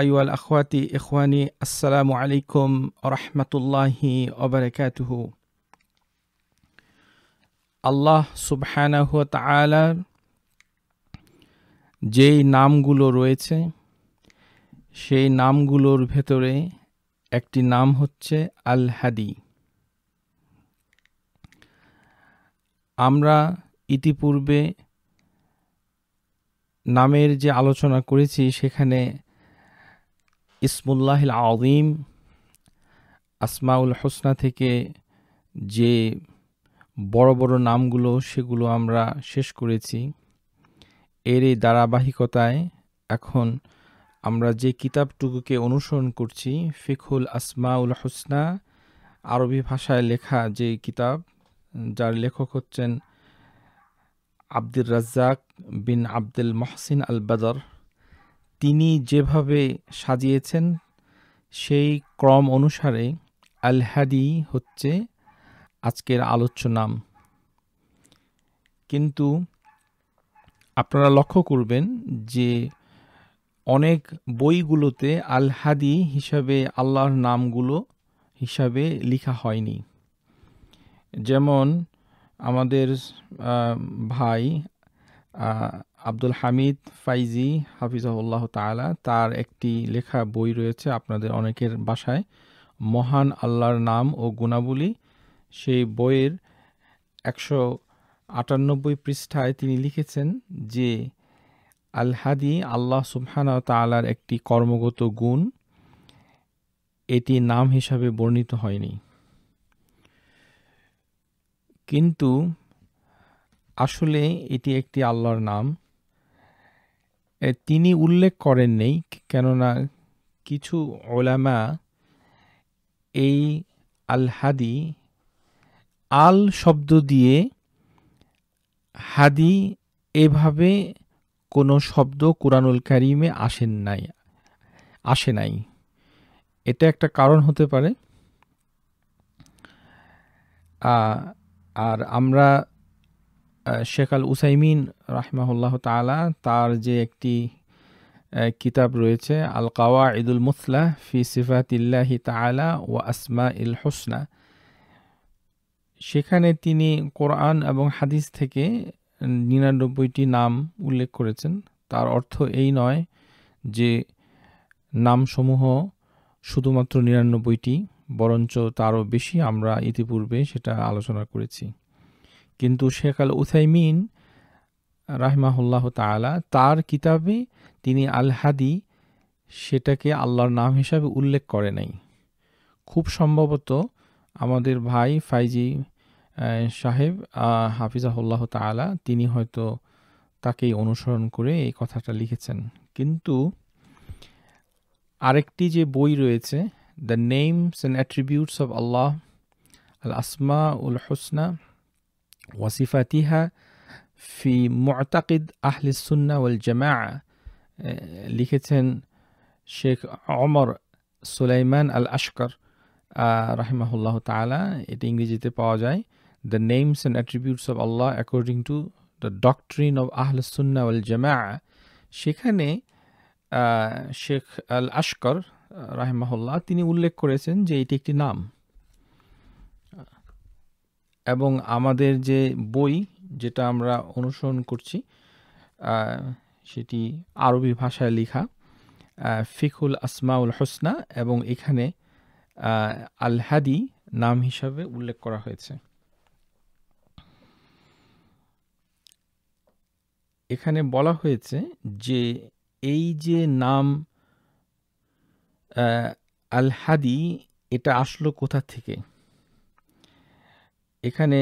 আইওয়াল আখওয়াতি ইখওয়ানি আসসালামু আলাইকুম রহমতুল্লাহি অবরাকাতুহু আল্লাহ সুবহানাহ তালার যেই নামগুলো রয়েছে সেই নামগুলোর ভেতরে একটি নাম হচ্ছে আল হাদি আমরা ইতিপূর্বে নামের যে আলোচনা করেছি সেখানে ইসমুল্লাহিল আজিম আসমাউল হোসনা থেকে যে বড় বড় নামগুলো সেগুলো আমরা শেষ করেছি এর এই ধারাবাহিকতায় এখন আমরা যে কিতাবটুকুকে অনুসরণ করছি ফিখুল আসমাউল হোসনা আরবি ভাষায় লেখা যে কিতাব যার লেখক হচ্ছেন আব্দুর রাজ্জাক বিন আব্দুল মহসিন আল বাদর তিনি যেভাবে সাজিয়েছেন সেই ক্রম অনুসারে আলহাদি হচ্ছে আজকের আলোচ্য নাম কিন্তু আপনারা লক্ষ্য করবেন যে অনেক বইগুলোতে আলহাদি হিসাবে আল্লাহর নামগুলো হিসাবে লেখা হয়নি যেমন আমাদের ভাই আব্দুল হামিদ ফাইজি হাফিজাহুল্লাহ তালা তার একটি লেখা বই রয়েছে আপনাদের অনেকের বাসায় মহান আল্লাহর নাম ও গুণাবলী সেই বইয়ের একশো আটানব্বই পৃষ্ঠায় তিনি লিখেছেন যে আলহাদি আল্লাহ সুবহান তালার একটি কর্মগত গুণ এটি নাম হিসাবে বর্ণিত হয়নি কিন্তু আসলে এটি একটি আল্লাহর নাম তিনি উল্লেখ করেন নেই কেননা কিছু ওলামা এই আল হাদি আল শব্দ দিয়ে হাদি এভাবে কোনো শব্দ কোরআনুল কারিমে আসেন নাই আসে নাই এটা একটা কারণ হতে পারে আর আমরা শেখ আল উসাইমিন রাহমাহুল্লাহ তালা তার যে একটি কিতাব রয়েছে আল কাওয়া ইদুল মুসলাহ ফি সিফাতিল্লাহি তালা ও আসমা ইল হোসনা সেখানে তিনি কোরআন এবং হাদিস থেকে নিরানব্বইটি নাম উল্লেখ করেছেন তার অর্থ এই নয় যে নামসমূহ শুধুমাত্র নিরানব্বইটি বরঞ্চ তারও বেশি আমরা ইতিপূর্বে সেটা আলোচনা করেছি কিন্তু শেখ আল উসাইমিন রাহমাহুল্লাহ তালা তার কিতাবে তিনি আল হাদি সেটাকে আল্লাহর নাম হিসাবে উল্লেখ করে নাই খুব সম্ভবত আমাদের ভাই ফাইজি সাহেব হাফিজাহুল্লাহ তালা তিনি হয়তো তাকেই অনুসরণ করে এই কথাটা লিখেছেন কিন্তু আরেকটি যে বই রয়েছে the names and attributes of Allah আল আসমা উল হোসনা ওয়াসিফাতিহা ফি মোতাকিদ আহলে সুন্না ওয়াল জামা লিখেছেন শেখ অমর সুলাইমান আল আশকর রাহিমাহুল্লাহ তালা এটা ইংরেজিতে পাওয়া যায় the names and attributes of Allah according to the doctrine of আহল সুন্না ওয়াল জামা সেখানে শেখ আল আশকর রাহেমাহুল্লাহ তিনি উল্লেখ করেছেন যে এটি একটি নাম এবং আমাদের যে বই যেটা আমরা অনুসরণ করছি সেটি আরবি ভাষায় লেখা ফিকুল আসমাউল হোসনা এবং এখানে আলহাদি নাম হিসাবে উল্লেখ করা হয়েছে এখানে বলা হয়েছে যে এই যে নাম আলহাদি এটা আসলো কোথা থেকে এখানে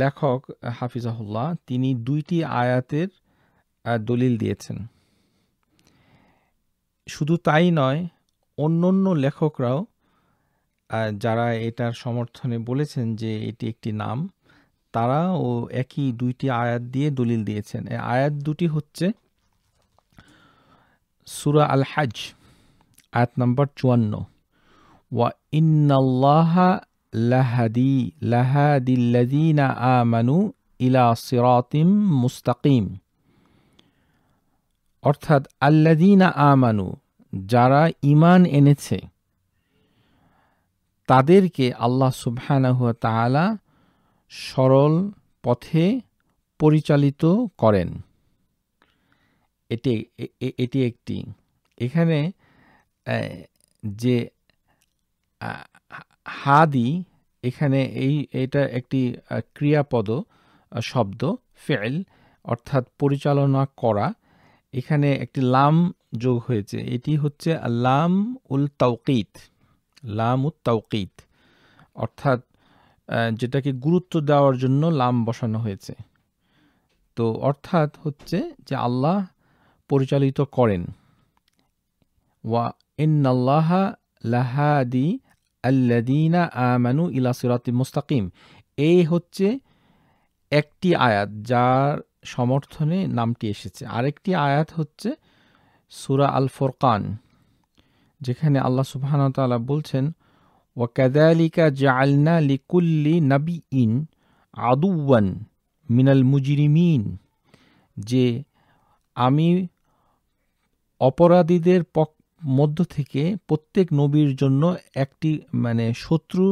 লেখক হাফিজাহুল্লাহ তিনি দুইটি আয়াতের দলিল দিয়েছেন শুধু তাই নয় অন্য অন্য লেখকরাও যারা এটার সমর্থনে বলেছেন যে এটি একটি নাম তারা ও একই দুইটি আয়াত দিয়ে দলিল দিয়েছেন আয়াত দুটি হচ্ছে সুরা আল হাজ আয়াত নম্বর চুয়ান্ন ওয়া ইন্নাল্লাহা লাহাদি লাহাদিল্লাদিনা আমানু ইলা সিরাতিম মুস্তাকিম অর্থাৎ আল্লাযীনা আমানু যারা ঈমান এনেছে তাদেরকে আল্লাহ ওয়া তাআলা সরল পথে পরিচালিত করেন এটি এটি একটি এখানে যে হাদি এখানে এই এটা একটি ক্রিয়াপদ শব্দ ফেল অর্থাৎ পরিচালনা করা এখানে একটি লাম যোগ হয়েছে এটি হচ্ছে লাম উল তাওকিত লাম উল তাওকিত অর্থাৎ যেটাকে গুরুত্ব দেওয়ার জন্য লাম বসানো হয়েছে তো অর্থাৎ হচ্ছে যে আল্লাহ পরিচালিত করেন ওয়া ইন্নাল্লাহা লাহাদি আল্লাদিনা আমানু ইলা সিরাতি মুস্তাকিম এই হচ্ছে একটি আয়াত যার সমর্থনে নামটি এসেছে আরেকটি আয়াত হচ্ছে সুরা আল ফোরকান যেখানে আল্লাহ তালা বলছেন ওয়াকাদালিকা জালনা লিকুল্লি নাবি ইন আদুয়ান মিনাল মুজিরিমিন যে আমি অপরাধীদের পক্ষ মধ্য থেকে প্রত্যেক নবীর জন্য একটি মানে শত্রু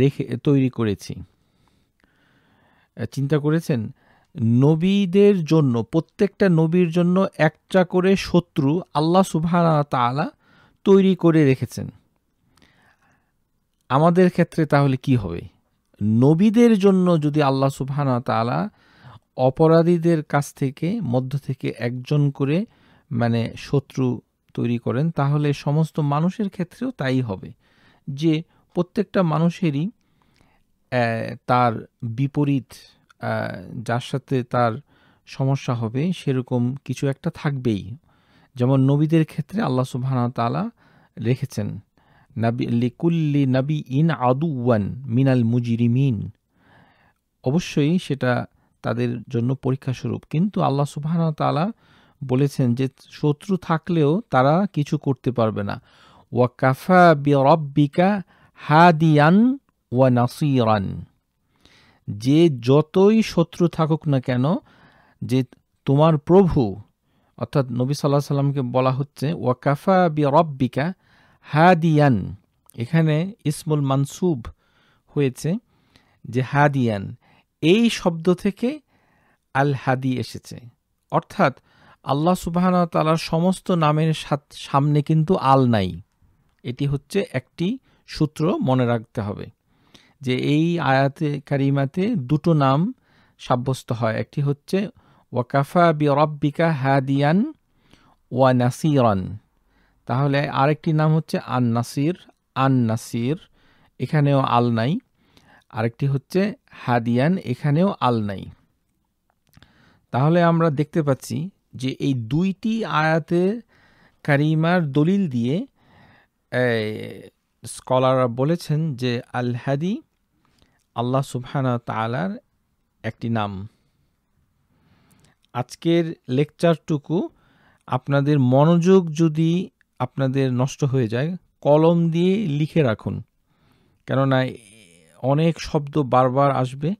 রেখে তৈরি করেছি চিন্তা করেছেন নবীদের জন্য প্রত্যেকটা নবীর জন্য একটা করে শত্রু আল্লাহ সুবহানা তালা তৈরি করে রেখেছেন আমাদের ক্ষেত্রে তাহলে কি হবে নবীদের জন্য যদি আল্লাহ সুবহান তালা অপরাধীদের কাছ থেকে মধ্য থেকে একজন করে মানে শত্রু তৈরি করেন তাহলে সমস্ত মানুষের ক্ষেত্রেও তাই হবে যে প্রত্যেকটা মানুষেরই তার বিপরীত যার সাথে তার সমস্যা হবে সেরকম কিছু একটা থাকবেই যেমন নবীদের ক্ষেত্রে আল্লাহ সুবহানাহু ওয়া রেখেছেন নাবি লিকুল্লি নাবি ইন আদুওয়ান মিনাল মিন অবশ্যই সেটা তাদের জন্য পরীক্ষা স্বরূপ কিন্তু আল্লাহ সুবহানাহু তালা বলেছেন যে শত্রু থাকলেও তারা কিছু করতে পারবে না ওয়াকাফা বিরব্বিকা হাদিয়ান ওয়া নাসিরান যে যতই শত্রু থাকুক না কেন যে তোমার প্রভু অর্থাৎ নবী সাল্লাহ সাল্লামকে বলা হচ্ছে ওয়াকাফা বিরব্বিকা হাদিয়ান এখানে ইসমুল মানসুব হয়েছে যে হাদিয়ান এই শব্দ থেকে আল হাদি এসেছে অর্থাৎ আল্লাহ সুবাহানা তালার সমস্ত নামের সামনে কিন্তু আল নাই এটি হচ্ছে একটি সূত্র মনে রাখতে হবে যে এই আয়াতে কারিমাতে দুটো নাম সাব্যস্ত হয় একটি হচ্ছে ওয়াকাফা বি রব্বিকা হাদিয়ান ওয়া নাসিরান তাহলে আরেকটি নাম হচ্ছে আন নাসির আন নাসির এখানেও আল নাই আরেকটি হচ্ছে হাদিয়ান এখানেও আল নাই তাহলে আমরা দেখতে পাচ্ছি যে এই দুইটি আয়াতে কারিমার দলিল দিয়ে স্কলাররা বলেছেন যে আল হাদি আল্লাহ সুবহানা তালার একটি নাম আজকের লেকচারটুকু আপনাদের মনোযোগ যদি আপনাদের নষ্ট হয়ে যায় কলম দিয়ে লিখে রাখুন কেননা অনেক শব্দ বারবার আসবে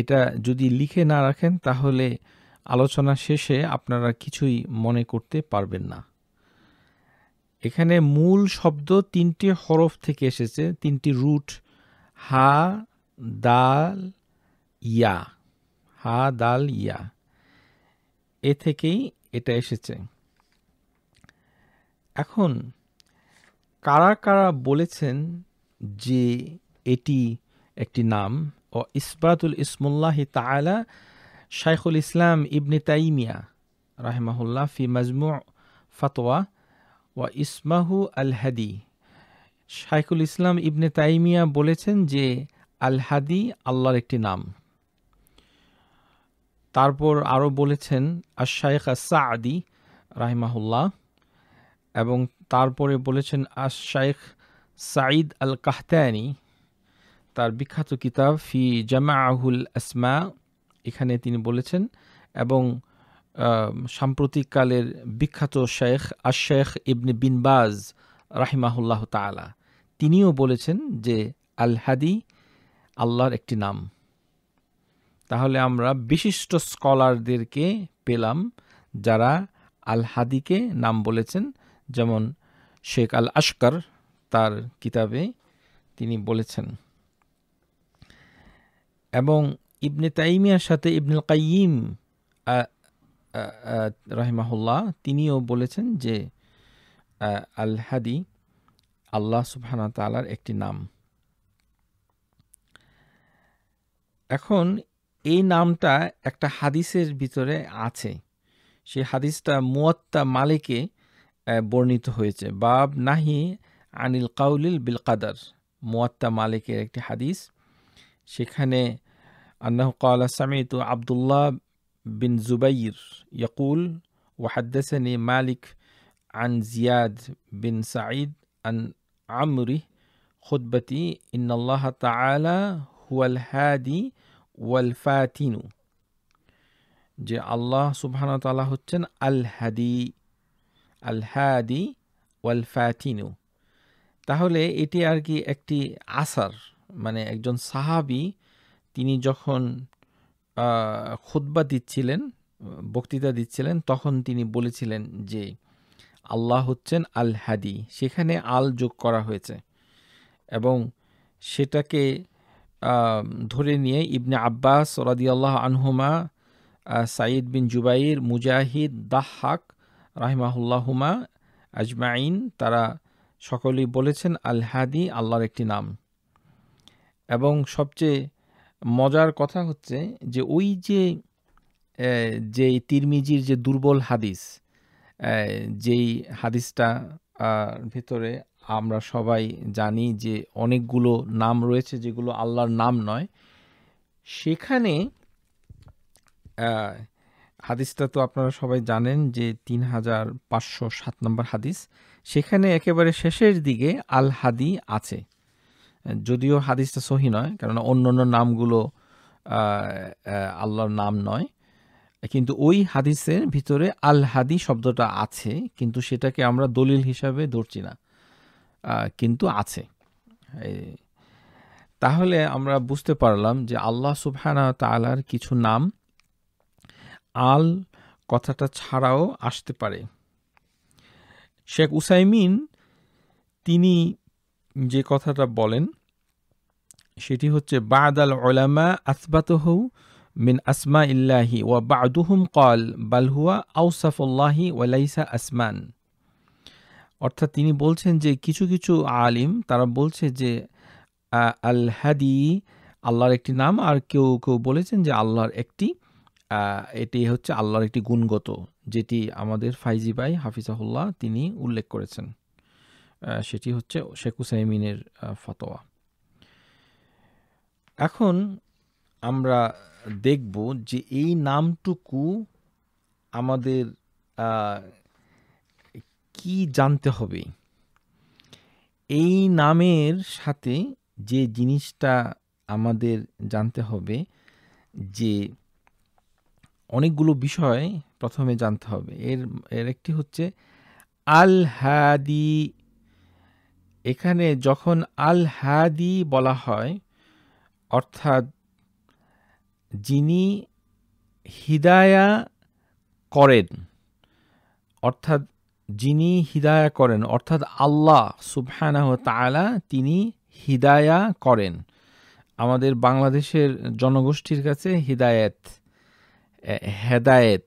এটা যদি লিখে না রাখেন তাহলে আলোচনা শেষে আপনারা কিছুই মনে করতে পারবেন না এখানে মূল শব্দ তিনটি হরফ থেকে এসেছে তিনটি রুট হা দাল ইয়া হা দাল ইয়া এ থেকেই এটা এসেছে এখন কারা কারা বলেছেন যে এটি একটি নাম ও ইসবাতুল ইসমুল্লাহ তালা শাইখুল ইসলাম ইবনে তাইমিয়া রাহেমাহুল্লাহ ফি মাজমু ফাতোয়া ওয়া ইসমাহু আল হাদি শাইখুল ইসলাম ইবনে তাইমিয়া বলেছেন যে আল হাদি আল্লাহর একটি নাম তারপর আরও বলেছেন আসা আদি রাহিমাহুল্লাহ এবং তারপরে বলেছেন শাইখ সাঈদ আল কাহতানি তার বিখ্যাত কিতাব ফি জামা আহুল আসমা এখানে তিনি বলেছেন এবং সাম্প্রতিককালের বিখ্যাত শেখ আশেখ ইবনে বিনবাজ রাহিমাহুল্লাহ তালা তিনিও বলেছেন যে আল হাদি আল্লাহর একটি নাম তাহলে আমরা বিশিষ্ট স্কলারদেরকে পেলাম যারা আল হাদিকে নাম বলেছেন যেমন শেখ আল আশকার তার কিতাবে তিনি বলেছেন এবং ইবনে তাইমিয়ার সাথে ইবনুল কাইম রহমাহুল্লাহ তিনিও বলেছেন যে আল হাদি আল্লাহ সুবহানা তালার একটি নাম এখন এই নামটা একটা হাদিসের ভিতরে আছে সে হাদিসটা মুয়াত্তা মালিকে বর্ণিত হয়েছে বাব নাহি আনিল কাউলিল বিল কাদার মুয়াত্তা মালিকের একটি হাদিস সেখানে أنه قال سمعت عبد الله بن زبير يقول وحدثني مالك عن زياد بن سعيد عن عمري خطبتي إن الله تعالى هو الهادي والفاتن جاء الله سبحانه وتعالى هتن الهادي الهادي والفاتن হাদি ওয়াল ফ্যাটিনু তাহলে এটি আর কি একটি আসার মানে একজন সাহাবি তিনি যখন খুদ্া দিচ্ছিলেন বক্তৃতা দিচ্ছিলেন তখন তিনি বলেছিলেন যে আল্লাহ হচ্ছেন আল হাদি সেখানে আল যোগ করা হয়েছে এবং সেটাকে ধরে নিয়ে ইবনে আব্বাস রাদিয়াল্লাহ আনহুমা সাঈদ বিন জুবাইর মুজাহিদ দাহাক রাহিমাহুল্লাহুমা আজমাইন তারা সকলেই বলেছেন আল হাদি আল্লাহর একটি নাম এবং সবচেয়ে মজার কথা হচ্ছে যে ওই যে যে তিরমিজির যে দুর্বল হাদিস যেই হাদিসটা ভিতরে আমরা সবাই জানি যে অনেকগুলো নাম রয়েছে যেগুলো আল্লাহর নাম নয় সেখানে হাদিসটা তো আপনারা সবাই জানেন যে তিন হাজার পাঁচশো সাত নম্বর হাদিস সেখানে একেবারে শেষের দিকে আল হাদি আছে যদিও হাদিসটা সহি নয় কারণ অন্য অন্য নামগুলো আল্লাহর নাম নয় কিন্তু ওই হাদিসের ভিতরে আল হাদি শব্দটা আছে কিন্তু সেটাকে আমরা দলিল হিসাবে ধরছি না কিন্তু আছে তাহলে আমরা বুঝতে পারলাম যে আল্লাহ সুবহানা তালার কিছু নাম আল কথাটা ছাড়াও আসতে পারে শেখ উসাইমিন তিনি যে কথাটা বলেন সেটি হচ্ছে বাদাল আল ওলামা আসবাত হৌ মিন আসমা ইল্লাহি ওয়া বাদুহুম কল বালহুয়া আউসাফুল্লাহি ওয়ালাইসা আসমান অর্থাৎ তিনি বলছেন যে কিছু কিছু আলিম তারা বলছে যে আল হাদি আল্লাহর একটি নাম আর কেউ কেউ বলেছেন যে আল্লাহর একটি এটি হচ্ছে আল্লাহর একটি গুণগত যেটি আমাদের ফাইজি ভাই হাফিজাহুল্লাহ তিনি উল্লেখ করেছেন সেটি হচ্ছে শেখ হুসাইমিনের ফতোয়া এখন আমরা দেখব যে এই নামটুকু আমাদের কি জানতে হবে এই নামের সাথে যে জিনিসটা আমাদের জানতে হবে যে অনেকগুলো বিষয় প্রথমে জানতে হবে এর এর একটি হচ্ছে আল হাদি এখানে যখন আল হাদি বলা হয় অর্থাৎ যিনি হিদায়া করেন অর্থাৎ যিনি হিদায়া করেন অর্থাৎ আল্লাহ সুবহানাহ তালা তিনি হিদায়া করেন আমাদের বাংলাদেশের জনগোষ্ঠীর কাছে হিদায়েত হেদায়েত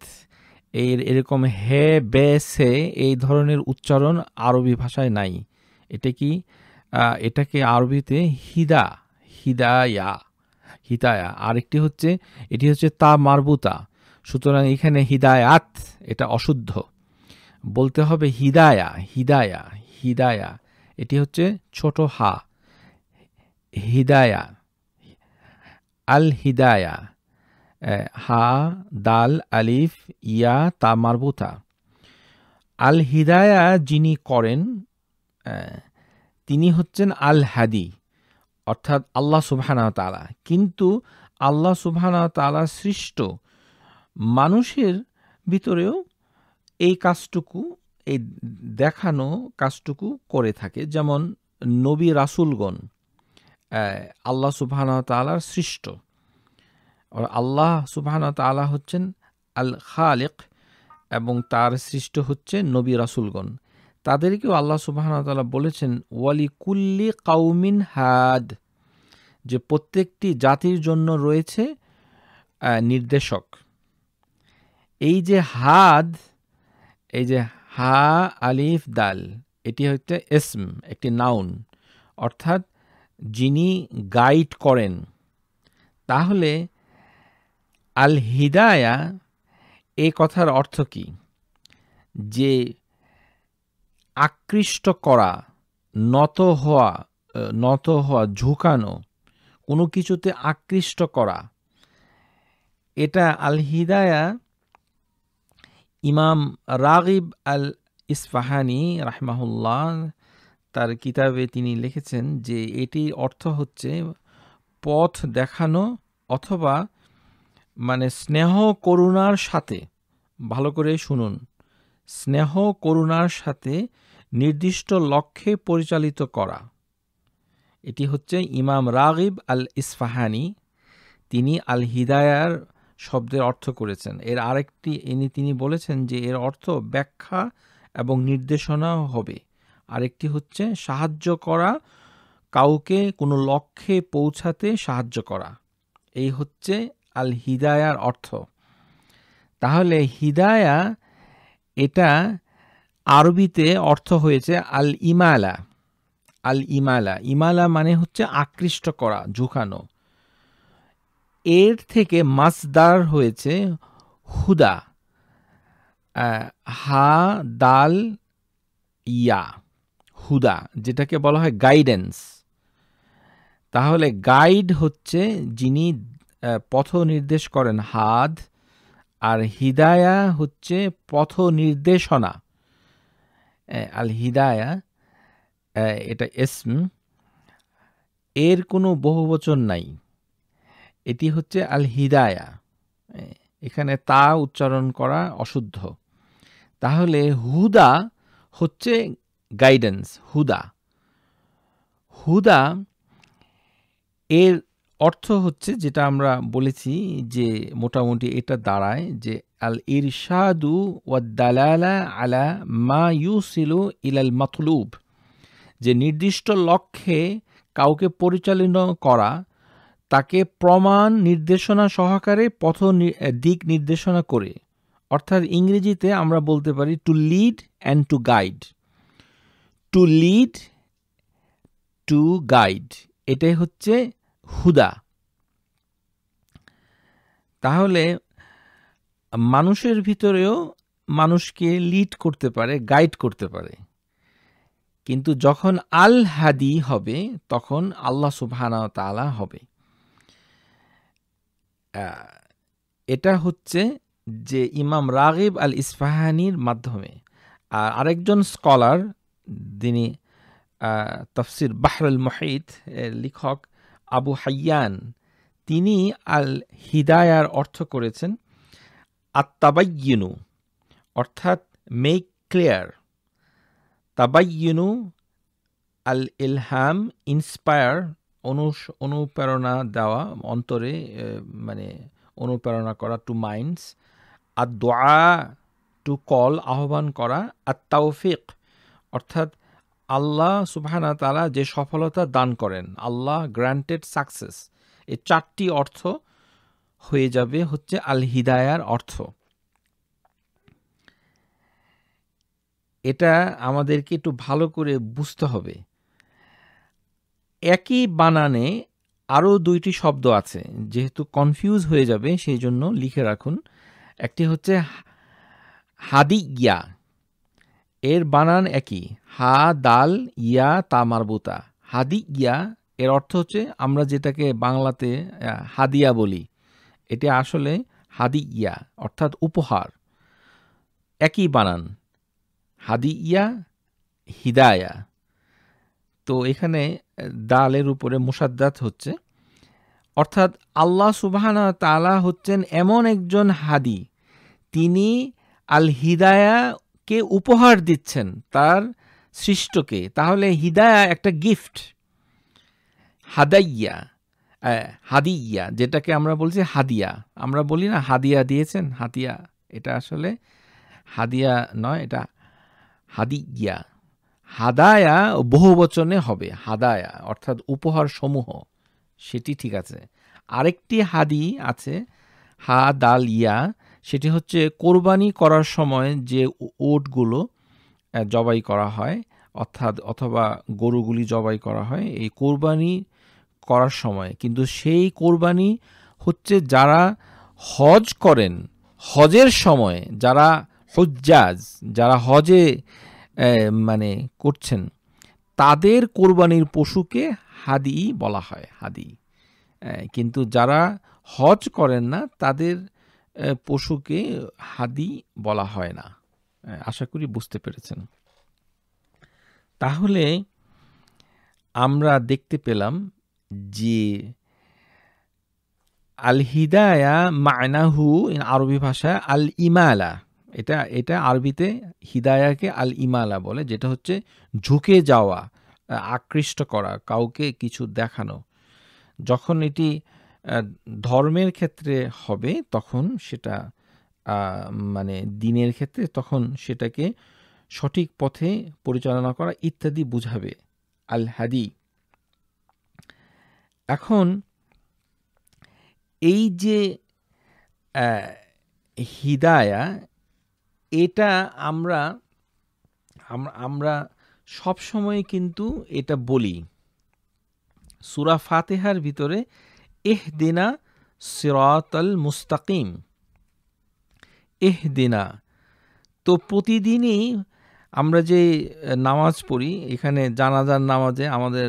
এর এরকম হে বে সে এই ধরনের উচ্চারণ আরবি ভাষায় নাই এটা কি এটাকে আরবিতে হিদা হিদায়া হিদায়া আরেকটি হচ্ছে এটি হচ্ছে তা মারবুতা সুতরাং এখানে হিদায়াত এটা অশুদ্ধ বলতে হবে হিদায়া হিদায়া হিদায়া এটি হচ্ছে ছোট হা হিদায়া আল হিদায়া হা দাল আলিফ ইয়া তা মারবুতা আল হিদায়া যিনি করেন তিনি হচ্ছেন আল হাদি অর্থাৎ আল্লাহ সুবহানা তালা কিন্তু আল্লাহ সুবহানা তালা সৃষ্ট মানুষের ভিতরেও এই কাজটুকু এই দেখানো কাজটুকু করে থাকে যেমন নবী রাসুলগণ আল্লাহ সুবহানা তালার সৃষ্ট আল্লাহ সুবহানা তালা হচ্ছেন আল খালেক এবং তার সৃষ্ট হচ্ছে নবী রাসুলগণ তাদেরকেও আল্লাহ সুবাহতালা বলেছেন ওয়ালি কুল্লি কাউমিন হাদ যে প্রত্যেকটি জাতির জন্য রয়েছে নির্দেশক এই যে হাদ এই যে হা আলিফ দাল এটি হচ্ছে এসম একটি নাউন অর্থাৎ যিনি গাইড করেন তাহলে আল হিদায়া এ কথার অর্থ কি যে আকৃষ্ট করা নত হওয়া নত হওয়া ঝুঁকানো কোনো কিছুতে আকৃষ্ট করা এটা আল হিদায়া ইমাম রাগিব আল ইসফাহানি রাহমাহুল্লাহ তার কিতাবে তিনি লিখেছেন যে এটি অর্থ হচ্ছে পথ দেখানো অথবা মানে স্নেহ করুণার সাথে ভালো করে শুনুন স্নেহ করুণার সাথে নির্দিষ্ট লক্ষ্যে পরিচালিত করা এটি হচ্ছে ইমাম রাগিব আল ইসফাহানি তিনি আল হিদায়ার শব্দের অর্থ করেছেন এর আরেকটি ইনি তিনি বলেছেন যে এর অর্থ ব্যাখ্যা এবং নির্দেশনাও হবে আরেকটি হচ্ছে সাহায্য করা কাউকে কোনো লক্ষ্যে পৌঁছাতে সাহায্য করা এই হচ্ছে আল হিদায়ার অর্থ তাহলে হিদায়া এটা আরবিতে অর্থ হয়েছে আল ইমালা আল ইমালা ইমালা মানে হচ্ছে আকৃষ্ট করা ঝুঁকানো এর থেকে মাসদার হয়েছে হুদা হা দাল ইয়া হুদা যেটাকে বলা হয় গাইডেন্স তাহলে গাইড হচ্ছে যিনি পথ নির্দেশ করেন হাদ আর হিদায়া হচ্ছে পথ নির্দেশনা আল হিদায়া এটা এসম এর কোনো বহুবচন নাই এটি হচ্ছে আল হিদায়া এখানে তা উচ্চারণ করা অশুদ্ধ তাহলে হুদা হচ্ছে গাইডেন্স হুদা হুদা এর অর্থ হচ্ছে যেটা আমরা বলেছি যে মোটামুটি এটা দাঁড়ায় যে আল ইরশাদু ওয়াদ্দালালা আলা মা ইউসিলু ইলাল মতলুব যে নির্দিষ্ট লক্ষ্যে কাউকে পরিচালনা করা তাকে প্রমাণ নির্দেশনা সহকারে পথ দিক নির্দেশনা করে অর্থাৎ ইংরেজিতে আমরা বলতে পারি to lead and to guide to lead to guide এটাই হচ্ছে হুদা তাহলে মানুষের ভিতরেও মানুষকে লিড করতে পারে গাইড করতে পারে কিন্তু যখন আল হাদি হবে তখন আল্লাহ সুবহানা তালা হবে এটা হচ্ছে যে ইমাম রাগিব আল ইসফাহানির মাধ্যমে আর আরেকজন স্কলার যিনি তফসির বাহরুল মহিত লেখক আবু হাইয়ান তিনি আল হিদায়ার অর্থ করেছেন আত্মাবাইনু অর্থাৎ মেক ক্লিয়ার তাবাইনু আল ইলহাম ইন্সপায়ার অনু অনুপ্রেরণা দেওয়া অন্তরে মানে অনুপ্রেরণা করা টু মাইন্ডস আর দোয়া টু কল আহ্বান করা আর তাওফিক অর্থাৎ আল্লাহ সুবাহানা তালা যে সফলতা দান করেন আল্লাহ গ্রান্টেড সাকসেস এই চারটি অর্থ হয়ে যাবে হচ্ছে আল হিদায়ার অর্থ এটা আমাদেরকে একটু ভালো করে বুঝতে হবে একই বানানে আরও দুইটি শব্দ আছে যেহেতু কনফিউজ হয়ে যাবে সেই জন্য লিখে রাখুন একটি হচ্ছে হাদি ইয়া এর বানান একই হা দাল ইয়া তা মারবুতা হাদি ইয়া এর অর্থ হচ্ছে আমরা যেটাকে বাংলাতে হাদিয়া বলি এটি আসলে হাদি ইয়া অর্থাৎ উপহার একই বানান হাদি ইয়া হিদায়া তো এখানে দালের উপরে মুসাদ্দাত হচ্ছে অর্থাৎ আল্লাহ সুবাহানা তালা হচ্ছেন এমন একজন হাদি তিনি আল হিদায়াকে উপহার দিচ্ছেন তার সৃষ্টকে তাহলে হিদায়া একটা গিফট হাদাইয়া হাদিয়া যেটাকে আমরা বলছি হাদিয়া আমরা বলি না হাদিয়া দিয়েছেন হাতিয়া এটা আসলে হাদিয়া নয় এটা হাদিয়া হাদায়া বহু বচনে হবে হাদায়া অর্থাৎ উপহার সমূহ সেটি ঠিক আছে আরেকটি হাদি আছে হা দাল ইয়া সেটি হচ্ছে কোরবানি করার সময় যে ওটগুলো জবাই করা হয় অর্থাৎ অথবা গরুগুলি জবাই করা হয় এই কোরবানি করার সময় কিন্তু সেই কোরবানি হচ্ছে যারা হজ করেন হজের সময় যারা হজ্জাজ যারা হজে মানে করছেন তাদের কোরবানির পশুকে হাদি বলা হয় হাদি কিন্তু যারা হজ করেন না তাদের পশুকে হাদি বলা হয় না আশা করি বুঝতে পেরেছেন তাহলে আমরা দেখতে পেলাম জি আল হিদায়া মায়নাহু ইন আরবি ভাষায় আল ইমালা এটা এটা আরবিতে হিদায়াকে আল ইমালা বলে যেটা হচ্ছে ঝুঁকে যাওয়া আকৃষ্ট করা কাউকে কিছু দেখানো যখন এটি ধর্মের ক্ষেত্রে হবে তখন সেটা মানে দিনের ক্ষেত্রে তখন সেটাকে সঠিক পথে পরিচালনা করা ইত্যাদি বুঝাবে আল হাদি এখন এই যে হিদায়া এটা আমরা আমরা সবসময় কিন্তু এটা বলি সুরা ফাতেহার ভিতরে এহদিনা সিরাতল মুস্তাকিম এহদিনা তো প্রতিদিনই আমরা যে নামাজ পড়ি এখানে জানাজার নামাজে আমাদের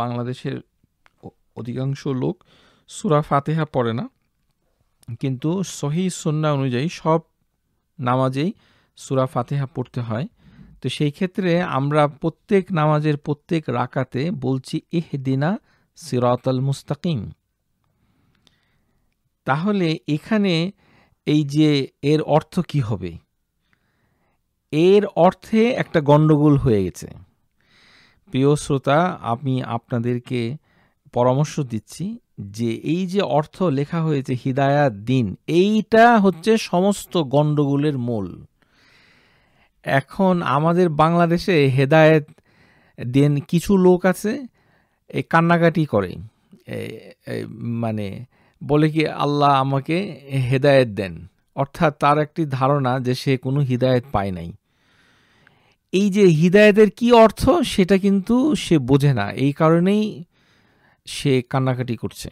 বাংলাদেশের অধিকাংশ লোক সুরা ফাতেহা পড়ে না কিন্তু সহি সন্না অনুযায়ী সব নামাজেই সুরা ফাতেহা পড়তে হয় তো সেই ক্ষেত্রে আমরা প্রত্যেক নামাজের প্রত্যেক রাকাতে বলছি এহ দিনা সিরাতাল মুস্তাকিম তাহলে এখানে এই যে এর অর্থ কি হবে এর অর্থে একটা গণ্ডগোল হয়ে গেছে প্রিয় শ্রোতা আমি আপনাদেরকে পরামর্শ দিচ্ছি যে এই যে অর্থ লেখা হয়েছে হিদায়াত দিন এইটা হচ্ছে সমস্ত গণ্ডগোলের মূল এখন আমাদের বাংলাদেশে হেদায়েত দেন কিছু লোক আছে এই কান্নাকাটি করে মানে বলে কি আল্লাহ আমাকে হেদায়েত দেন অর্থাৎ তার একটি ধারণা যে সে কোনো হৃদায়ত পায় নাই এই যে হৃদায়তের কি অর্থ সেটা কিন্তু সে বোঝে না এই কারণেই সে কান্নাকাটি করছে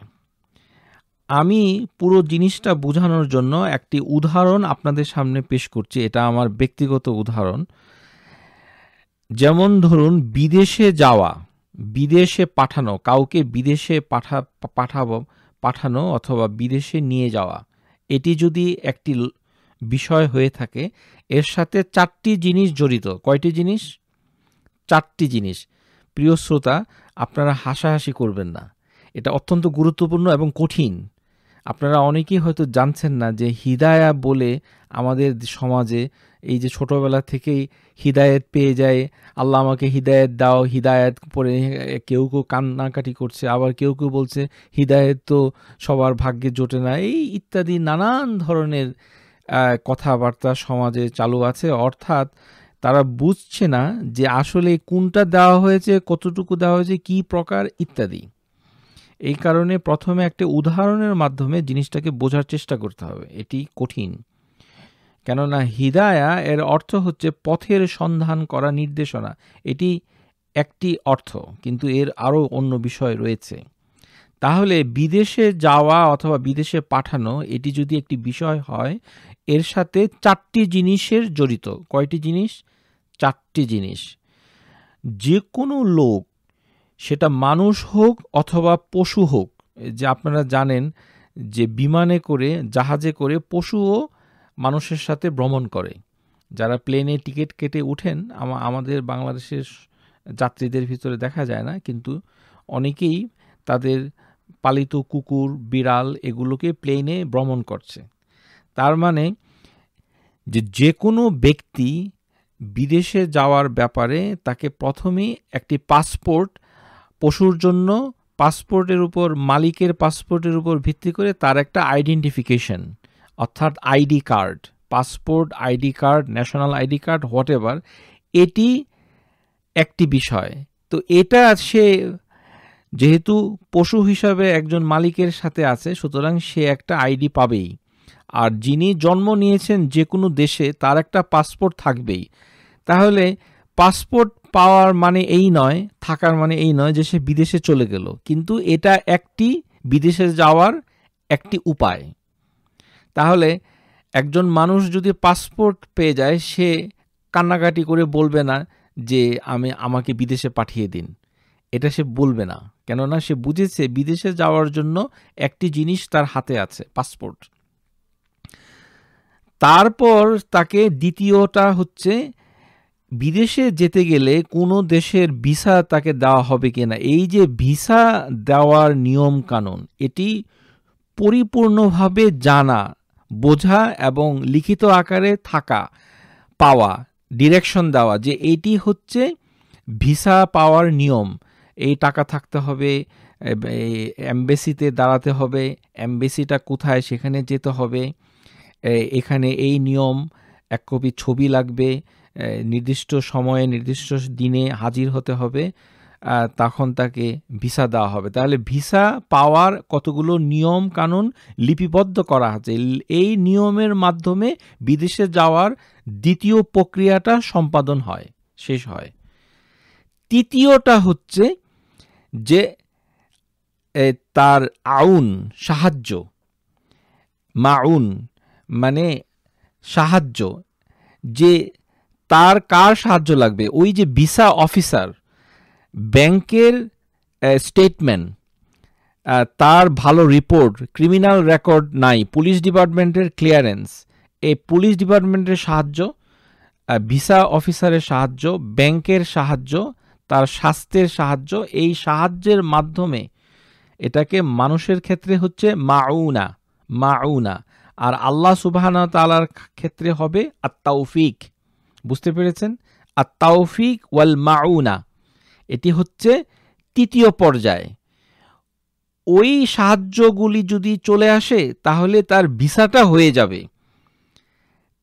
আমি পুরো জিনিসটা বোঝানোর জন্য একটি উদাহরণ আপনাদের সামনে পেশ করছি এটা আমার ব্যক্তিগত উদাহরণ যেমন ধরুন বিদেশে যাওয়া বিদেশে পাঠানো কাউকে বিদেশে পাঠা পাঠাবো পাঠানো অথবা বিদেশে নিয়ে যাওয়া এটি যদি একটি বিষয় হয়ে থাকে এর সাথে চারটি জিনিস জড়িত কয়টি জিনিস চারটি জিনিস প্রিয় শ্রোতা আপনারা হাসাহাসি করবেন না এটা অত্যন্ত গুরুত্বপূর্ণ এবং কঠিন আপনারা অনেকেই হয়তো জানছেন না যে হিদায়া বলে আমাদের সমাজে এই যে ছোটোবেলা থেকেই হৃদায়ত পেয়ে যায় আল্লাহ আমাকে হৃদায়ত দাও হৃদায়ত পরে কেউ কেউ কান্নাকাটি করছে আবার কেউ কেউ বলছে হৃদায়ত তো সবার ভাগ্যে জোটে না এই ইত্যাদি নানান ধরনের কথাবার্তা সমাজে চালু আছে অর্থাৎ তারা বুঝছে না যে আসলে কোনটা দেওয়া হয়েছে কতটুকু দেওয়া হয়েছে কি প্রকার ইত্যাদি এই কারণে প্রথমে একটা উদাহরণের মাধ্যমে জিনিসটাকে বোঝার চেষ্টা করতে হবে এটি কঠিন কেননা হিদায়া এর অর্থ হচ্ছে পথের সন্ধান করা নির্দেশনা এটি একটি অর্থ কিন্তু এর আরও অন্য বিষয় রয়েছে তাহলে বিদেশে যাওয়া অথবা বিদেশে পাঠানো এটি যদি একটি বিষয় হয় এর সাথে চারটি জিনিসের জড়িত কয়টি জিনিস চারটি জিনিস যে কোনো লোক সেটা মানুষ হোক অথবা পশু হোক যে আপনারা জানেন যে বিমানে করে জাহাজে করে পশুও মানুষের সাথে ভ্রমণ করে যারা প্লেনে টিকিট কেটে উঠেন আমাদের বাংলাদেশের যাত্রীদের ভিতরে দেখা যায় না কিন্তু অনেকেই তাদের পালিত কুকুর বিড়াল এগুলোকে প্লেনে ভ্রমণ করছে তার মানে যে যে কোনো ব্যক্তি বিদেশে যাওয়ার ব্যাপারে তাকে প্রথমেই একটি পাসপোর্ট পশুর জন্য পাসপোর্টের উপর মালিকের পাসপোর্টের উপর ভিত্তি করে তার একটা আইডেন্টিফিকেশন অর্থাৎ ID card passport ID card national ID card whatever এটি একটি বিষয় তো এটা সে যেহেতু পশু হিসাবে একজন মালিকের সাথে আছে সুতরাং সে একটা আইডি পাবেই আর যিনি জন্ম নিয়েছেন যে কোনো দেশে তার একটা পাসপোর্ট থাকবেই তাহলে পাসপোর্ট পাওয়ার মানে এই নয় থাকার মানে এই নয় যে সে বিদেশে চলে গেল কিন্তু এটা একটি বিদেশে যাওয়ার একটি উপায় তাহলে একজন মানুষ যদি পাসপোর্ট পেয়ে যায় সে কান্নাকাটি করে বলবে না যে আমি আমাকে বিদেশে পাঠিয়ে দিন এটা সে বলবে না কেননা সে বুঝেছে বিদেশে যাওয়ার জন্য একটি জিনিস তার হাতে আছে পাসপোর্ট তারপর তাকে দ্বিতীয়টা হচ্ছে বিদেশে যেতে গেলে কোনো দেশের ভিসা তাকে দেওয়া হবে কিনা এই যে ভিসা দেওয়ার নিয়ম কানুন এটি পরিপূর্ণভাবে জানা বোঝা এবং লিখিত আকারে থাকা পাওয়া ডিরেকশন দেওয়া যে এটি হচ্ছে ভিসা পাওয়ার নিয়ম এই টাকা থাকতে হবে অ্যাম্বেসিতে দাঁড়াতে হবে অ্যাম্বেসিটা কোথায় সেখানে যেতে হবে এখানে এই নিয়ম এক কপি ছবি লাগবে নির্দিষ্ট সময়ে নির্দিষ্ট দিনে হাজির হতে হবে তখন তাকে ভিসা দেওয়া হবে তাহলে ভিসা পাওয়ার কতগুলো নিয়ম কানুন লিপিবদ্ধ করা আছে এই নিয়মের মাধ্যমে বিদেশে যাওয়ার দ্বিতীয় প্রক্রিয়াটা সম্পাদন হয় শেষ হয় তৃতীয়টা হচ্ছে যে তার আউন সাহায্য মাউন মানে সাহায্য যে তার কার সাহায্য লাগবে ওই যে ভিসা অফিসার ব্যাংকের স্টেটমেন্ট তার ভালো রিপোর্ট ক্রিমিনাল রেকর্ড নাই পুলিশ ডিপার্টমেন্টের ক্লিয়ারেন্স এই পুলিশ ডিপার্টমেন্টের সাহায্য ভিসা অফিসারের সাহায্য ব্যাংকের সাহায্য তার স্বাস্থ্যের সাহায্য এই সাহায্যের মাধ্যমে এটাকে মানুষের ক্ষেত্রে হচ্ছে মাউনা মাউনা আর আল্লাহ সুবাহান তালার ক্ষেত্রে হবে আত্তাউফিক বুঝতে পেরেছেন আর তাওফিক ওয়াল মাউনা এটি হচ্ছে তৃতীয় পর্যায়ে ওই সাহায্যগুলি যদি চলে আসে তাহলে তার ভিসাটা হয়ে যাবে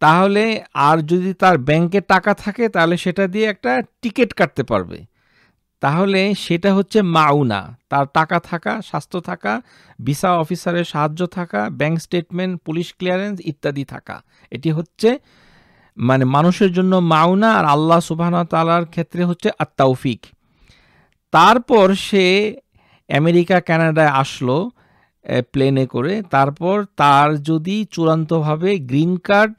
তাহলে আর যদি তার ব্যাংকে টাকা থাকে তাহলে সেটা দিয়ে একটা টিকিট কাটতে পারবে তাহলে সেটা হচ্ছে মাউনা তার টাকা থাকা স্বাস্থ্য থাকা ভিসা অফিসারের সাহায্য থাকা ব্যাংক স্টেটমেন্ট পুলিশ ক্লিয়ারেন্স ইত্যাদি থাকা এটি হচ্ছে মানে মানুষের জন্য মাওনা আর আল্লাহ সুবাহ তালার ক্ষেত্রে হচ্ছে আত্মাউফিক তারপর সে আমেরিকা কানাডায় আসলো প্লেনে করে তারপর তার যদি চূড়ান্তভাবে গ্রিন কার্ড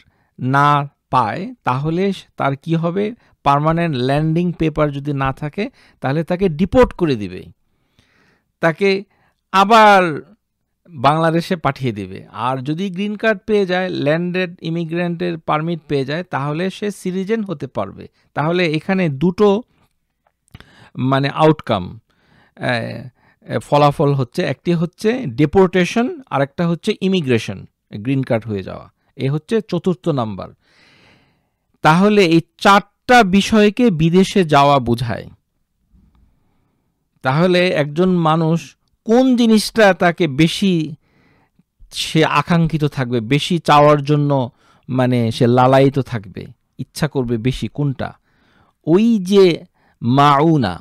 না পায় তাহলে তার কি হবে পারমানেন্ট ল্যান্ডিং পেপার যদি না থাকে তাহলে তাকে ডিপোর্ট করে দিবে তাকে আবার বাংলাদেশে পাঠিয়ে দেবে আর যদি গ্রিন কার্ড পেয়ে যায় ল্যান্ডেড ইমিগ্রেন্টের পারমিট পেয়ে যায় তাহলে সে সিটিজেন হতে পারবে তাহলে এখানে দুটো মানে আউটকাম ফলাফল হচ্ছে একটি হচ্ছে ডেপোর্টেশন আর একটা হচ্ছে ইমিগ্রেশন গ্রিন কার্ড হয়ে যাওয়া এ হচ্ছে চতুর্থ নাম্বার তাহলে এই চারটা বিষয়কে বিদেশে যাওয়া বোঝায় তাহলে একজন মানুষ কোন জিনিসটা তাকে বেশি সে আকাঙ্ক্ষিত থাকবে বেশি চাওয়ার জন্য মানে সে লালায়িত থাকবে ইচ্ছা করবে বেশি কোনটা ওই যে মাউনা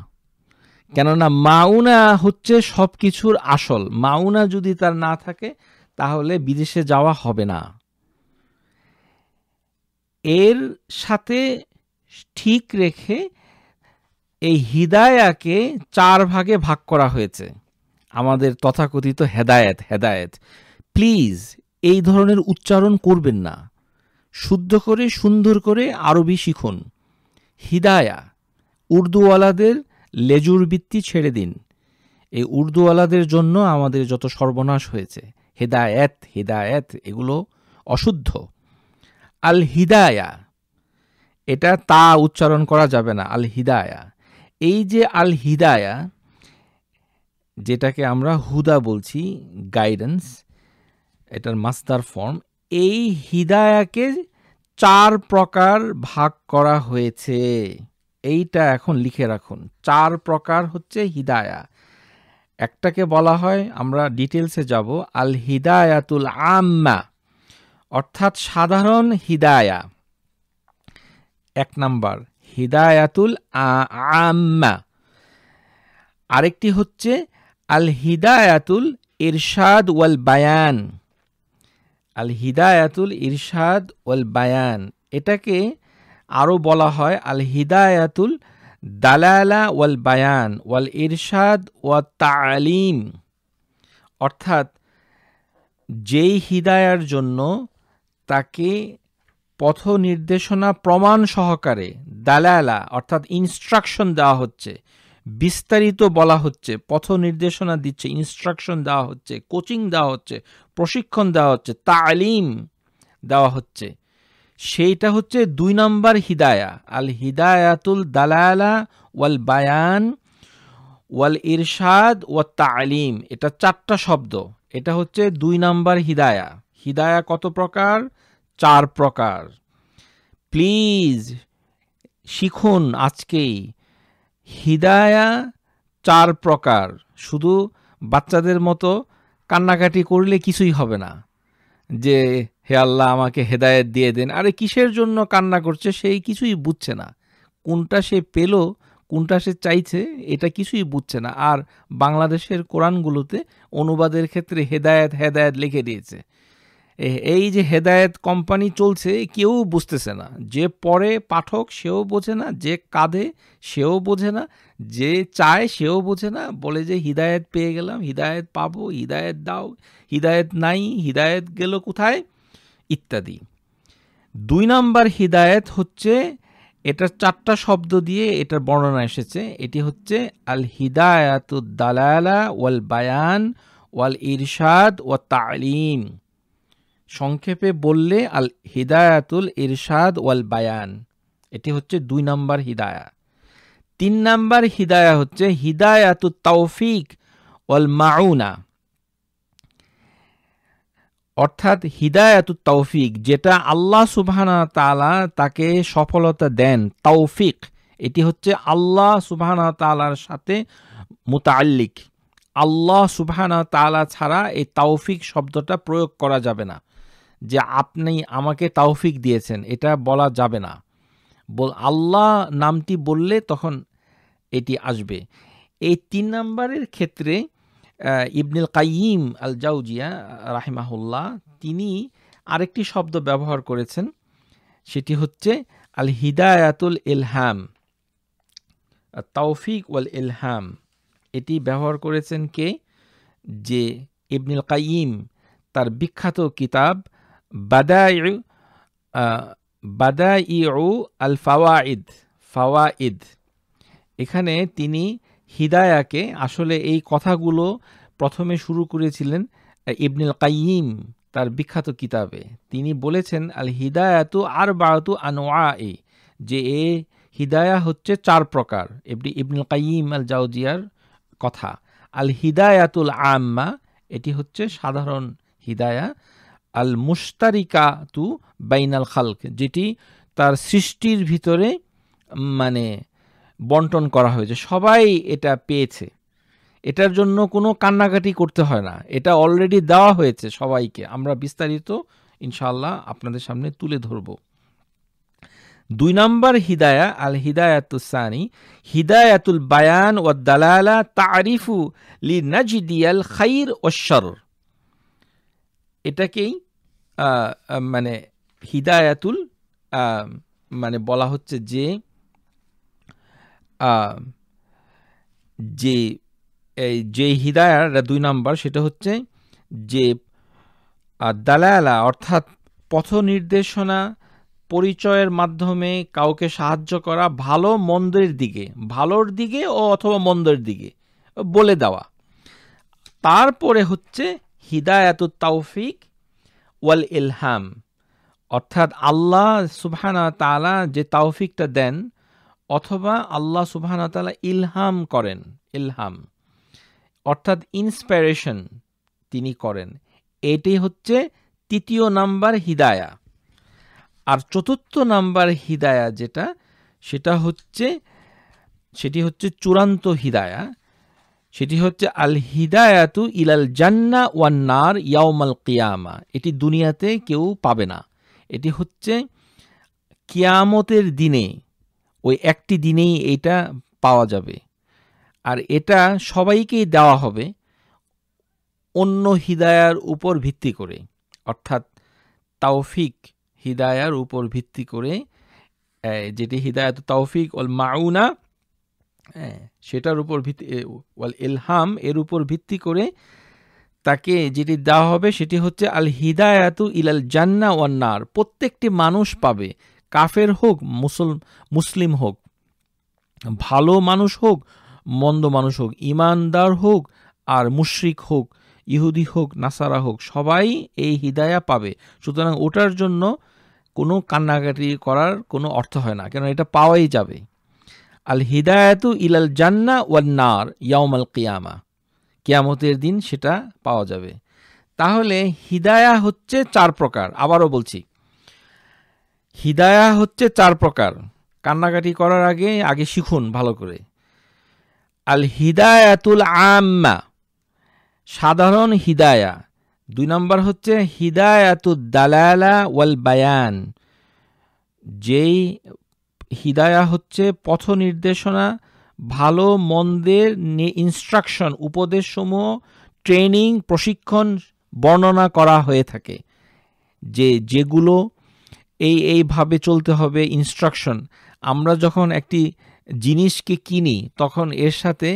কেননা মাউনা হচ্ছে সব কিছুর আসল মাউনা যদি তার না থাকে তাহলে বিদেশে যাওয়া হবে না এর সাথে ঠিক রেখে এই হিদায়াকে চার ভাগে ভাগ করা হয়েছে আমাদের তথাকথিত হেদায়েত হেদায়েত প্লিজ এই ধরনের উচ্চারণ করবেন না শুদ্ধ করে সুন্দর করে আরবি শিখুন হিদায়া উর্দুওয়ালাদের লেজুর বৃত্তি ছেড়ে দিন এই উর্দুওয়ালাদের জন্য আমাদের যত সর্বনাশ হয়েছে হেদায়েত হেদায়েত এগুলো অশুদ্ধ আল হিদায়া এটা তা উচ্চারণ করা যাবে না আল হিদায়া এই যে আল হিদায়া যেটাকে আমরা হুদা বলছি গাইডেন্স এটার মাস্টার ফর্ম এই হিদায়াকে চার প্রকার ভাগ করা হয়েছে এইটা এখন লিখে রাখুন চার প্রকার হচ্ছে হিদায়া একটাকে বলা হয় আমরা ডিটেলসে যাব আল হিদায়াতুল আম্মা অর্থাৎ সাধারণ হিদায়া এক নাম্বার হিদায়াতুল আম্মা আরেকটি হচ্ছে আল হিদায়াতুল ইরশাদ ওয়াল বায়ান আল হিদায়াতুল ইরশাদ ওয়াল বায়ান এটাকে আরও বলা হয় আল হিদায়াতুল দালালা ওয়াল বায়ান ওয়াল ইরশাদ ওয়া তালিম অর্থাৎ যেই হিদায়ার জন্য তাকে পথ নির্দেশনা প্রমাণ সহকারে দালালা অর্থাৎ ইনস্ট্রাকশন দেওয়া হচ্ছে বিস্তারিত বলা হচ্ছে পথ নির্দেশনা দিচ্ছে ইনস্ট্রাকশন দেওয়া হচ্ছে কোচিং দেওয়া হচ্ছে প্রশিক্ষণ দেওয়া হচ্ছে তালিম দেওয়া হচ্ছে সেইটা হচ্ছে দুই নম্বর হিদায়া আল হিদায়াতুল দালালা ওয়াল বায়ান ওয়াল ইরশাদ ও তালিম এটা চারটা শব্দ এটা হচ্ছে দুই নাম্বার হিদায়া হিদায়া কত প্রকার চার প্রকার প্লিজ শিখুন আজকেই হিদায়া চার প্রকার শুধু বাচ্চাদের মতো কান্নাকাটি করলে কিছুই হবে না যে হে আল্লাহ আমাকে হেদায়েত দিয়ে দেন আরে কিসের জন্য কান্না করছে সেই কিছুই বুঝছে না কোনটা সে পেল কোনটা সে চাইছে এটা কিছুই বুঝছে না আর বাংলাদেশের কোরআনগুলোতে অনুবাদের ক্ষেত্রে হেদায়েত হেদায়েত লিখে দিয়েছে এই যে হেদায়েত কোম্পানি চলছে কেউ বুঝতেছে না যে পড়ে পাঠক সেও বোঝে না যে কাঁধে সেও বোঝে না যে চায় সেও বোঝে না বলে যে হিদায়ত পেয়ে গেলাম হিদায়ত পাবো হিদায়ত দাও হিদায়ত নাই হিদায়ত গেল কোথায় ইত্যাদি দুই নাম্বার হিদায়ত হচ্ছে এটার চারটা শব্দ দিয়ে এটার বর্ণনা এসেছে এটি হচ্ছে আল দালালা ওয়াল বায়ান ওয়াল ইরশাদ ওয়া তালিম সংক্ষেপে বললে আল হিদায়াতুল ইরশাদ ওয়াল বায়ান এটি হচ্ছে দুই নাম্বার হিদায়া তিন নাম্বার হিদায়া হচ্ছে হিদায়াতু তৌফিক ওয়াল মাউনা অর্থাৎ হিদায়াতু তৌফিক যেটা আল্লাহ সুবাহানা তাআলা তাকে সফলতা দেন তৌফিক এটি হচ্ছে আল্লাহ সুবাহানা তাআলার সাথে মুতাআল্লিক আল্লাহ সুবাহানা তালা ছাড়া এই তৌফিক শব্দটা প্রয়োগ করা যাবে না যে আপনি আমাকে তাওফিক দিয়েছেন এটা বলা যাবে না বল আল্লাহ নামটি বললে তখন এটি আসবে এই তিন নম্বরের ক্ষেত্রে ইবনুল কাইম আল জাউজিয়া রাহিমাহুল্লাহ তিনি আরেকটি শব্দ ব্যবহার করেছেন সেটি হচ্ছে আল হিদায়াতুল ইলহাম তাওফিক ওয়াল ইলহাম এটি ব্যবহার করেছেন কে যে ইবনুল কাইম তার বিখ্যাত কিতাব বাদায়ু বাদাইউ আল ফাওয়াইদ ফাওয়াইদ এখানে তিনি হিদায়াকে আসলে এই কথাগুলো প্রথমে শুরু করেছিলেন ইবনুল কাইম তার বিখ্যাত কিতাবে তিনি বলেছেন আল হিদায়াতু আর বাতু আনোয়া এ যে এ হিদায়া হচ্ছে চার প্রকার এবনি ইবনুল কাইম আল জাউজিয়ার কথা আল হিদায়াতুল আম্মা এটি হচ্ছে সাধারণ হিদায়া আল মুস্তারিকা তু বাইনাল খালক যেটি তার সৃষ্টির ভিতরে মানে বন্টন করা হয়েছে সবাই এটা পেয়েছে এটার জন্য কোনো কান্নাকাটি করতে হয় না এটা অলরেডি দেওয়া হয়েছে সবাইকে আমরা বিস্তারিত ইনশাল্লাহ আপনাদের সামনে তুলে ধরব দুই নম্বর হিদায়া আল হিদায়াতুসানি হিদায়াতুল বায়ান ও দালালা তারিফু লি নাজিদিয়াল খাইর ওশ্বর এটাকেই মানে হিদায়াতুল মানে বলা হচ্ছে যে যে এই যে হিদায়াটা দুই নাম্বার সেটা হচ্ছে যে দালায়ালা অর্থাৎ পথ নির্দেশনা পরিচয়ের মাধ্যমে কাউকে সাহায্য করা ভালো মন্দের দিকে ভালোর দিকে ও অথবা মন্দের দিকে বলে দেওয়া তারপরে হচ্ছে হিদায়াত তৌফিক ওয়াল ইলহাম অর্থাৎ আল্লাহ সুবহানা তালা যে তাওফিকটা দেন অথবা আল্লাহ সুবহানা তালা ইলহাম করেন ইলহাম অর্থাৎ ইন্সপাইরেশন তিনি করেন এটি হচ্ছে তৃতীয় নাম্বার হিদায়া আর চতুর্থ নাম্বার হিদায়া যেটা সেটা হচ্ছে সেটি হচ্ছে চূড়ান্ত হিদায়া সেটি হচ্ছে আল হিদায়াতু ইলাল জান্না নার ইয়াউমাল কিয়ামা এটি দুনিয়াতে কেউ পাবে না এটি হচ্ছে কিয়ামতের দিনে ওই একটি দিনেই এটা পাওয়া যাবে আর এটা সবাইকেই দেওয়া হবে অন্য হিদায়ার উপর ভিত্তি করে অর্থাৎ তাওফিক হিদায়ার উপর ভিত্তি করে যেটি হিদায়ত তাওফিক ওল মাউনা হ্যাঁ সেটার উপর ভিত্তি ওয়াল এলহাম এর উপর ভিত্তি করে তাকে যেটি দেওয়া হবে সেটি হচ্ছে আল হিদায়াতু ইলাল জান্না ওয়ান্নার প্রত্যেকটি মানুষ পাবে কাফের হোক মুসল মুসলিম হোক ভালো মানুষ হোক মন্দ মানুষ হোক ইমানদার হোক আর মুশ্রিক হোক ইহুদি হোক নাসারা হোক সবাই এই হিদায়া পাবে সুতরাং ওটার জন্য কোনো কান্নাকাটি করার কোনো অর্থ হয় না কেন এটা পাওয়াই যাবে আল হিদায়তু ইলাল জান্না ওয়াল নার ইয়ামাল কিয়ামা কিয়ামতের দিন সেটা পাওয়া যাবে তাহলে হিদায়া হচ্ছে চার প্রকার আবারও বলছি হিদায়া হচ্ছে চার প্রকার কান্নাকাটি করার আগে আগে শিখুন ভালো করে আল হিদায়াতুল আম্মা সাধারণ হিদায়া দুই নম্বর হচ্ছে হিদায়াতুদ দালালা ওয়াল বায়ান যেই হিদায়া হচ্ছে পথ নির্দেশনা ভালো মন্দের ইনস্ট্রাকশন উপদেশসমূহ ট্রেনিং প্রশিক্ষণ বর্ণনা করা হয়ে থাকে যে যেগুলো এই এইভাবে চলতে হবে ইনস্ট্রাকশন আমরা যখন একটি জিনিসকে কিনি তখন এর সাথে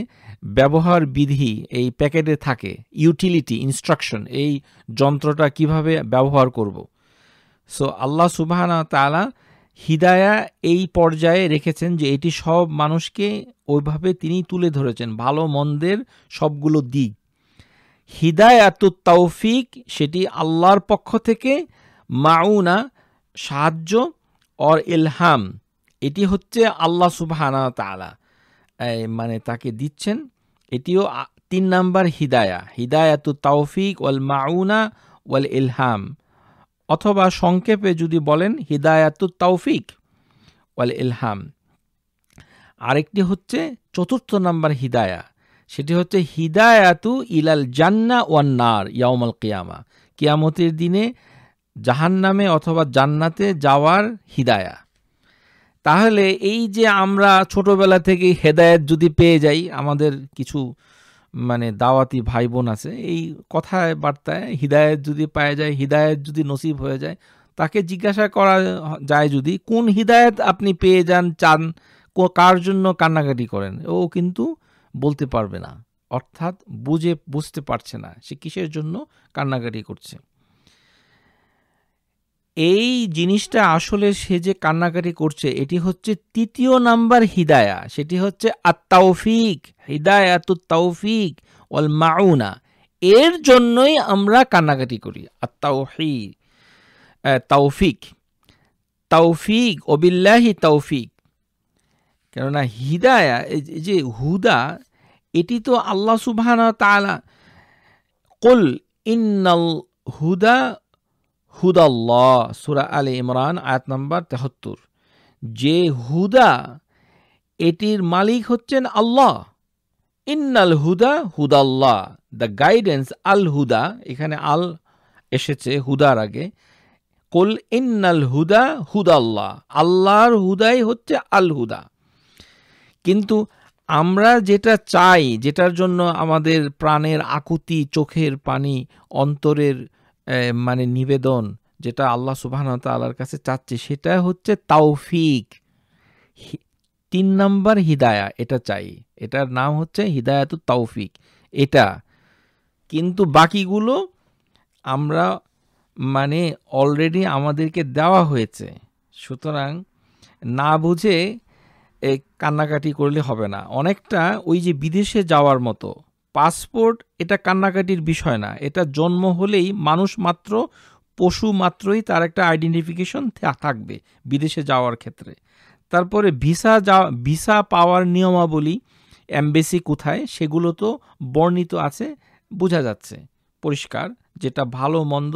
ব্যবহার বিধি এই প্যাকেটে থাকে ইউটিলিটি ইনস্ট্রাকশন এই যন্ত্রটা কিভাবে ব্যবহার করব সো আল্লাহ সুবাহানা তালা হিদায়া এই পর্যায়ে রেখেছেন যে এটি সব মানুষকে ওইভাবে তিনি তুলে ধরেছেন ভালো মন্দের সবগুলো দিক হিদায়াত তৌফিক সেটি আল্লাহর পক্ষ থেকে মাউনা সাহায্য অর ইলহাম এটি হচ্ছে আল্লাহ সুবাহানা তালা মানে তাকে দিচ্ছেন এটিও তিন নাম্বার হিদায়া হিদায়াত তৌফিক ওয়াল মাউনা ওয়াল ইলহাম অথবা সংক্ষেপে যদি বলেন হিদায়াতুত তৌফিক ওয়াল ইলহাম আরেকটি হচ্ছে চতুর্থ নাম্বার হিদায়া সেটি হচ্ছে হিদায়াতু ইলাল জান্না নার ইয়াউমাল কিয়ামা কিয়ামতের দিনে জাহান্নামে অথবা জান্নাতে যাওয়ার হিদায়া তাহলে এই যে আমরা ছোটবেলা থেকে হেদায়ত যদি পেয়ে যাই আমাদের কিছু মানে দাওয়াতি ভাই বোন আছে এই কথায় বার্তায় হৃদায়ত যদি পাওয়া যায় হৃদায়ত যদি নসিব হয়ে যায় তাকে জিজ্ঞাসা করা যায় যদি কোন হৃদায়ত আপনি পেয়ে যান চান কার জন্য কান্নাকাটি করেন ও কিন্তু বলতে পারবে না অর্থাৎ বুঝে বুঝতে পারছে না সে কিসের জন্য কান্নাকাটি করছে এই জিনিসটা আসলে সে যে কান্নাকাটি করছে এটি হচ্ছে তৃতীয় নাম্বার হিদায়া সেটি হচ্ছে আত্মাউফিক হিদায়াত তাওফিক অল মাউনা এর জন্যই আমরা কান্নাকাটি করি আত্মাউহি তাওফিক তাওফিক অবিল্লাহি তাওফিক কেননা হিদায়া যে হুদা এটি তো আল্লাহ সুবাহ তালা কুল ইন্নাল হুদা হুদাল্লাহ সুরা আলে ইমরান আয়াত নম্বর তেহাত্তর যে হুদা এটির মালিক হচ্ছেন আল্লাহ ইন্নাল হুদা হুদাল্লাহ দ্য গাইডেন্স আল হুদা এখানে আল এসেছে হুদার আগে কল ইন্নাল হুদা হুদাল্লাহ আল্লাহর হুদাই হচ্ছে আল হুদা কিন্তু আমরা যেটা চাই যেটার জন্য আমাদের প্রাণের আকুতি চোখের পানি অন্তরের মানে নিবেদন যেটা আল্লাহ সুবাহ তাল্লার কাছে চাচ্ছি সেটা হচ্ছে তাওফিক তিন নাম্বার হিদায়া এটা চাই এটার নাম হচ্ছে হিদায়াত তাওফিক এটা কিন্তু বাকিগুলো আমরা মানে অলরেডি আমাদেরকে দেওয়া হয়েছে সুতরাং না বুঝে কান্নাকাটি করলে হবে না অনেকটা ওই যে বিদেশে যাওয়ার মতো পাসপোর্ট এটা কান্নাকাটির বিষয় না এটা জন্ম হলেই মানুষ মাত্র পশু মাত্রই তার একটা আইডেন্টিফিকেশন থাকবে বিদেশে যাওয়ার ক্ষেত্রে তারপরে ভিসা যা ভিসা পাওয়ার নিয়মাবলী অ্যাম্বেসি কোথায় সেগুলো তো বর্ণিত আছে বোঝা যাচ্ছে পরিষ্কার যেটা ভালো মন্দ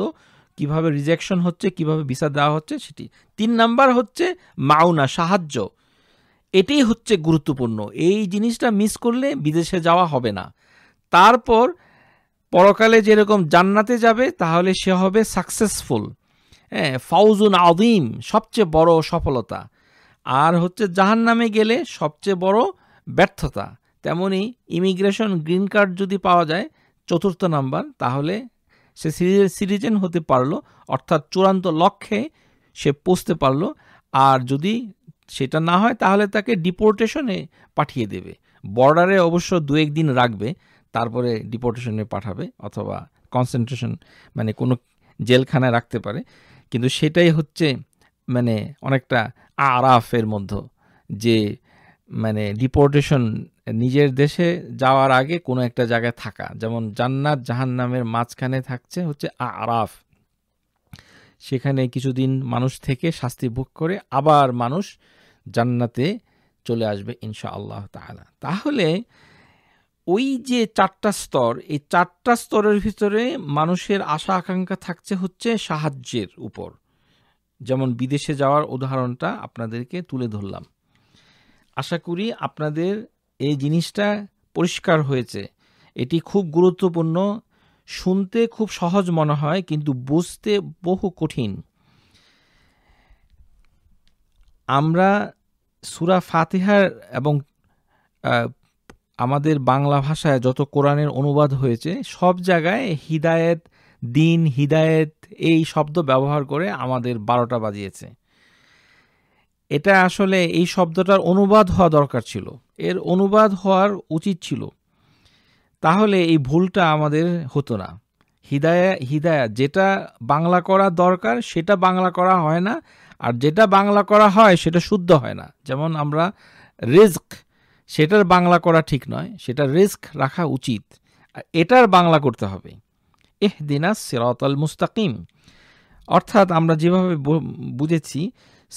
কিভাবে রিজেকশন হচ্ছে কিভাবে ভিসা দেওয়া হচ্ছে সেটি তিন নাম্বার হচ্ছে মাওনা সাহায্য এটাই হচ্ছে গুরুত্বপূর্ণ এই জিনিসটা মিস করলে বিদেশে যাওয়া হবে না তারপর পরকালে যেরকম জান্নাতে যাবে তাহলে সে হবে সাকসেসফুল হ্যাঁ ফাউজুন আদিম সবচেয়ে বড় সফলতা আর হচ্ছে জাহান নামে গেলে সবচেয়ে বড় ব্যর্থতা তেমনি ইমিগ্রেশন গ্রিন কার্ড যদি পাওয়া যায় চতুর্থ নাম্বার তাহলে সে সিটিজেন হতে পারলো অর্থাৎ চূড়ান্ত লক্ষ্যে সে পৌঁছতে পারলো আর যদি সেটা না হয় তাহলে তাকে ডিপোর্টেশনে পাঠিয়ে দেবে বর্ডারে অবশ্য দু একদিন রাখবে তারপরে ডিপোর্টেশনে পাঠাবে অথবা কনসেন্ট্রেশন মানে কোনো জেলখানায় রাখতে পারে কিন্তু সেটাই হচ্ছে মানে অনেকটা আরাফের মধ্য যে মানে ডিপোর্টেশন নিজের দেশে যাওয়ার আগে কোনো একটা জায়গায় থাকা যেমন জান্নাত জাহান্নামের মাঝখানে থাকছে হচ্ছে আরাফ সেখানে কিছুদিন মানুষ থেকে শাস্তি ভোগ করে আবার মানুষ জান্নাতে চলে আসবে ইনশা আল্লাহ তাহলে ওই যে চারটা স্তর এই চারটা স্তরের ভিতরে মানুষের আশা আকাঙ্ক্ষা থাকছে হচ্ছে সাহায্যের উপর যেমন বিদেশে যাওয়ার উদাহরণটা আপনাদেরকে তুলে ধরলাম আশা করি আপনাদের এই জিনিসটা পরিষ্কার হয়েছে এটি খুব গুরুত্বপূর্ণ শুনতে খুব সহজ মনে হয় কিন্তু বুঝতে বহু কঠিন আমরা সুরা ফাতিহার এবং আমাদের বাংলা ভাষায় যত কোরআনের অনুবাদ হয়েছে সব জায়গায় হিদায়েত দিন হিদায়েত এই শব্দ ব্যবহার করে আমাদের বারোটা বাজিয়েছে এটা আসলে এই শব্দটার অনুবাদ হওয়া দরকার ছিল এর অনুবাদ হওয়ার উচিত ছিল তাহলে এই ভুলটা আমাদের হতো না হিদায়া হিদায়া যেটা বাংলা করা দরকার সেটা বাংলা করা হয় না আর যেটা বাংলা করা হয় সেটা শুদ্ধ হয় না যেমন আমরা রিস্ক সেটার বাংলা করা ঠিক নয় সেটা রিস্ক রাখা উচিত আর এটার বাংলা করতে হবে এহ দিনা সিরাতাল মুস্তাকিম অর্থাৎ আমরা যেভাবে বুঝেছি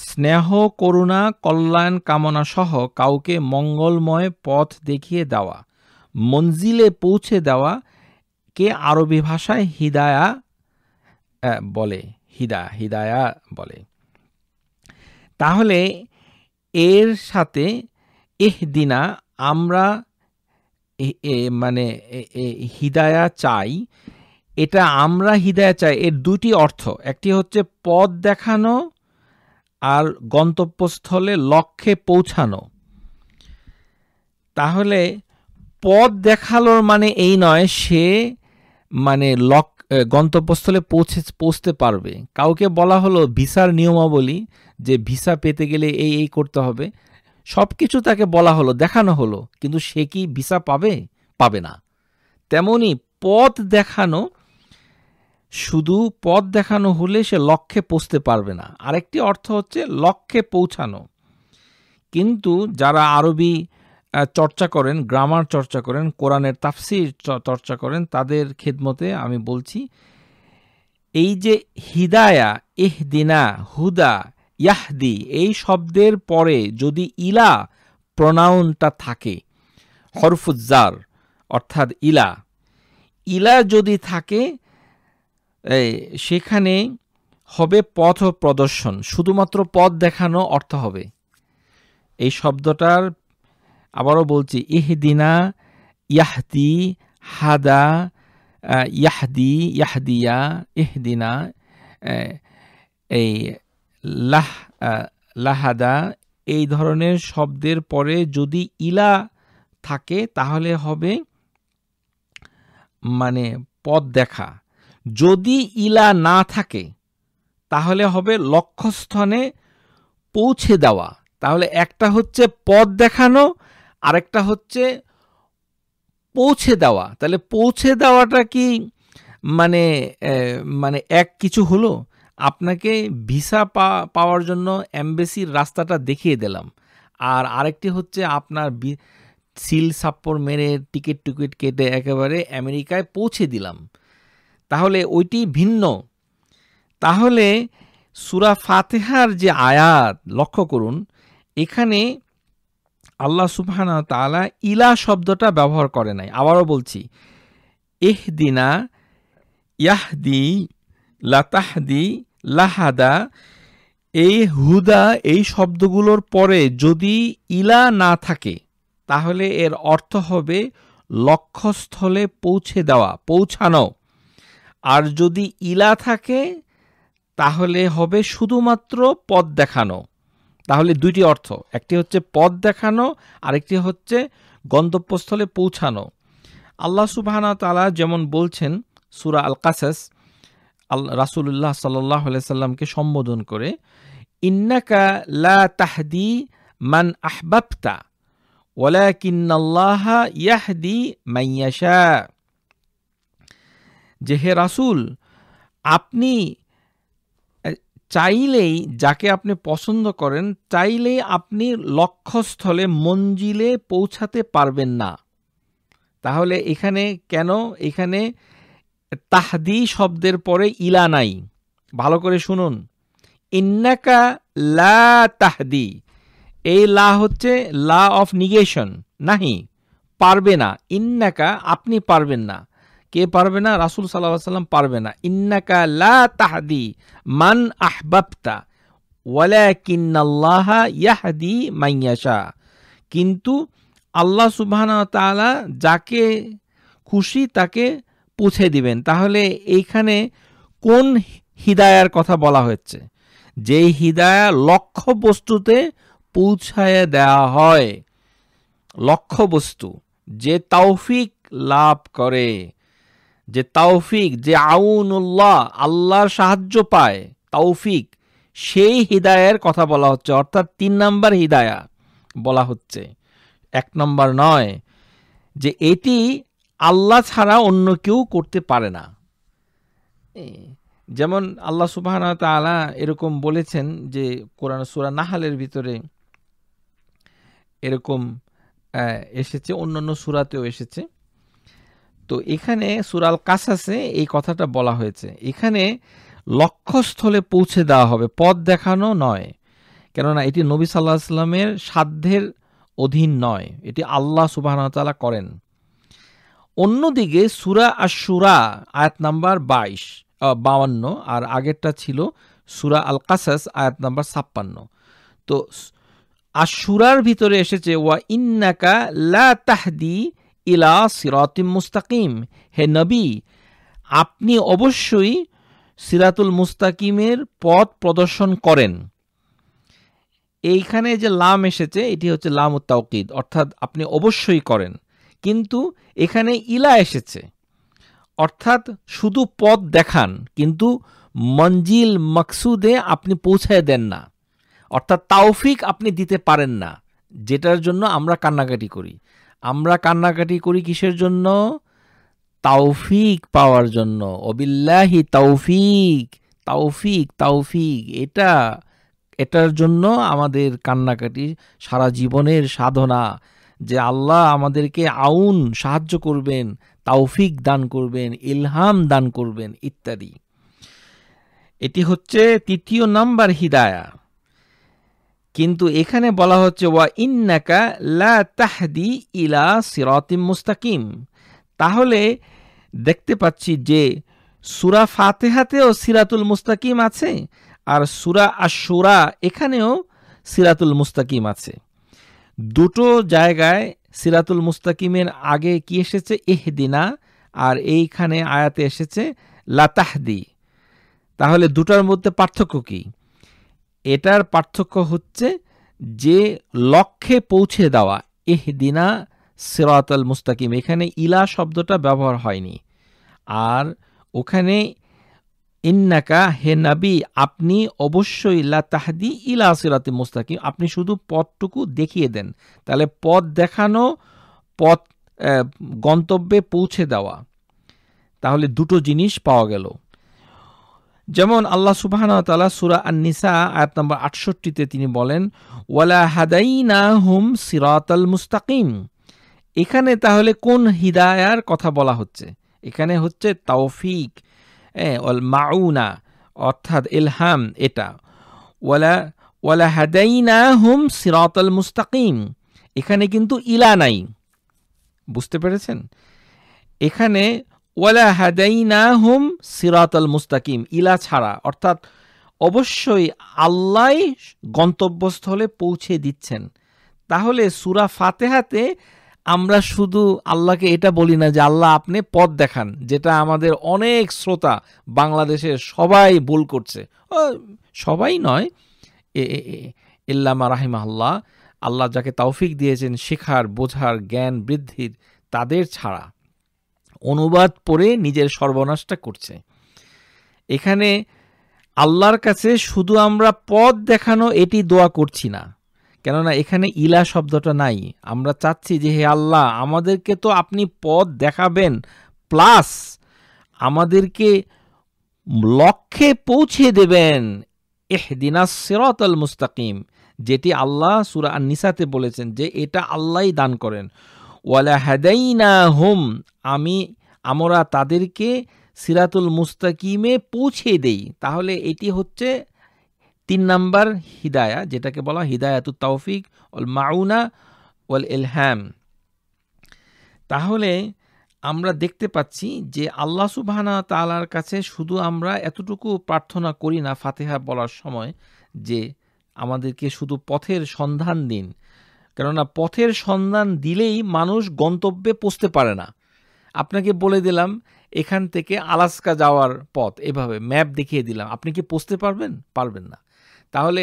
স্নেহ করুণা কল্যাণ কামনা সহ কাউকে মঙ্গলময় পথ দেখিয়ে দেওয়া মঞ্জিলে পৌঁছে দেওয়া কে আরবি ভাষায় হিদায়া বলে হিদা হিদায়া বলে তাহলে এর সাথে এহ দিনা আমরা মানে হিদায়া চাই এটা আমরা হিদায়া চাই এর দুটি অর্থ একটি হচ্ছে পদ দেখানো আর গন্তব্যস্থলে লক্ষ্যে পৌঁছানো তাহলে পদ দেখালোর মানে এই নয় সে মানে লক গন্তব্যস্থলে পৌঁছে পৌঁছতে পারবে কাউকে বলা হলো ভিসার নিয়মাবলী যে ভিসা পেতে গেলে এই এই করতে হবে সব কিছু তাকে বলা হলো দেখানো হলো কিন্তু সে কি ভিসা পাবে পাবে না তেমনি পথ দেখানো শুধু পথ দেখানো হলে সে লক্ষ্যে পৌঁছতে পারবে না আরেকটি অর্থ হচ্ছে লক্ষ্যে পৌঁছানো কিন্তু যারা আরবি চর্চা করেন গ্রামার চর্চা করেন কোরআনের তাফসির চর্চা করেন তাদের খেদমতে আমি বলছি এই যে হিদায়া এহদিনা হুদা ইয়াহদি এই শব্দের পরে যদি ইলা প্রনাউনটা থাকে হরফুজ্জার অর্থাৎ ইলা ইলা যদি থাকে সেখানে হবে পথ প্রদর্শন শুধুমাত্র পথ দেখানো অর্থ হবে এই শব্দটার আবারও বলছি ইহদিনা ইয়াহদি হাদা ইয়াহদি ইয়াহদিয়া ইহদিনা এই লাহ লাহাদা এই ধরনের শব্দের পরে যদি ইলা থাকে তাহলে হবে মানে পথ দেখা যদি ইলা না থাকে তাহলে হবে লক্ষ্যস্থানে পৌঁছে দেওয়া তাহলে একটা হচ্ছে পথ দেখানো আরেকটা হচ্ছে পৌঁছে দেওয়া তাহলে পৌঁছে দেওয়াটা কি মানে মানে এক কিছু হলো আপনাকে ভিসা পাওয়ার জন্য অ্যাম্বেসির রাস্তাটা দেখিয়ে দিলাম আর আরেকটি হচ্ছে আপনার সিল সাপ্পর মেরে টিকিট টুকিট কেটে একেবারে আমেরিকায় পৌঁছে দিলাম তাহলে ওইটি ভিন্ন তাহলে সুরা ফাতেহার যে আয়াত লক্ষ্য করুন এখানে আল্লাহ সুবহানা তালা ইলা শব্দটা ব্যবহার করে নাই আবারও বলছি এহদিনা ইয়াহদি লতাহদি লাহাদা এই হুদা এই শব্দগুলোর পরে যদি ইলা না থাকে তাহলে এর অর্থ হবে লক্ষ্যস্থলে পৌঁছে দেওয়া পৌঁছানো আর যদি ইলা থাকে তাহলে হবে শুধুমাত্র পদ দেখানো তাহলে দুইটি অর্থ একটি হচ্ছে পদ দেখানো আরেকটি হচ্ছে গন্তব্যস্থলে পৌঁছানো আল্লাহ সুবাহানা তালা যেমন বলছেন সুরা আল আল্লাহ রাসুল্লাহ সাল্লাইসাল্লামকে সম্বোধন করে ইন্নাকা লা তাহদি মান আহবাবতা যে হে রাসুল আপনি চাইলেই যাকে আপনি পছন্দ করেন চাইলেই আপনি লক্ষ্যস্থলে মঞ্জিলে পৌঁছাতে পারবেন না তাহলে এখানে কেন এখানে তাহদি শব্দের পরে ইলা নাই ভালো করে শুনুন ইন্নাকা লা তাহদি এই লা হচ্ছে লা অফ নিগেশন নাহি পারবে না ইন্নাকা আপনি পারবেন না কে পারবে না রাসুল সাল্লাহ সাল্লাম পারবে না ইন্নাকা লা তাহদি মান আহবাবতা ওয়ালাকিন্নাল্লাহা ইয়াহদি মাইয়াশা কিন্তু আল্লাহ সুবহান তাআলা যাকে খুশি তাকে পুছে দিবেন তাহলে এইখানে কোন হৃদায়ার কথা বলা হয়েছে যেই হৃদায়া লক্ষ্য বস্তুতে পৌঁছায় দেওয়া হয় লক্ষ্য বস্তু যে তৌফিক লাভ করে যে তৌফিক যে আউনুল্লাহ আল্লাহর সাহায্য পায় তৌফিক সেই হৃদায়ের কথা বলা হচ্ছে অর্থাৎ তিন নাম্বার হৃদায়া বলা হচ্ছে এক নম্বর নয় যে এটি আল্লাহ ছাড়া অন্য কেউ করতে পারে না যেমন আল্লাহ সুবাহ তালা এরকম বলেছেন যে কোরআন সুরা নাহালের ভিতরে এরকম এসেছে অন্যান্য সুরাতেও এসেছে তো এখানে সুরাল কাসাসে এই কথাটা বলা হয়েছে এখানে লক্ষ্যস্থলে পৌঁছে দেওয়া হবে পথ দেখানো নয় কেননা এটি নবী সাল্লাহ আসলামের সাধ্যের অধীন নয় এটি আল্লাহ সুবাহতালা করেন অন্যদিকে সুরা আশুরা আয়াত নাম্বার বাইশ বাউান্ন আর আগেরটা ছিল সুরা আল কাসাস আয়াত নাম্বার ছাপ্পান্ন তো আশুরার ভিতরে এসেছে ওয়া ইন্নাকা লা তাহদি ইলা সিরাতিম মুস্তাকিম হে নবী আপনি অবশ্যই সিরাতুল মুস্তাকিমের পথ প্রদর্শন করেন এইখানে যে লাম এসেছে এটি হচ্ছে লাম তাওকিদ অর্থাৎ আপনি অবশ্যই করেন কিন্তু এখানে ইলা এসেছে অর্থাৎ শুধু পথ দেখান কিন্তু মঞ্জিল মকসুদে আপনি পৌঁছায় দেন না অর্থাৎ তাওফিক আপনি দিতে পারেন না যেটার জন্য আমরা কান্নাকাটি করি আমরা কান্নাকাটি করি কিসের জন্য তাওফিক পাওয়ার জন্য অবিল্লাহি তাওফিক তাওফিক তাওফিক এটা এটার জন্য আমাদের কান্নাকাটি সারা জীবনের সাধনা যে আল্লাহ আমাদেরকে আউন সাহায্য করবেন তাওফিক দান করবেন ইলহাম দান করবেন ইত্যাদি এটি হচ্ছে তৃতীয় নাম্বার হিদায়া কিন্তু এখানে বলা হচ্ছে ওয়া ইন্নাকা লা তাহদি ইলা সিরাতিম মুস্তাকিম তাহলে দেখতে পাচ্ছি যে সুরা ফাতেহাতেও সিরাতুল মুস্তাকিম আছে আর সুরা আশুরা এখানেও সিরাতুল মুস্তাকিম আছে দুটো জায়গায় সিরাতুল মুস্তাকিমের আগে কি এসেছে দিনা আর এইখানে আয়াতে এসেছে লাতাহদি তাহলে দুটার মধ্যে পার্থক্য কি এটার পার্থক্য হচ্ছে যে লক্ষ্যে পৌঁছে দেওয়া দিনা সিরাতুল মুস্তাকিম এখানে ইলা শব্দটা ব্যবহার হয়নি আর ওখানে ইন্নাকা হে নাবি আপনি অবশ্যই লা তাহদি ইলা সিরাতে মুস্তাকিম আপনি শুধু পথটুকু দেখিয়ে দেন তাহলে পথ দেখানো পথ গন্তব্যে পৌঁছে দেওয়া তাহলে দুটো জিনিস পাওয়া গেল যেমন আল্লাহ সুবহান তালা সুরা আন নিসা আয়াত নম্বর আটষট্টিতে তিনি বলেন ওয়ালা হাদাইনা হুম সিরাতাল মুস্তাকিম এখানে তাহলে কোন হিদায়ার কথা বলা হচ্ছে এখানে হচ্ছে তাওফিক অল হ্যাঁ, মাউনা অর্থাৎ ইলহাম এটা ওয়ালা ওয়ালা হাদাইনা হুম সিরাতল মুস্তাকিম এখানে কিন্তু ইলা নাই বুঝতে পেরেছেন এখানে ওয়ালা হাদাইনা হুম সিরাতল মুস্তাকিম ইলা ছাড়া অর্থাৎ অবশ্যই আল্লাহ গন্তব্যস্থলে পৌঁছে দিচ্ছেন তাহলে সুরা ফাতেহাতে আমরা শুধু আল্লাহকে এটা বলি না যে আল্লাহ আপনি পথ দেখান যেটা আমাদের অনেক শ্রোতা বাংলাদেশে সবাই ভুল করছে সবাই নয় এ এল্লা রাহিম আল্লাহ আল্লাহ যাকে তৌফিক দিয়েছেন শেখার বোঝার জ্ঞান বৃদ্ধির তাদের ছাড়া অনুবাদ পড়ে নিজের সর্বনাশটা করছে এখানে আল্লাহর কাছে শুধু আমরা পথ দেখানো এটি দোয়া করছি না কেননা এখানে ইলা শব্দটা নাই আমরা চাচ্ছি যে হে আল্লাহ আমাদেরকে তো আপনি পথ দেখাবেন প্লাস আমাদেরকে লক্ষ্যে পৌঁছে দেবেন এহ সিরত আল মুস্তাকিম যেটি আল্লাহ সুরা নিসাতে বলেছেন যে এটা আল্লাহই দান করেন ওয়ালা হাদাইনা হোম আমি আমরা তাদেরকে সিরাতুল মুস্তাকিমে পৌঁছে দেই তাহলে এটি হচ্ছে তিন নাম্বার হিদায়া যেটাকে বলা হিদায়াতু তৌফিক অল মাউনা ওয়াল এলহ্যাম তাহলে আমরা দেখতে পাচ্ছি যে আল্লাহ সুবাহানা তালার কাছে শুধু আমরা এতটুকু প্রার্থনা করি না ফাতেহা বলার সময় যে আমাদেরকে শুধু পথের সন্ধান দিন কেননা পথের সন্ধান দিলেই মানুষ গন্তব্যে পৌঁছতে পারে না আপনাকে বলে দিলাম এখান থেকে আলাস্কা যাওয়ার পথ এভাবে ম্যাপ দেখিয়ে দিলাম আপনি কি পৌঁছতে পারবেন পারবেন না তাহলে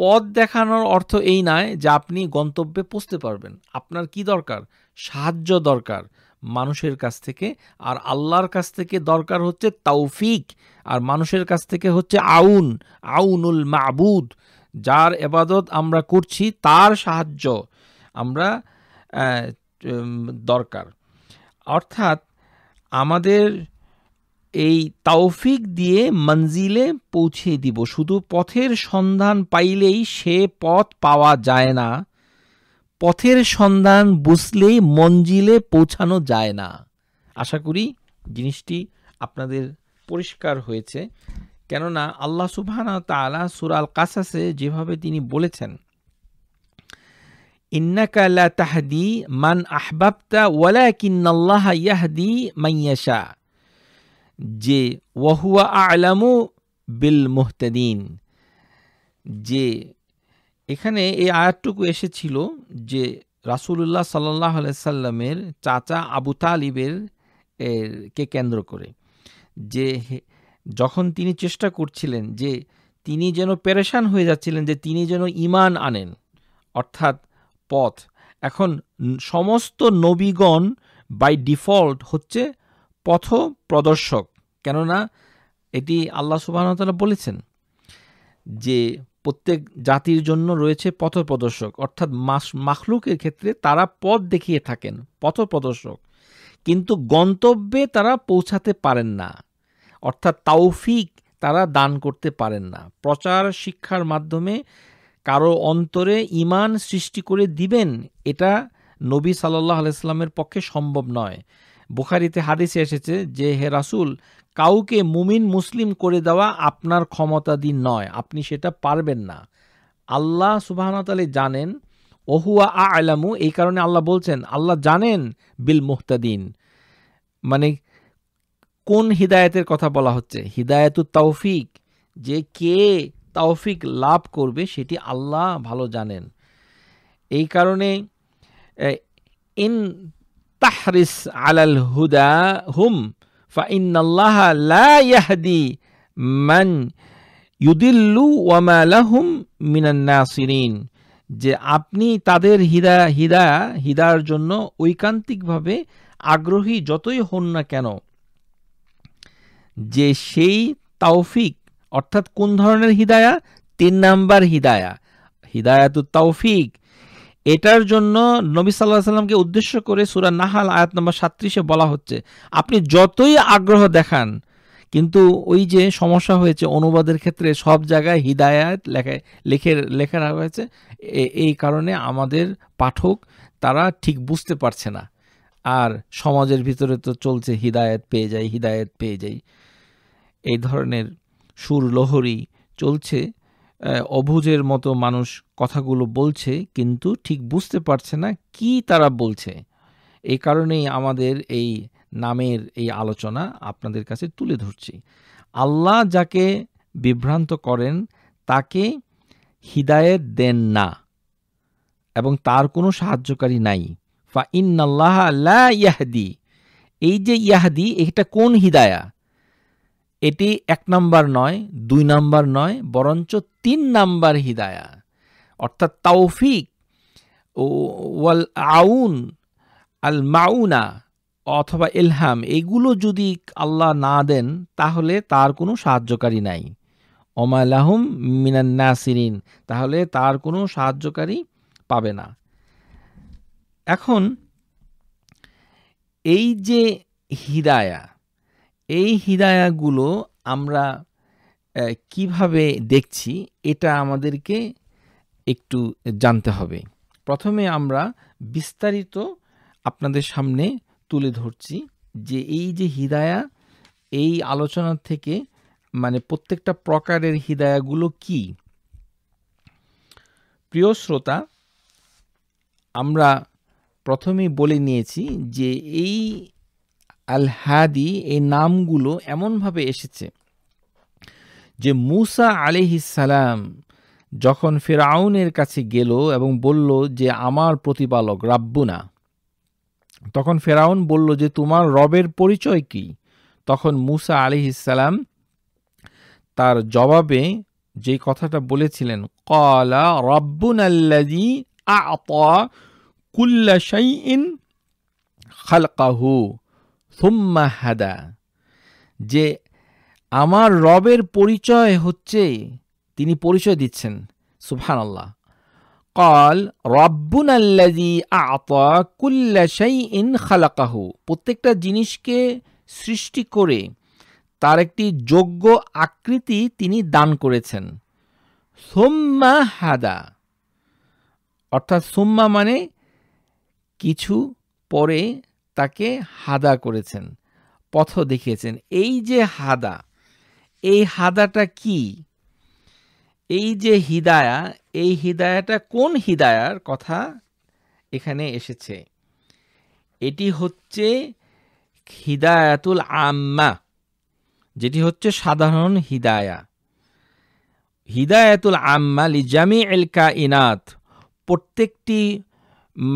পথ দেখানোর অর্থ এই নয় যে আপনি গন্তব্যে পৌঁছতে পারবেন আপনার কি দরকার সাহায্য দরকার মানুষের কাছ থেকে আর আল্লাহর কাছ থেকে দরকার হচ্ছে তাওফিক আর মানুষের কাছ থেকে হচ্ছে আউন আউনুল মাবুদ যার এবাদত আমরা করছি তার সাহায্য আমরা দরকার অর্থাৎ আমাদের এই তাওফিক দিয়ে মঞ্জিলে পৌঁছে দিব শুধু পথের সন্ধান পাইলেই সে পথ পাওয়া যায় না পথের সন্ধান বুঝলেই মঞ্জিলে পৌঁছানো যায় না আশা করি জিনিসটি আপনাদের পরিষ্কার হয়েছে কেননা আল্লাহ সুবহান তালা সুরাল কাসাসে যেভাবে তিনি বলেছেন ইন্নাকাল্লা তাহাদি তাহদি মান আহবাবতা কিন্নাল্লাহ ইয়াহদি মাইয়াশা যে ওয়াহুয়া আলামু বিল মোহতাদিন যে এখানে এই আয়াতটুকু এসেছিল যে রাসুলুল্লাহ সাল্লাহ সাল্লামের চাচা আবু তালিবের কে কেন্দ্র করে যে যখন তিনি চেষ্টা করছিলেন যে তিনি যেন পেরেশান হয়ে যাচ্ছিলেন যে তিনি যেন ইমান আনেন অর্থাৎ পথ এখন সমস্ত নবীগণ বাই ডিফল্ট হচ্ছে পথ প্রদর্শক কেননা এটি আল্লাহ সুবাহতালা বলেছেন যে প্রত্যেক জাতির জন্য রয়েছে পথ প্রদর্শক অর্থাৎ মাস মাখলুকের ক্ষেত্রে তারা পথ দেখিয়ে থাকেন পথ প্রদর্শক কিন্তু গন্তব্যে তারা পৌঁছাতে পারেন না অর্থাৎ তাওফিক তারা দান করতে পারেন না প্রচার শিক্ষার মাধ্যমে কারো অন্তরে ইমান সৃষ্টি করে দিবেন এটা নবী সাল্লাহ আলাইস্লামের পক্ষে সম্ভব নয় বুখারিতে হাদিসে এসেছে যে হে রাসুল কাউকে মুমিন মুসলিম করে দেওয়া আপনার ক্ষমতাধীন নয় আপনি সেটা পারবেন না আল্লাহ সুবাহতালে জানেন ওহুয়া আ আলামু এই কারণে আল্লাহ বলছেন আল্লাহ জানেন বিল মুহতাদিন মানে কোন হিদায়তের কথা বলা হচ্ছে হিদায়তু তৌফিক যে কে তৌফিক লাভ করবে সেটি আল্লাহ ভালো জানেন এই কারণে ইন তাহরিস আলাল হুদা হুম ফাইন্নাল্লাহ লা ইয়াহদি মান ইউদিল্লু ওয়ামা লাহুম মিনান নাসিরিন যে আপনি তাদের হীরা হীরা হিদার জন্য ঐকান্তিকভাবে আগ্রহী যতই হন না কেন যে সেই তাওফিক অর্থাৎ কোন ধরনের হিদায়া তিন নাম্বার হিদায়া হিদায়া তো তাওফিক এটার জন্য নবী সাল্লাহ সাল্লামকে উদ্দেশ্য করে সুরা নাহাল আয়াত নম্বর সাত্রিশে বলা হচ্ছে আপনি যতই আগ্রহ দেখান কিন্তু ওই যে সমস্যা হয়েছে অনুবাদের ক্ষেত্রে সব জায়গায় হিদায়াত লেখা লেখে লেখা হয়েছে এই কারণে আমাদের পাঠক তারা ঠিক বুঝতে পারছে না আর সমাজের ভিতরে তো চলছে হিদায়ত পেয়ে যাই হিদায়ত পেয়ে যাই এই ধরনের সুর লহরী চলছে অভুজের মতো মানুষ কথাগুলো বলছে কিন্তু ঠিক বুঝতে পারছে না কি তারা বলছে এই কারণেই আমাদের এই নামের এই আলোচনা আপনাদের কাছে তুলে ধরছি আল্লাহ যাকে বিভ্রান্ত করেন তাকে হিদায়ত দেন না এবং তার কোনো সাহায্যকারী নাই ফা ইন্নাল্লাহ লা ইয়াহদি এই যে ইয়াহদি এটা কোন হিদায়া এটি এক নাম্বার নয় দুই নাম্বার নয় বরঞ্চ তিন নাম্বার হিদায়া অর্থাৎ তাওফিক ওয়াল আউন আল মাউনা অথবা এলহাম এগুলো যদি আল্লাহ না দেন তাহলে তার কোনো সাহায্যকারী নাই অমালাহুম মিনান্নাসিরিন তাহলে তার কোনো সাহায্যকারী পাবে না এখন এই যে হিদায়া এই হৃদায়াগুলো আমরা কিভাবে দেখছি এটা আমাদেরকে একটু জানতে হবে প্রথমে আমরা বিস্তারিত আপনাদের সামনে তুলে ধরছি যে এই যে হৃদায়া এই আলোচনার থেকে মানে প্রত্যেকটা প্রকারের হৃদায়াগুলো কি প্রিয় শ্রোতা আমরা প্রথমেই বলে নিয়েছি যে এই আল হাদি এই নামগুলো এমনভাবে এসেছে যে মুসা সালাম যখন ফেরাউনের কাছে গেল এবং বলল যে আমার প্রতিপালক রাব্বুনা তখন ফেরাউন বলল যে তোমার রবের পরিচয় কি তখন মুসা সালাম তার জবাবে যে কথাটা বলেছিলেন কলা রব্বুনাল্লাজি আ আল্লা শাইন খালকাহু সোম্মা হাদা যে আমার রবের পরিচয় হচ্ছে তিনি পরিচয় দিচ্ছেন সুফান আল্লাহ কল রব্বুন আল্লাজি কুল্লা শাই ইন খালাকাহু প্রত্যেকটা জিনিসকে সৃষ্টি করে তার একটি যোগ্য আকৃতি তিনি দান করেছেন সোম্মা হাদা অর্থাৎ সোম্মা মানে কিছু পরে তাকে হাদা করেছেন পথ দেখিয়েছেন এই যে হাদা এই হাদাটা কি এই যে হিদায়া এই হিদায়াটা কোন হিদায়ার কথা এখানে এসেছে এটি হচ্ছে হৃদায়াতুল আম্মা যেটি হচ্ছে সাধারণ হিদায়া হিদায়াতুল আম্মা লিজামি এলকা ইনাত প্রত্যেকটি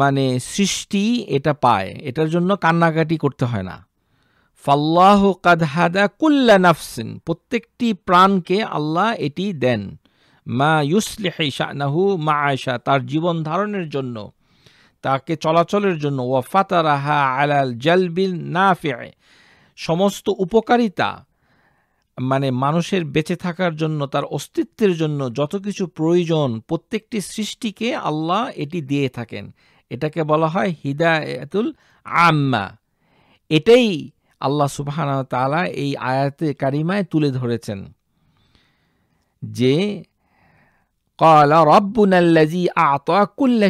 মানে সৃষ্টি এটা পায় এটার জন্য কান্নাকাটি করতে হয় না ফাল্লাহ কাদহাদা কুল্লা নাফসিন প্রত্যেকটি প্রাণকে আল্লাহ এটি দেন মা ইউসলেহে শাহনাহু মা আয়সা তার জীবন ধারণের জন্য তাকে চলাচলের জন্য ওয়াফাতারাহা আলাল জালবিল না সমস্ত উপকারিতা মানে মানুষের বেঁচে থাকার জন্য তার অস্তিত্বের জন্য যত কিছু প্রয়োজন প্রত্যেকটি সৃষ্টিকে আল্লাহ এটি দিয়ে থাকেন এটাকে বলা হয় হিদায়তুল আম্মা এটাই আল্লাহ সুবাহানা তালা এই আয়াতে কারিমায় তুলে ধরেছেন যে কলা ربنا الذي أعطى كل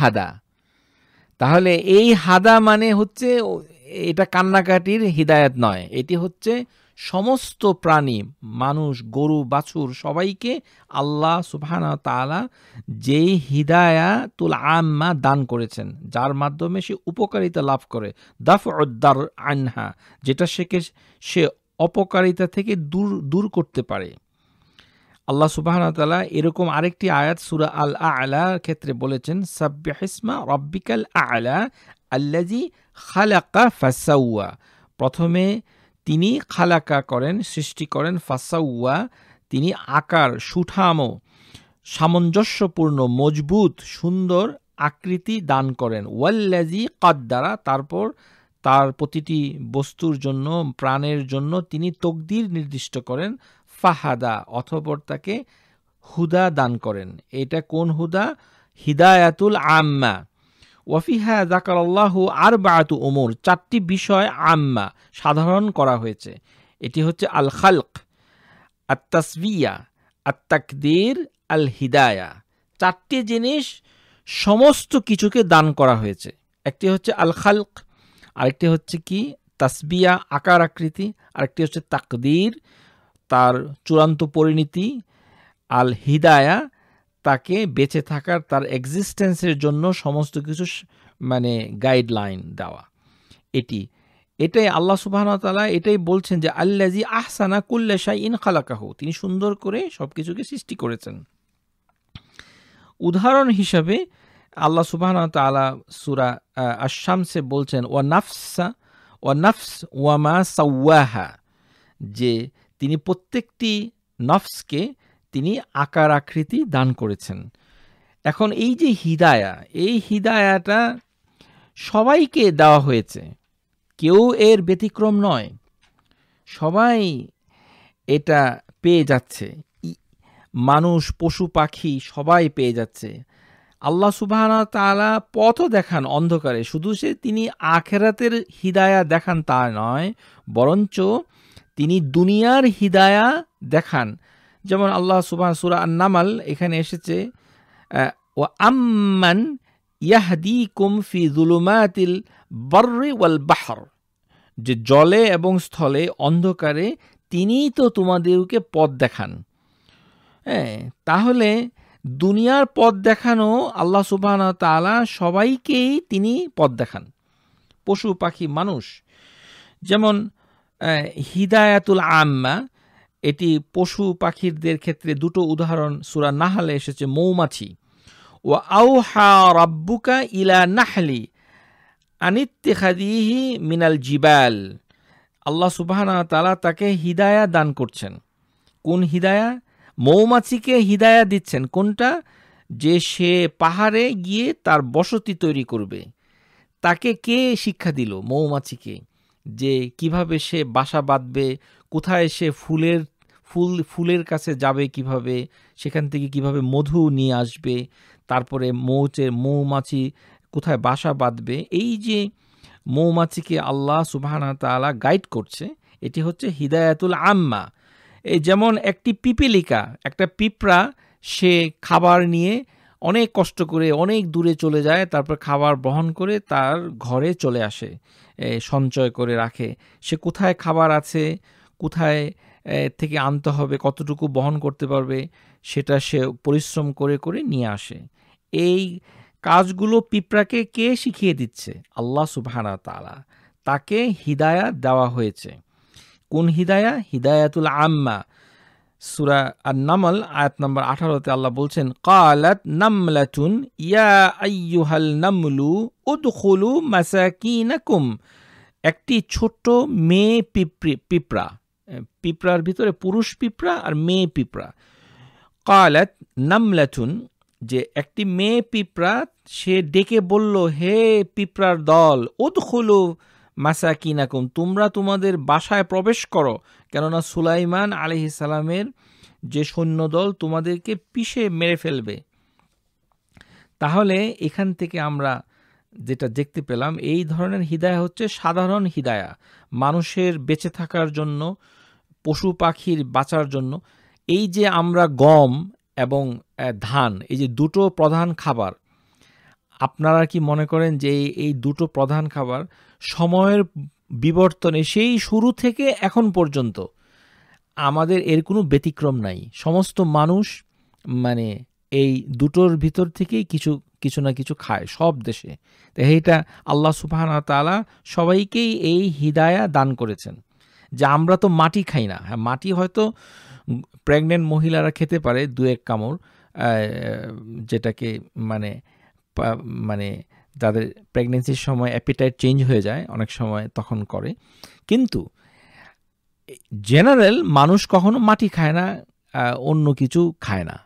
হাদা তাহলে এই হাদা মানে হচ্ছে এটা কান্নাকাটির হৃদায়ত নয় এটি হচ্ছে সমস্ত প্রাণী মানুষ গরু বাছুর সবাইকে আল্লাহ সুফানা তালা যেই হিদায়াতুল আম্মা দান করেছেন যার মাধ্যমে সে উপকারিতা লাভ করে দাফ উদ্দার আনহা যেটা সেকে সে অপকারিতা থেকে দূর দূর করতে পারে আল্লাহ সুবাহানা তালা এরকম আরেকটি আয়াত সুরা আল আলা ক্ষেত্রে বলেছেন সাব্বিহিসমা রব্বিকাল আলা আল্লাজি খালাকা ফাসাউয়া প্রথমে তিনি খালাকা করেন সৃষ্টি করেন ফাসাউয়া তিনি আকার সুঠামো সামঞ্জস্যপূর্ণ মজবুত সুন্দর আকৃতি দান করেন ওয়াল্লাজি কাদ্দারা তারপর তার প্রতিটি বস্তুর জন্য প্রাণের জন্য তিনি তকদির নির্দিষ্ট করেন ফাহাদা অথপর তাকে হুদা দান করেন এটা কোন হুদা হিদায়াতুল আম্মা ওয়াফিহা আল্লাহ আর বায়াতু ওমর চারটি বিষয় আম্মা সাধারণ করা হয়েছে এটি হচ্ছে আল খালক আত তাসবিয়া আত তাকদির আল হিদায়া চারটি জিনিস সমস্ত কিছুকে দান করা হয়েছে একটি হচ্ছে আল খালক আরেকটি হচ্ছে কি তাসবিয়া আকার আকৃতি আরেকটি হচ্ছে তাকদির তার চূড়ান্ত পরিণতি আল হিদায়া তাকে বেঁচে থাকার তার এক্সিস্টেন্সের জন্য সমস্ত কিছু মানে গাইডলাইন দেওয়া এটি এটাই আল্লাহ সুবাহতালা এটাই বলছেন যে আল্লাজি আহসানা কুল্লাশাই ইন খালাকাহু তিনি সুন্দর করে সব কিছুকে সৃষ্টি করেছেন উদাহরণ হিসাবে আল্লাহ সুবাহন তালা সুরা আশামসে বলছেন ও নাফসা ও নাফস ওয়ামা সাউয়াহা যে তিনি প্রত্যেকটি নফসকে তিনি আকার আকৃতি দান করেছেন এখন এই যে হিদায়া এই হিদায়াটা সবাইকে দেওয়া হয়েছে কেউ এর ব্যতিক্রম নয় সবাই এটা পেয়ে যাচ্ছে মানুষ পশু পাখি সবাই পেয়ে যাচ্ছে আল্লাহ সুবাহানা তালা পথও দেখান অন্ধকারে শুধু সে তিনি আখেরাতের হিদায়া দেখান তা নয় বরঞ্চ তিনি দুনিয়ার হিদায়া দেখান যেমন আল্লাহ সুবাহ সুরা নামাল এখানে এসেছে ও আম্মান ইয়াহদি কুমফি জুলুমাতিল বর্রে ওয়াল বাহর যে জলে এবং স্থলে অন্ধকারে তিনি তো তোমাদেরকে পথ দেখান হ্যাঁ তাহলে দুনিয়ার পথ দেখানো আল্লাহ সুবাহ তালা সবাইকেই তিনি পথ দেখান পশু পাখি মানুষ যেমন হিদায়াতুল আম্মা এটি পশু পাখিরদের ক্ষেত্রে দুটো উদাহরণ সুরা নাহালে এসেছে মৌমাছি ও আউ হা রাব্বুকা ইলা নাহলি খাদিহি মিনাল জিবাল আল্লাহ সুবাহানা তালা তাকে হিদায়া দান করছেন কোন হিদায়া মৌমাছিকে হিদায়া দিচ্ছেন কোনটা যে সে পাহাড়ে গিয়ে তার বসতি তৈরি করবে তাকে কে শিক্ষা দিল মৌমাছিকে যে কিভাবে সে বাসা বাঁধবে কোথায় সে ফুলের ফুল ফুলের কাছে যাবে কিভাবে সেখান থেকে কিভাবে মধু নিয়ে আসবে তারপরে মৌচে মৌমাছি কোথায় বাসা বাঁধবে এই যে মৌমাছিকে আল্লাহ সুবাহানা তালা গাইড করছে এটি হচ্ছে হিদায়াতুল আম্মা এই যেমন একটি পিপিলিকা একটা পিঁপড়া সে খাবার নিয়ে অনেক কষ্ট করে অনেক দূরে চলে যায় তারপর খাবার বহন করে তার ঘরে চলে আসে সঞ্চয় করে রাখে সে কোথায় খাবার আছে কোথায় থেকে আনতে হবে কতটুকু বহন করতে পারবে সেটা সে পরিশ্রম করে করে নিয়ে আসে এই কাজগুলো পিঁপড়াকে কে শিখিয়ে দিচ্ছে আল্লাহ সুবহানা তালা তাকে হিদায়া দেওয়া হয়েছে কোন হিদায়া হিদায়াতুল আম্মা সুরা আর নামল আয়াত নম্বর আঠারোতে আল্লাহ বলছেন কালাত নামলাতুন ইয়া আইয়ুহাল নামলু উদখুলু মাসাকিনাকুম একটি ছোট্ট মেয়ে পিঁপড়া পিঁপড়ার ভিতরে পুরুষ পিঁপড়া আর মেয়ে পিঁপড়া কালাত নামলাথুন যে একটি মেয়ে পিঁপড়া সে ডেকে বলল হে পিঁপড়ার দল ওদখুলু মাসা কিনাকুম তোমরা তোমাদের বাসায় প্রবেশ করো কেননা সুলাইমান আলিহিসালামের যে সৈন্যদল তোমাদেরকে পিষে মেরে ফেলবে তাহলে এখান থেকে আমরা যেটা দেখতে পেলাম এই ধরনের হৃদয়া হচ্ছে সাধারণ হৃদয়া মানুষের বেঁচে থাকার জন্য পশু পাখির বাঁচার জন্য এই যে আমরা গম এবং ধান এই যে দুটো প্রধান খাবার আপনারা কি মনে করেন যে এই দুটো প্রধান খাবার সময়ের বিবর্তনে সেই শুরু থেকে এখন পর্যন্ত আমাদের এর কোনো ব্যতিক্রম নাই সমস্ত মানুষ মানে এই দুটোর ভিতর থেকেই কিছু কিছু না কিছু খায় সব দেশে এইটা আল্লাহ সুফহান তালা সবাইকেই এই হৃদায়া দান করেছেন যে আমরা তো মাটি খাই না হ্যাঁ মাটি হয়তো প্রেগনেন্ট মহিলারা খেতে পারে দু এক কামড় যেটাকে মানে মানে তাদের প্রেগনেন্সির সময় অ্যাপিটাইট চেঞ্জ হয়ে যায় অনেক সময় তখন করে কিন্তু জেনারেল মানুষ কখনো মাটি খায় না অন্য কিছু খায় না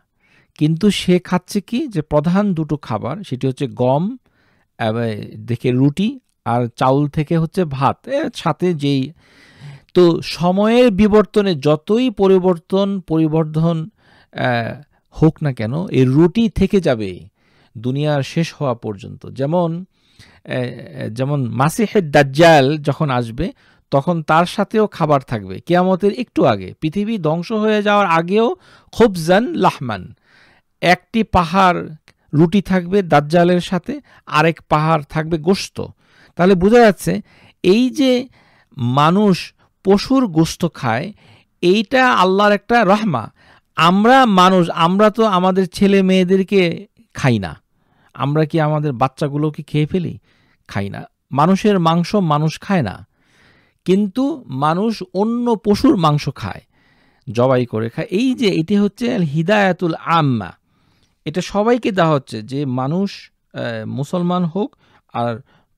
কিন্তু সে খাচ্ছে কি যে প্রধান দুটো খাবার সেটি হচ্ছে গম দেখে রুটি আর চাউল থেকে হচ্ছে ভাত সাথে যেই তো সময়ের বিবর্তনে যতই পরিবর্তন পরিবর্ধন হোক না কেন এই রুটি থেকে যাবে দুনিয়ার শেষ হওয়া পর্যন্ত যেমন যেমন মাসিহের দাজ্জাল যখন আসবে তখন তার সাথেও খাবার থাকবে কেয়ামতের একটু আগে পৃথিবী ধ্বংস হয়ে যাওয়ার আগেও খুবজান লাহমান একটি পাহাড় রুটি থাকবে দাজ্জালের সাথে আরেক পাহাড় থাকবে গোস্ত তাহলে বোঝা যাচ্ছে এই যে মানুষ পশুর গোস্ত খায় এইটা আল্লাহর একটা রহমা আমরা মানুষ আমরা তো আমাদের ছেলে মেয়েদেরকে খাই না আমরা কি আমাদের বাচ্চাগুলোকে খেয়ে ফেলি খাই না মানুষের মাংস মানুষ খায় না কিন্তু মানুষ অন্য পশুর মাংস খায় জবাই করে খায় এই যে এটি হচ্ছে হিদায়াতুল আম্মা এটা সবাইকে দেওয়া হচ্ছে যে মানুষ মুসলমান হোক আর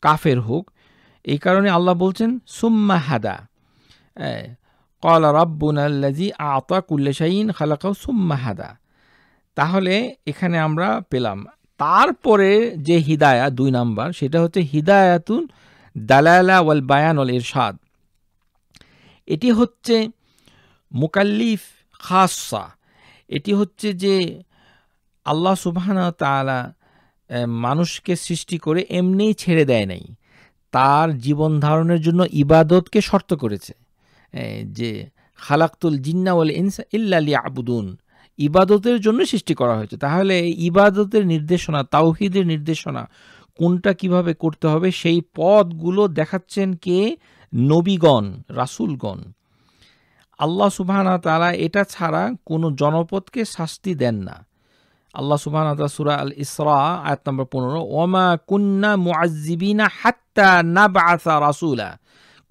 কাফের হোক এই কারণে আল্লাহ বলছেন সুম্মা হাদা কল রাব্বুনাল্লাজি আতা কুল্লেশাইন খালাকাউ সুম্মাহাদা তাহলে এখানে আমরা পেলাম তারপরে যে হিদায়া দুই নাম্বার সেটা হচ্ছে হিদায়াতুন দালালা ওয়াল বায়ান অল ইরশাদ এটি হচ্ছে মুকাল্লিফ খাসা এটি হচ্ছে যে আল্লাহ সুবাহানা তালা মানুষকে সৃষ্টি করে এমনিই ছেড়ে দেয় নাই তার জীবন ধারণের জন্য ইবাদতকে শর্ত করেছে যে খালাক্তুল জিন্নাওয়াল ইনসা ইল্লা লি আবুদুন ইবাদতের জন্য সৃষ্টি করা হয়েছে তাহলে ইবাদতের নির্দেশনা তাওহিদের নির্দেশনা কোনটা কিভাবে করতে হবে সেই পদগুলো দেখাচ্ছেন কে নবীগণ রাসুলগণ আল্লাহ সুবাহানা তারা এটা ছাড়া কোনো জনপদকে শাস্তি দেন না আল্লাহ সুবাহানা তালা সুরা আল ইসরা আয়াত নম্বর পনেরো ওমা কুন্না মুআজিবিনা হাত্তা না বাসা রাসুলা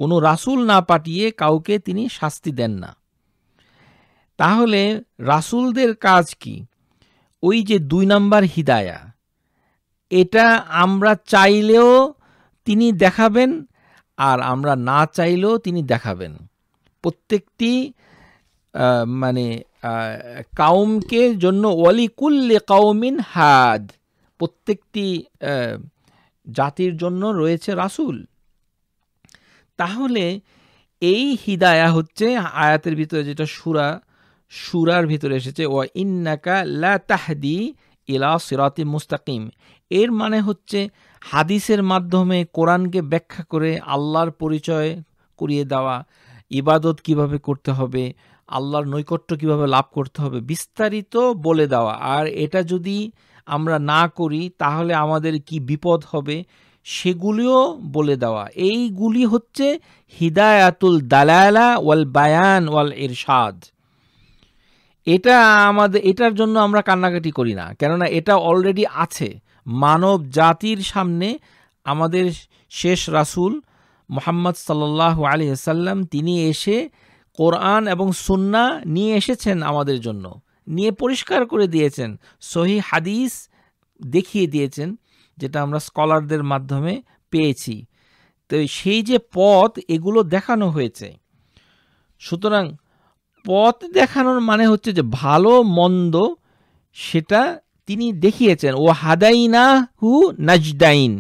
কোনো রাসুল না পাঠিয়ে কাউকে তিনি শাস্তি দেন না তাহলে রাসুলদের কাজ কি ওই যে দুই নাম্বার হিদায়া এটা আমরা চাইলেও তিনি দেখাবেন আর আমরা না চাইলেও তিনি দেখাবেন প্রত্যেকটি মানে কাউমকে জন্য ওয়ালিকুল্লে কাউমিন হাদ প্রত্যেকটি জাতির জন্য রয়েছে রাসুল তাহলে এই হিদায়া হচ্ছে আয়াতের ভিতরে যেটা সুরা সুরার ভিতরে এসেছে ও ইন্নাকা লাহদি ইলা সিরাতি মুস্তাকিম এর মানে হচ্ছে হাদিসের মাধ্যমে কোরআনকে ব্যাখ্যা করে আল্লাহর পরিচয় করিয়ে দেওয়া ইবাদত কিভাবে করতে হবে আল্লাহর নৈকট্য কিভাবে লাভ করতে হবে বিস্তারিত বলে দেওয়া আর এটা যদি আমরা না করি তাহলে আমাদের কি বিপদ হবে সেগুলিও বলে দেওয়া এইগুলি হচ্ছে হিদায়াতুল দালালা ওয়াল বায়ান ওয়াল ইরশাদ এটা আমাদের এটার জন্য আমরা কান্নাকাটি করি না কেননা এটা অলরেডি আছে মানব জাতির সামনে আমাদের শেষ রাসুল মোহাম্মদ সাল্লাহ আলী আসাল্লাম তিনি এসে কোরআন এবং সুন্না নিয়ে এসেছেন আমাদের জন্য নিয়ে পরিষ্কার করে দিয়েছেন সহি হাদিস দেখিয়ে দিয়েছেন যেটা আমরা স্কলারদের মাধ্যমে পেয়েছি তো সেই যে পথ এগুলো দেখানো হয়েছে সুতরাং পথ দেখানোর মানে হচ্ছে যে ভালো মন্দ সেটা তিনি দেখিয়েছেন ও হাদাইনা হু নাজদাইন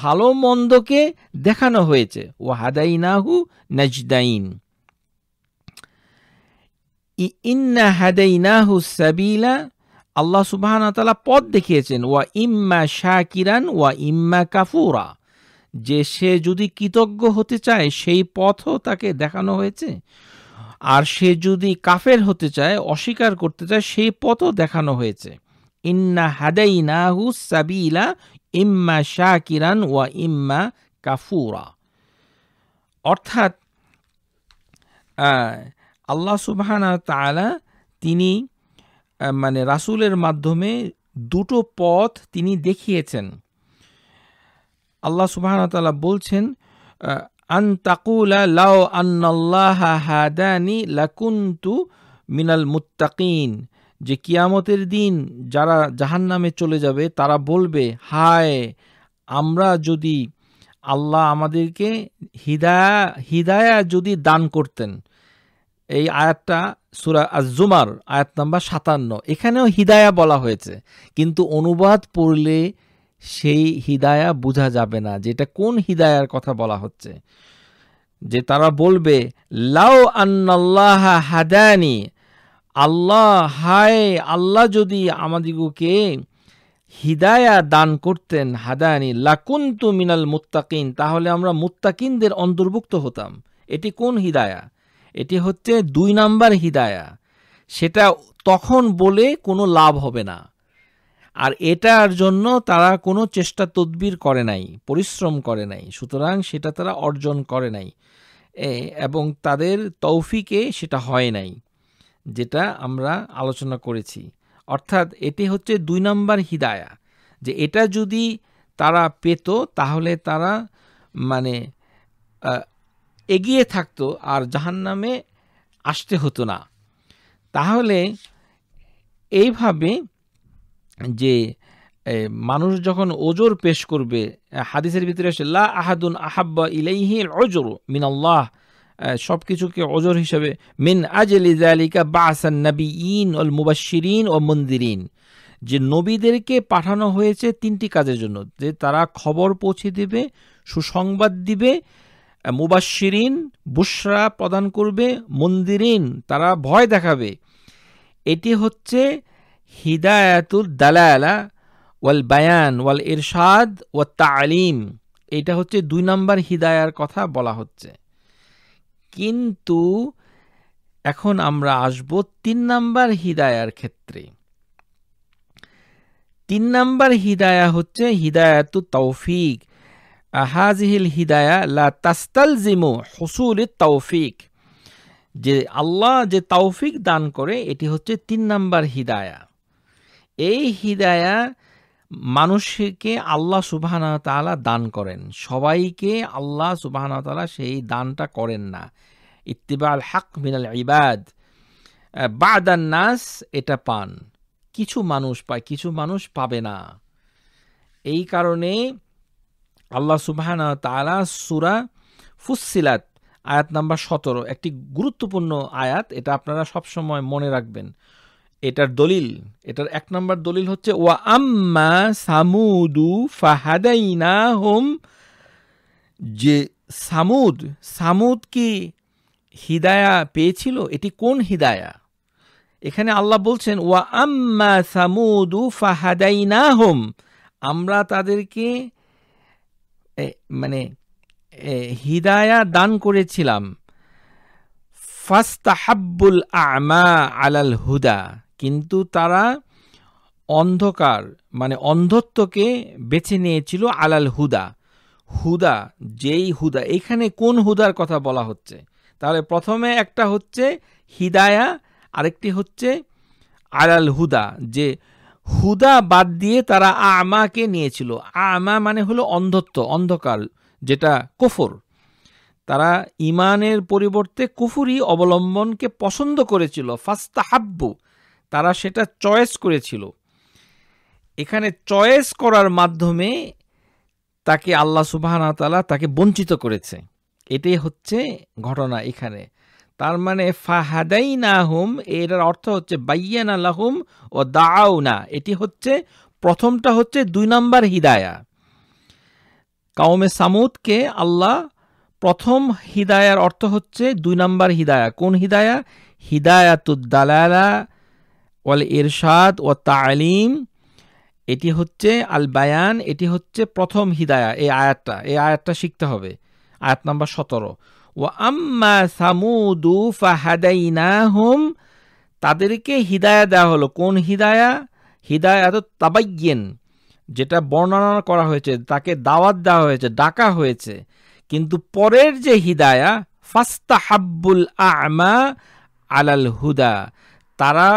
ভালো মন্দকে দেখানো হয়েছে ও হাদাইনা হু নাজদাইন ইন্না হাদাইনা হু সাবিলা আল্লাহ তালা পথ দেখিয়েছেন ওয়া ইম্মা শাহ কিরান ওয়া ইম্মা কাফুরা যে সে যদি কৃতজ্ঞ হতে চায় সেই পথও তাকে দেখানো হয়েছে আর সে যদি কাফের হতে চায় অস্বীকার করতে চায় সেই পথও দেখানো হয়েছে ইন্না হাদাইনাহু সাবিলা ইম্মা শাহ কিরান ওয়া ইম্মা কাফুরা অর্থাৎ আল্লাহ সুবাহান তালা তিনি মানে রাসুলের মাধ্যমে দুটো পথ তিনি দেখিয়েছেন আল্লাহ সুবাহতালা বলছেন আন তাকুলা লাও আন্নাল্লাহ হাদানি লাকুন্তু মিনাল মুত্তাকিন যে কিয়ামতের দিন যারা জাহান নামে চলে যাবে তারা বলবে হায় আমরা যদি আল্লাহ আমাদেরকে হিদায়া হিদায়া যদি দান করতেন এই আয়াতটা সুরা আজুমার আয়াত নাম্বার সাতান্ন এখানেও হিদায়া বলা হয়েছে কিন্তু অনুবাদ পড়লে সেই হিদায়া বোঝা যাবে না যেটা কোন হিদায়ার কথা বলা হচ্ছে যে তারা বলবে লাও আন্নাল্লাহ হাদানি আল্লাহ হায় আল্লাহ যদি আমাদিগকে হিদায়া দান করতেন হাদানি লাকুন্তু মিনাল মুত্তাকিন তাহলে আমরা মুত্তাকিনদের অন্তর্ভুক্ত হতাম এটি কোন হিদায়া এটি হচ্ছে দুই নাম্বার হিদায়া সেটা তখন বলে কোনো লাভ হবে না আর এটার জন্য তারা কোনো চেষ্টা তদবির করে নাই পরিশ্রম করে নাই সুতরাং সেটা তারা অর্জন করে নাই এবং তাদের তৌফিকে সেটা হয় নাই যেটা আমরা আলোচনা করেছি অর্থাৎ এটি হচ্ছে দুই নাম্বার হিদায়া যে এটা যদি তারা পেত তাহলে তারা মানে এগিয়ে থাকতো আর জাহান্নামে আসতে হতো না তাহলে এইভাবে যে মানুষ যখন ওজোর পেশ করবে হাদিসের ভিতরে আসে লা আহাদুন আহাব্বা ইলাইহি অজর মিন আল্লাহ সব কিছুকে ওজোর হিসাবে মিন আজলি জালিকা আসান নবী ইন অল মুবাসিরিন ও মন্দিরিন যে নবীদেরকে পাঠানো হয়েছে তিনটি কাজের জন্য যে তারা খবর পৌঁছে দেবে সুসংবাদ দিবে মুবাসিরিন বুশরা প্রদান করবে মন্দিরিন তারা ভয় দেখাবে এটি হচ্ছে হিদায়াতুল দালালা ওয়াল বায়ান ওয়াল ইরশাদ ও তালিম এটা হচ্ছে দুই নম্বর হিদায়ার কথা বলা হচ্ছে কিন্তু এখন আমরা আসব তিন নাম্বার হিদায়ার ক্ষেত্রে তিন নম্বর হিদায়া হচ্ছে হিদায়াতু তৌফিক হাজিহিল হিদায়া লা তাস্তালজিমু হুসুল তৌফিক যে আল্লাহ যে তৌফিক দান করে এটি হচ্ছে তিন নাম্বার হিদায়া এই হিদায়া মানুষকে আল্লাহ সুবাহানা তালা দান করেন সবাইকে আল্লাহ সুবাহানা তালা সেই দানটা করেন না ইত্তিবাল হাক মিনাল ইবাদ বাদান নাস এটা পান কিছু মানুষ পায় কিছু মানুষ পাবে না এই কারণে আল্লাহ সুবাহান তালা সুরা ফুসিলাত আয়াত নাম্বার সতেরো একটি গুরুত্বপূর্ণ আয়াত এটা আপনারা সবসময় মনে রাখবেন এটার দলিল এটার এক নম্বর দলিল হচ্ছে ওয়া আম্মা সামুদু ফাহাদাইনা হোম যে সামুদ সামুদ কি হিদায়া পেয়েছিল এটি কোন হিদায়া এখানে আল্লাহ বলছেন ওয়া আম্মা সামুদু ফাহাদাইনা হোম আমরা তাদেরকে মানে হিদায়া দান করেছিলাম ফাস্তাহাব্বুল আমা আলাল হুদা কিন্তু তারা অন্ধকার মানে অন্ধত্বকে বেছে নিয়েছিল আলাল হুদা হুদা যেই হুদা এখানে কোন হুদার কথা বলা হচ্ছে তাহলে প্রথমে একটা হচ্ছে হিদায়া আরেকটি হচ্ছে আলাল হুদা যে হুদা বাদ দিয়ে তারা আমাকে নিয়েছিল আমা মানে হলো অন্ধত্ব অন্ধকার যেটা কুফর তারা ইমানের পরিবর্তে কুফুরি অবলম্বনকে পছন্দ করেছিল হাব্বু তারা সেটা চয়েস করেছিল এখানে চয়েস করার মাধ্যমে তাকে আল্লাহ সুবাহতালা তাকে বঞ্চিত করেছে এটাই হচ্ছে ঘটনা এখানে তার মানে ফাহাদাই না হুম এর অর্থ হচ্ছে বাইয়ান আলাহুম ও দাও না এটি হচ্ছে প্রথমটা হচ্ছে দুই নম্বর হিদায়া কাউমে সামুদকে আল্লাহ প্রথম হিদায়ার অর্থ হচ্ছে দুই নম্বর হিদায়া কোন হিদায়া হিদায়াতুদ্দালালা ওয়াল ইরশাদ ও তালিম এটি হচ্ছে আল বায়ান এটি হচ্ছে প্রথম হিদায়া এই আয়াতটা এই আয়াতটা শিখতে হবে আয়াত নম্বর সতেরো ওয়া আম্মা সামুদু ফাহাদাইনাহুম তাদেরকে হিদায়া দেওয়া হলো কোন হিদায়া হিদায়া তো তাবাইয়েন যেটা বর্ণনা করা হয়েছে তাকে দাওয়াত দেওয়া হয়েছে ডাকা হয়েছে কিন্তু পরের যে হিদায়া ফাস্তা হাব্বুল আমা আলাল হুদা তারা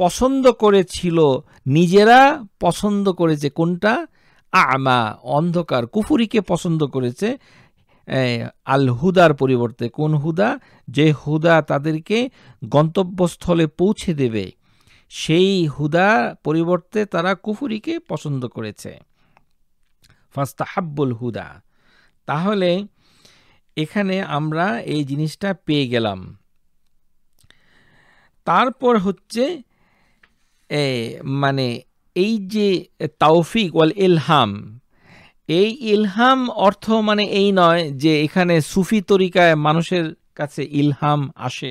পছন্দ করেছিল নিজেরা পছন্দ করেছে কোনটা আমা অন্ধকার কুফুরিকে পছন্দ করেছে আল হুদার পরিবর্তে কোন হুদা যে হুদা তাদেরকে গন্তব্যস্থলে পৌঁছে দেবে সেই হুদা পরিবর্তে তারা কুফুরিকে পছন্দ করেছে ফাস্তাহাব্বুল হুদা তাহলে এখানে আমরা এই জিনিসটা পেয়ে গেলাম তারপর হচ্ছে মানে এই যে তাওফিক ওয়াল ইলহাম এই ইলহাম অর্থ মানে এই নয় যে এখানে সুফি তরিকায় মানুষের কাছে ইলহাম আসে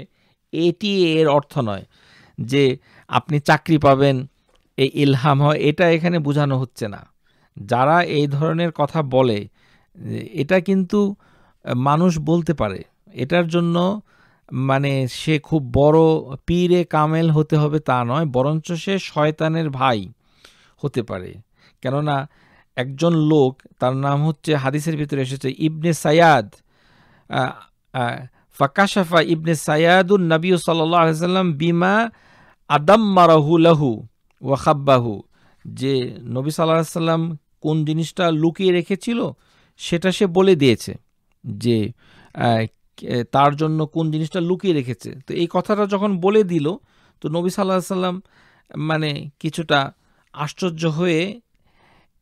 এটি এর অর্থ নয় যে আপনি চাকরি পাবেন এই ইলহাম হয় এটা এখানে বোঝানো হচ্ছে না যারা এই ধরনের কথা বলে এটা কিন্তু মানুষ বলতে পারে এটার জন্য মানে সে খুব বড় পীরে কামেল হতে হবে তা নয় বরঞ্চ সে শয়তানের ভাই হতে পারে কেননা একজন লোক তার নাম হচ্ছে হাদিসের ভিতরে এসেছে ইবনে সায়াদ ফাকাশাফা ইবনে সায়াদুন নবী সাল্লাম বিমা বিমা মারাহু লাহু ওয়াখাব্বাহু যে নবী সাল্লাহ সাল্লাম কোন জিনিসটা লুকিয়ে রেখেছিল সেটা সে বলে দিয়েছে যে তার জন্য কোন জিনিসটা লুকিয়ে রেখেছে তো এই কথাটা যখন বলে দিল তো নবী সাল্লাহ সাল্লাম মানে কিছুটা আশ্চর্য হয়ে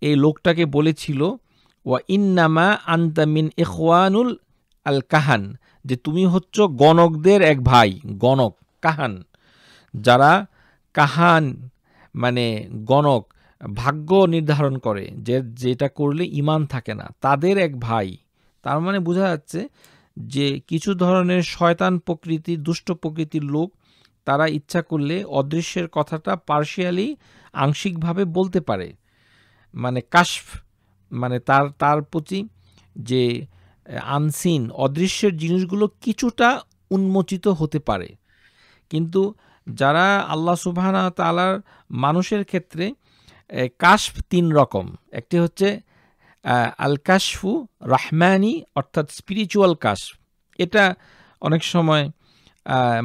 এই লোকটাকে বলেছিল ওয়া ইন্নামা আন্তামিন ইখওয়ানুল আল কাহান যে তুমি হচ্ছ গণকদের এক ভাই গণক কাহান যারা কাহান মানে গণক ভাগ্য নির্ধারণ করে যে যেটা করলে ইমান থাকে না তাদের এক ভাই তার মানে বোঝা যাচ্ছে যে কিছু ধরনের শয়তান প্রকৃতি দুষ্ট প্রকৃতির লোক তারা ইচ্ছা করলে অদৃশ্যের কথাটা পার্শিয়ালি আংশিকভাবে বলতে পারে মানে কাশফ মানে তার তার প্রতি যে আনসিন অদৃশ্যের জিনিসগুলো কিছুটা উন্মোচিত হতে পারে কিন্তু যারা আল্লাহ সুবাহানা তালার মানুষের ক্ষেত্রে কাশফ তিন রকম একটি হচ্ছে আল কাশফু রাহমানি অর্থাৎ স্পিরিচুয়াল কাশফ এটা অনেক সময়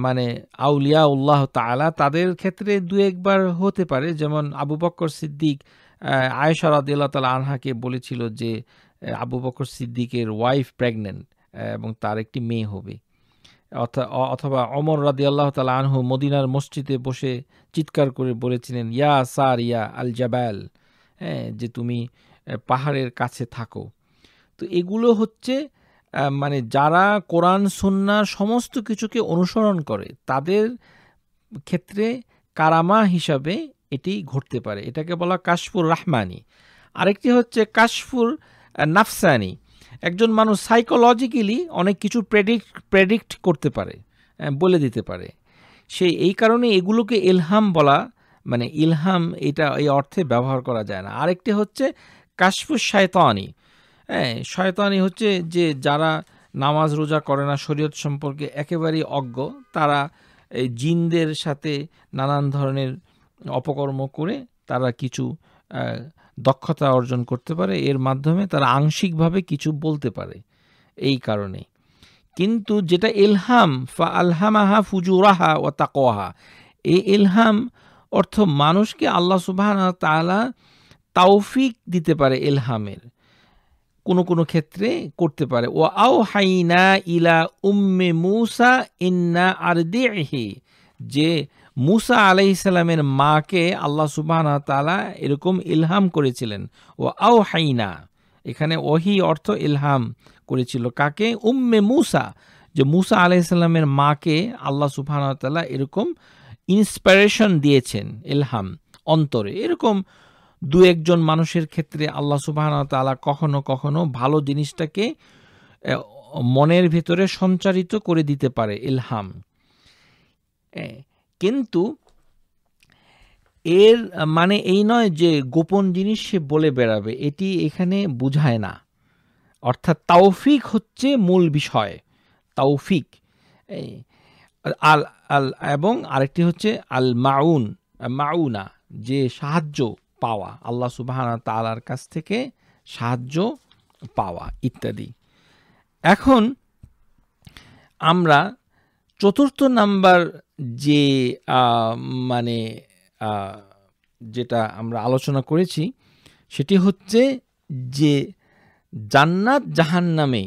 মানে আউলিয়া উল্লাহ তালা তাদের ক্ষেত্রে দু একবার হতে পারে যেমন আবু বক্কর সিদ্দিক আয়েশা রাদিল্লা তালা আনহাকে বলেছিল যে আবু বকর সিদ্দিকের ওয়াইফ প্রেগনেন্ট এবং তার একটি মেয়ে হবে অথবা অমর রাদি আল্লাহ তালা আনহু মদিনার মসজিদে বসে চিৎকার করে বলেছিলেন ইয়া সার ইয়া আল জাবাল হ্যাঁ যে তুমি পাহাড়ের কাছে থাকো তো এগুলো হচ্ছে মানে যারা কোরআন সন্ন্যার সমস্ত কিছুকে অনুসরণ করে তাদের ক্ষেত্রে কারামা হিসাবে এটি ঘটতে পারে এটাকে বলা কাশফুর রাহমানি আরেকটি হচ্ছে কাশফুর নাফসানি একজন মানুষ সাইকোলজিক্যালি অনেক কিছু প্রেডিক্ট প্রেডিক্ট করতে পারে বলে দিতে পারে সে এই কারণে এগুলোকে ইলহাম বলা মানে ইলহাম এটা এই অর্থে ব্যবহার করা যায় না আরেকটি হচ্ছে কাশফুর শায়তানি হ্যাঁ শয়তানি হচ্ছে যে যারা নামাজ রোজা করে না শরীয়ত সম্পর্কে একেবারেই অজ্ঞ তারা এই জিনদের সাথে নানান ধরনের অপকর্ম করে তারা কিছু দক্ষতা অর্জন করতে পারে এর মাধ্যমে তারা আংশিকভাবে কিছু বলতে পারে এই কারণে কিন্তু যেটা এলহাম ফা আলহামাহা ফুজুরাহা ও তাকোহা এই এলহাম অর্থ মানুষকে আল্লাহ সুবাহ তালা তাওফিক দিতে পারে এলহামের কোনো কোনো ক্ষেত্রে করতে পারে ও আও হাইনা ইলা উম্মে মুসা ইন্না আর যে মুসা আলাই ইসলামের মাকে আল্লাহ সুবাহ তালা এরকম ইলহাম করেছিলেন ও আও হাইনা এখানে ওহি অর্থ ইলহাম করেছিল কাকে উম্মে মুসা যে মুসা আলাইসাল্লামের মাকে আল্লাহ তালা এরকম ইন্সপিরেশন দিয়েছেন ইলহাম অন্তরে এরকম দু একজন মানুষের ক্ষেত্রে আল্লাহ সুবাহতালা কখনো কখনো ভালো জিনিসটাকে মনের ভেতরে সঞ্চারিত করে দিতে পারে ইলহাম কিন্তু এর মানে এই নয় যে গোপন জিনিস সে বলে বেড়াবে এটি এখানে বুঝায় না অর্থাৎ তাওফিক হচ্ছে মূল বিষয় তাওফিক আল আল এবং আরেকটি হচ্ছে আল মাউন মাউনা যে সাহায্য পাওয়া আল্লাহ সুবাহানা তালার কাছ থেকে সাহায্য পাওয়া ইত্যাদি এখন আমরা চতুর্থ নাম্বার যে মানে যেটা আমরা আলোচনা করেছি সেটি হচ্ছে যে জান্নাত জাহান নামে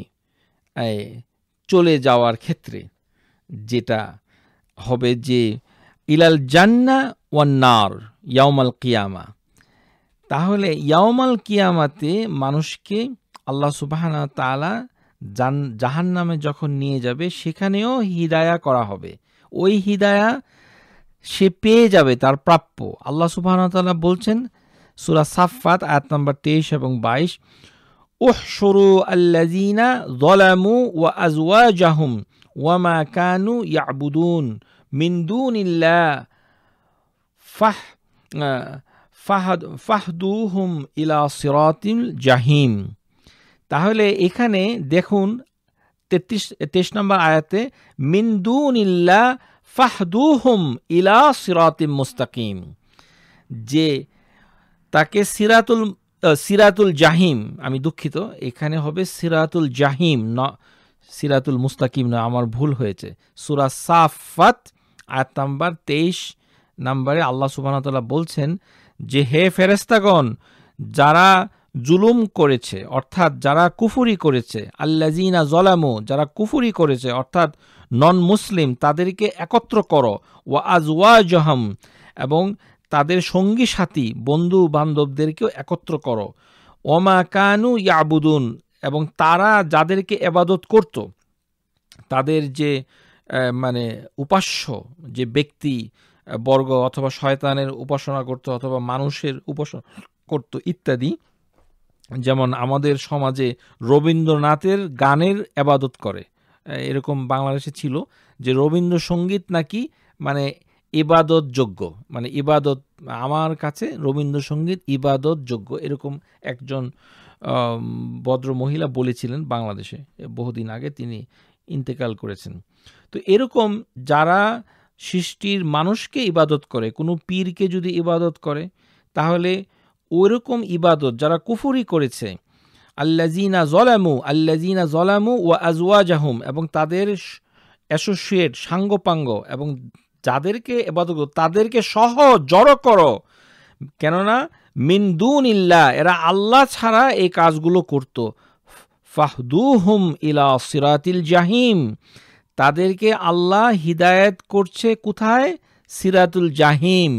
চলে যাওয়ার ক্ষেত্রে যেটা হবে যে ইলাল জান্না নার ইয়াউমাল কিয়ামা তাহলে ইয়াউমাল কিয়ামাতে মানুষকে আল্লাহ সুবাহানা তালা জাহান নামে যখন নিয়ে যাবে সেখানেও হিদায়া করা হবে ওই হিদায়া সে পেয়ে যাবে তার প্রাপ্য আল্লাহ সুবাহতাল্লাহ বলছেন সুরা সাফাত আয়াত নম্বর তেইশ এবং বাইশ ওহ সরু আল্লাজিনা জলামু ওয়া আজওয়া জাহুম ওয়ামা কানু ইয়াবুদুন মিন্দুন ইল্লা ফাহ ফাহাদ ফাহদুহুম ইলা সিরাতিল জাহিম তাহলে এখানে দেখুন তেত্রিশ তেইশ নম্বর আয়াতে মিন্দুনিল্লা ফাহদুহুম ইলা সিরাতিম মুস্তাকিম যে তাকে সিরাতুল সিরাতুল জাহিম আমি দুঃখিত এখানে হবে সিরাতুল জাহিম ন সিরাতুল মুস্তাকিম না আমার ভুল হয়েছে সুরা সাফাত আয়াত নাম্বার তেইশ নাম্বারে আল্লাহ সুবাহতাল্লাহ বলছেন যে হে ফেরেস্তাগণ যারা জুলুম করেছে অর্থাৎ যারা কুফুরি করেছে আল্লাজিনা জলামু যারা কুফুরি করেছে অর্থাৎ নন মুসলিম তাদেরকে একত্র করো ওয়া আজওয়া জহাম এবং তাদের সঙ্গী সাথী বন্ধু বান্ধবদেরকেও একত্র করো ওমা কানু ইয়াবুদুন এবং তারা যাদেরকে এবাদত করত তাদের যে মানে উপাস্য যে ব্যক্তি বর্গ অথবা শয়তানের উপাসনা করত অথবা মানুষের উপাসনা করত ইত্যাদি যেমন আমাদের সমাজে রবীন্দ্রনাথের গানের আবাদত করে এরকম বাংলাদেশে ছিল যে রবীন্দ্রসঙ্গীত নাকি মানে ইবাদতযোগ্য মানে ইবাদত আমার কাছে রবীন্দ্রসঙ্গীত ইবাদতযোগ্য এরকম একজন ভদ্র মহিলা বলেছিলেন বাংলাদেশে বহুদিন আগে তিনি ইন্তেকাল করেছেন তো এরকম যারা সৃষ্টির মানুষকে ইবাদত করে কোনো পীরকে যদি ইবাদত করে তাহলে ওইরকম ইবাদত যারা কুফুরি করেছে আল্লাজিনা জলামু আল্লাজিনা জলামু ও আজওয়াজাহুম এবং তাদের অ্যাসোসিয়েট সাঙ্গপাঙ্গ এবং যাদেরকে এবাদত তাদেরকে সহ জড়ো করো কেননা মিন্দুন ইল্লা এরা আল্লাহ ছাড়া এই কাজগুলো করত ফাহদুহুম ইলা সিরাতিল জাহিম তাদেরকে আল্লাহ হিদায়ত করছে কোথায় সিরাতুল জাহিম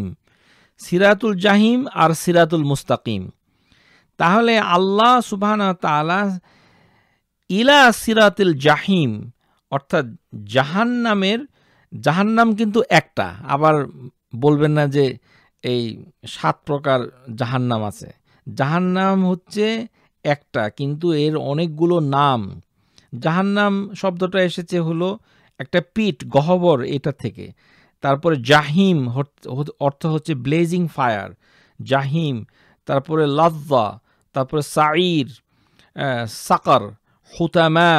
সিরাতুল জাহিম আর সিরাতুল মুস্তাকিম তাহলে আল্লাহ সুবাহানা তালা ইলা সিরাতুল জাহিম অর্থাৎ জাহান্নামের জাহান্নাম কিন্তু একটা আবার বলবেন না যে এই সাত প্রকার জাহান্নাম আছে জাহান্নাম হচ্ছে একটা কিন্তু এর অনেকগুলো নাম জাহান্নাম শব্দটা এসেছে হলো একটা পিঠ গহ্বর এটা থেকে তারপরে জাহিম অর্থ হচ্ছে ব্লেজিং ফায়ার জাহিম তারপরে লজ্জা তারপরে সাইর সাকার হুতামা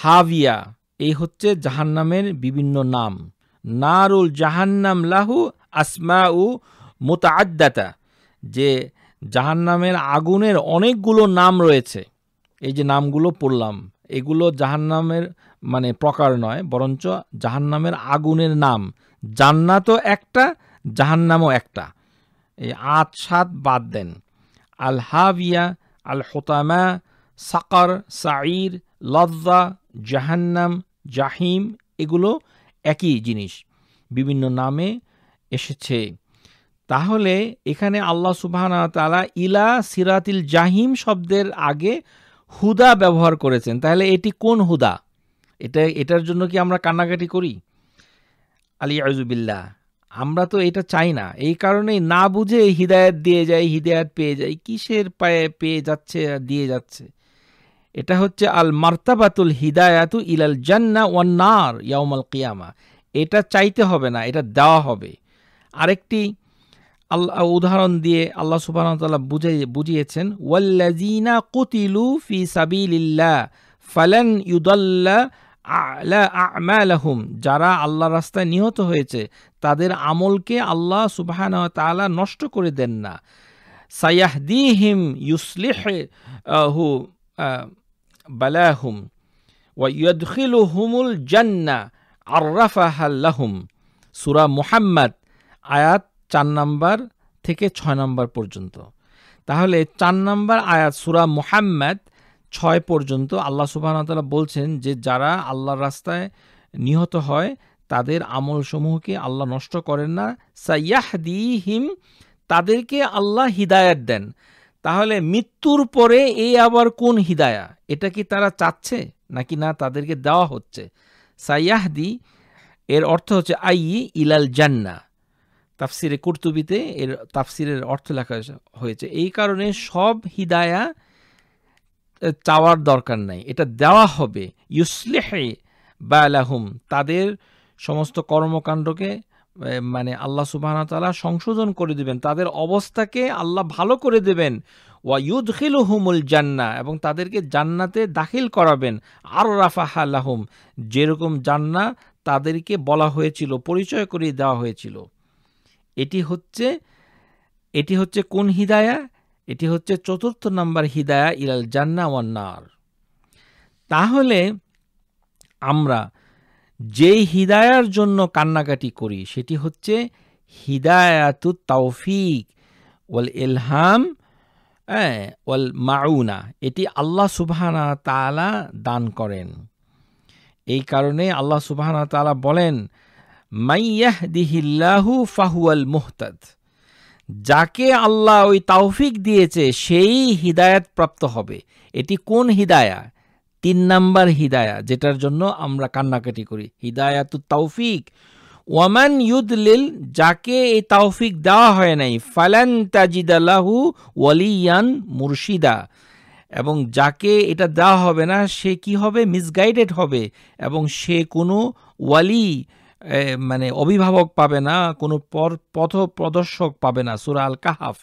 হাভিয়া এই হচ্ছে জাহান্নামের বিভিন্ন নাম নারুল জাহান্নাম লাহু আসমা উ মোতাআদাতা যে জাহান্নামের আগুনের অনেকগুলো নাম রয়েছে এই যে নামগুলো পড়লাম এগুলো জাহান্নামের মানে প্রকার নয় বরঞ্চ জাহান্নামের আগুনের নাম জান্নাতও একটা জাহান্নামও একটা এই আত সাত বাদ দেন আল হাবিয়া আল হোতামা সাকার সাঈর লজ্জা জাহান্নাম জাহিম এগুলো একই জিনিস বিভিন্ন নামে এসেছে তাহলে এখানে আল্লাহ তালা ইলা সিরাতিল জাহিম শব্দের আগে হুদা ব্যবহার করেছেন তাহলে এটি কোন হুদা এটা এটার জন্য কি আমরা কান্নাকাটি করি আলী আজুবিল্লা আমরা তো এটা চাই না এই কারণেই না বুঝে হৃদায়ত দিয়ে যাই হৃদায়ত পেয়ে যাই কিসের পায়ে পেয়ে যাচ্ছে আর দিয়ে যাচ্ছে এটা হচ্ছে আল মার্তাবাতুল হিদায়াতু ইলাল জান্না ওয়ান্নার ইয়ামাল কিয়ামা এটা চাইতে হবে না এটা দেওয়া হবে আরেকটি আল্লাহ উদাহরণ দিয়ে আল্লাহ সুবাহতাল্লাহ বুঝে বুঝিয়েছেন ওয়াল্লাজিনা কুতিলু ফি সাবিল্লা ফালান ইউদাল্লা আলা আমালাহুম যারা আল্লাহ রাস্তায় নিহত হয়েছে তাদের আমলকে আল্লাহ সুবাহান তালা নষ্ট করে দেন না সায়াহদিহিম ইউসলিহ হু বালাহুম ওয়দখিলু হুমুল জান্না আর্রাফাহাল্লাহুম সুরা মুহাম্মদ আয়াত চার নাম্বার থেকে ছয় নাম্বার পর্যন্ত তাহলে চার নাম্বার আয়াত সুরা মুহাম্মদ ছয় পর্যন্ত আল্লাহ সুবাহতালা বলছেন যে যারা আল্লাহর রাস্তায় নিহত হয় তাদের আমলসমূহকে আল্লাহ নষ্ট করেন না হিম তাদেরকে আল্লাহ হিদায়াত দেন তাহলে মৃত্যুর পরে এই আবার কোন হিদায়া এটা কি তারা চাচ্ছে নাকি না তাদেরকে দেওয়া হচ্ছে সাইয়াহদি এর অর্থ হচ্ছে আই ইলাল জান্না তাফসিরে কুর্তুবিতে এর তাফসিরের অর্থ লেখা হয়েছে এই কারণে সব হিদায়া চাওয়ার দরকার নাই এটা দেওয়া হবে ইউসলিহে বায়ালাহুম তাদের সমস্ত কর্মকাণ্ডকে মানে আল্লাহ সুবাহতালা সংশোধন করে দেবেন তাদের অবস্থাকে আল্লাহ ভালো করে দেবেন ওয়া ইউদখিল হুমুল জান্না এবং তাদেরকে জান্নাতে দাখিল করাবেন আর রাফাহা আল্লাহম যেরকম জান্না তাদেরকে বলা হয়েছিল পরিচয় করিয়ে দেওয়া হয়েছিল এটি হচ্ছে এটি হচ্ছে কোন হিদায়া এটি হচ্ছে চতুর্থ নাম্বার হিদায়া ইলাল জান্না ওয়ান্নার তাহলে আমরা যেই হিদায়ার জন্য কান্নাকাটি করি সেটি হচ্ছে হিদায়াতু তৌফিক ওয়াল ইলহাম হ্যাঁ, ওয়াল মাউনা এটি আল্লাহ সুবাহানা তালা দান করেন এই কারণে আল্লাহ সুবাহানা তালা বলেন মাইয়াহ দিহিল্লাহু ফাহুয়াল মুহতাদ যাকে আল্লাহ ওই তাওফিক দিয়েছে সেই হিদায়াত প্রাপ্ত হবে এটি কোন হিদায়া তিন নাম্বার হিদায়া যেটার জন্য আমরা কান্নাকাটি করি হিদায়াতু তাওফিক ওয়ামান ইউদলিল যাকে এই তাওফিক দেওয়া হয় নাই ফালান ওয়ালি ওয়ালিয়ান মুর্শিদা এবং যাকে এটা দেওয়া হবে না সে কি হবে মিসগাইডেড হবে এবং সে কোনো ওয়ালি মানে অভিভাবক পাবে না কোনো পথ প্রদর্শক পাবে না সুরা আল কাহাফ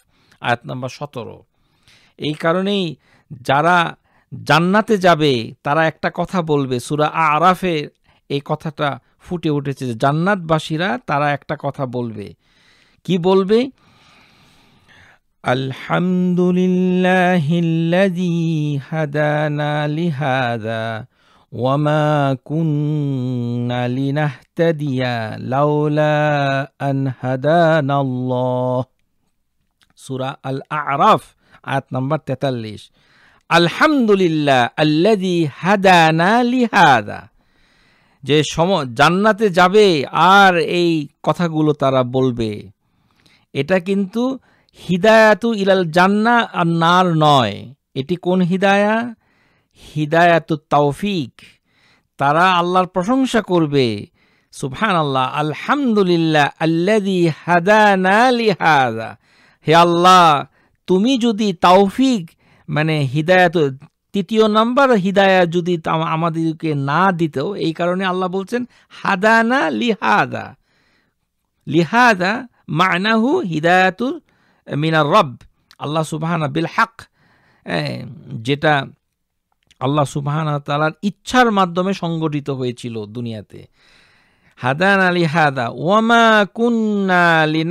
আয়াত নাম্বার সতেরো এই কারণেই যারা জান্নাতে যাবে তারা একটা কথা বলবে সুরা আরাফে এই কথাটা ফুটে উঠেছে যে জান্নাতবাসীরা তারা একটা কথা বলবে কি বলবে আলহামদুলিল্লাহিল্লাযী হাদানা লিহাদা وما كنا لنهتدي لولا أن هدانا الله سورة الأعراف آيات نمبر 43 الحمد لله الذي هدانا لهذا যে সম জান্নাতে যাবে আর এই কথাগুলো তারা বলবে এটা কিন্তু হিদায়াতু ইলাল জান্না আর নার নয় এটি কোন হিদায়া হিদায়াত তাওফিক তারা আল্লাহর প্রশংসা করবে সুফহান আল্লাহ আলহামদুলিল্লাহ আল্লাদি হাদানা হে আল্লাহ তুমি যদি তাওফিক মানে হিদায়াত তৃতীয় নম্বর হিদায়া যদি আমাদেরকে না দিত এই কারণে আল্লাহ বলছেন হাদানা লিহাদা লিহাদা মানাহু হিদায়াতুল মিনা রব আল্লাহ সুবাহানা বিল হাক যেটা আল্লাহ সুবাহানা তালার ইচ্ছার মাধ্যমে সংগঠিত হয়েছিল দুনিয়াতে হাদান আলী হাদা ওয়ামা কুন্না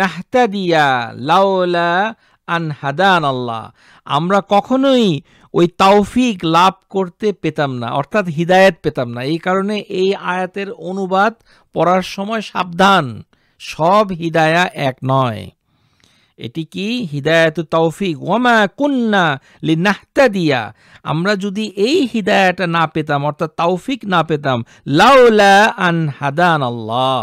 নাহতাদিয়া লাওলা আন হাদান আল্লাহ আমরা কখনোই ওই তাওফিক লাভ করতে পেতাম না অর্থাৎ হৃদায়ত পেতাম না এই কারণে এই আয়াতের অনুবাদ পড়ার সময় সাবধান সব হিদায়া এক নয় এটি কি হৃদায়ত তৌফিক ওয়ামা কুন্না লিনাহতা দিয়া আমরা যদি এই হিদায়টা না পেতাম অর্থাৎ তৌফিক না পেতাম লাউলা আন হাদান আল্লাহ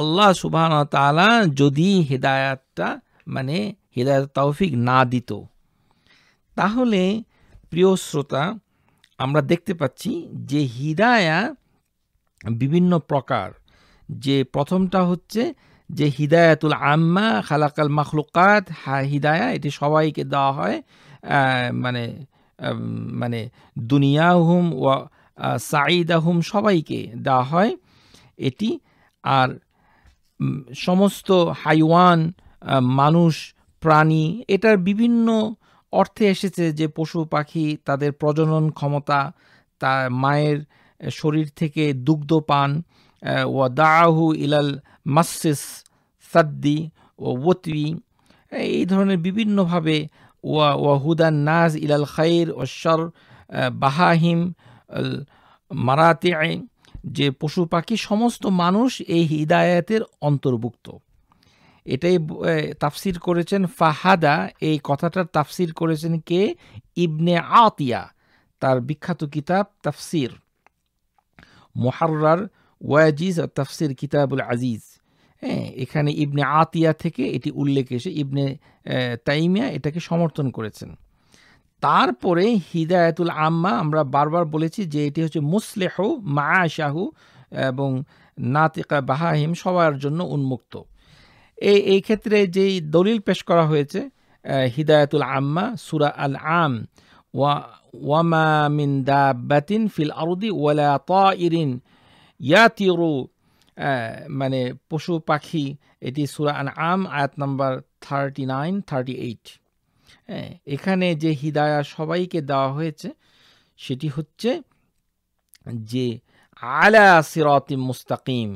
আল্লাহ সুবাহ তালা যদি হৃদায়তটা মানে হৃদায়ত তৌফিক না দিত তাহলে প্রিয় শ্রোতা আমরা দেখতে পাচ্ছি যে হিদায়া বিভিন্ন প্রকার যে প্রথমটা হচ্ছে যে হিদায়াতুল আম্মা খালাকাল মখলুকাত হিদায়া এটি সবাইকে দেওয়া হয় মানে মানে দুনিয়াহুম সাঈদ আহুম সবাইকে দেওয়া হয় এটি আর সমস্ত হাইওয়ান মানুষ প্রাণী এটার বিভিন্ন অর্থে এসেছে যে পশু পাখি তাদের প্রজনন ক্ষমতা তার মায়ের শরীর থেকে দুগ্ধ পান ওয়াদাহু ইলাল মাসিস সাদ্দি ও ওতবি এই ধরনের বিভিন্নভাবে ওয়া ওয়াহুদান নাজ ইলাল খাইর ও শর বাহাহিম মারাতে যে পশু পাখি সমস্ত মানুষ এই হিদায়াতের অন্তর্ভুক্ত এটাই তাফসির করেছেন ফাহাদা এই কথাটার তাফসির করেছেন কে ইবনে আতিয়া তার বিখ্যাত কিতাব তাফসির মোহার্রার ওয়াজিজ আর তাফসির কিতাবুল আজিজ হ্যাঁ এখানে ইবনে আতিয়া থেকে এটি উল্লেখ এসে ইবনে তাইমিয়া এটাকে সমর্থন করেছেন তারপরে হিদায়তুল আম্মা আমরা বারবার বলেছি যে এটি হচ্ছে মুসলেহ মা শাহু এবং নাতিকা বাহাহিম সবার জন্য উন্মুক্ত এই এই ক্ষেত্রে যেই দলিল পেশ করা হয়েছে হিদায়তুল আম্মা সুরা আল আম ওয়া ওয়ামা মিন দা ব্যাতিন ফিল আরুদি ওয়ালা তা ইরিন ইয়াতিরু মানে পশু পাখি এটি সুরা আন আম আয়াত number thirty nine thirty eight এখানে যে হিদায়া সবাইকে দেওয়া হয়েছে সেটি হচ্ছে যে আলা সিরাতিম মুস্তাকিম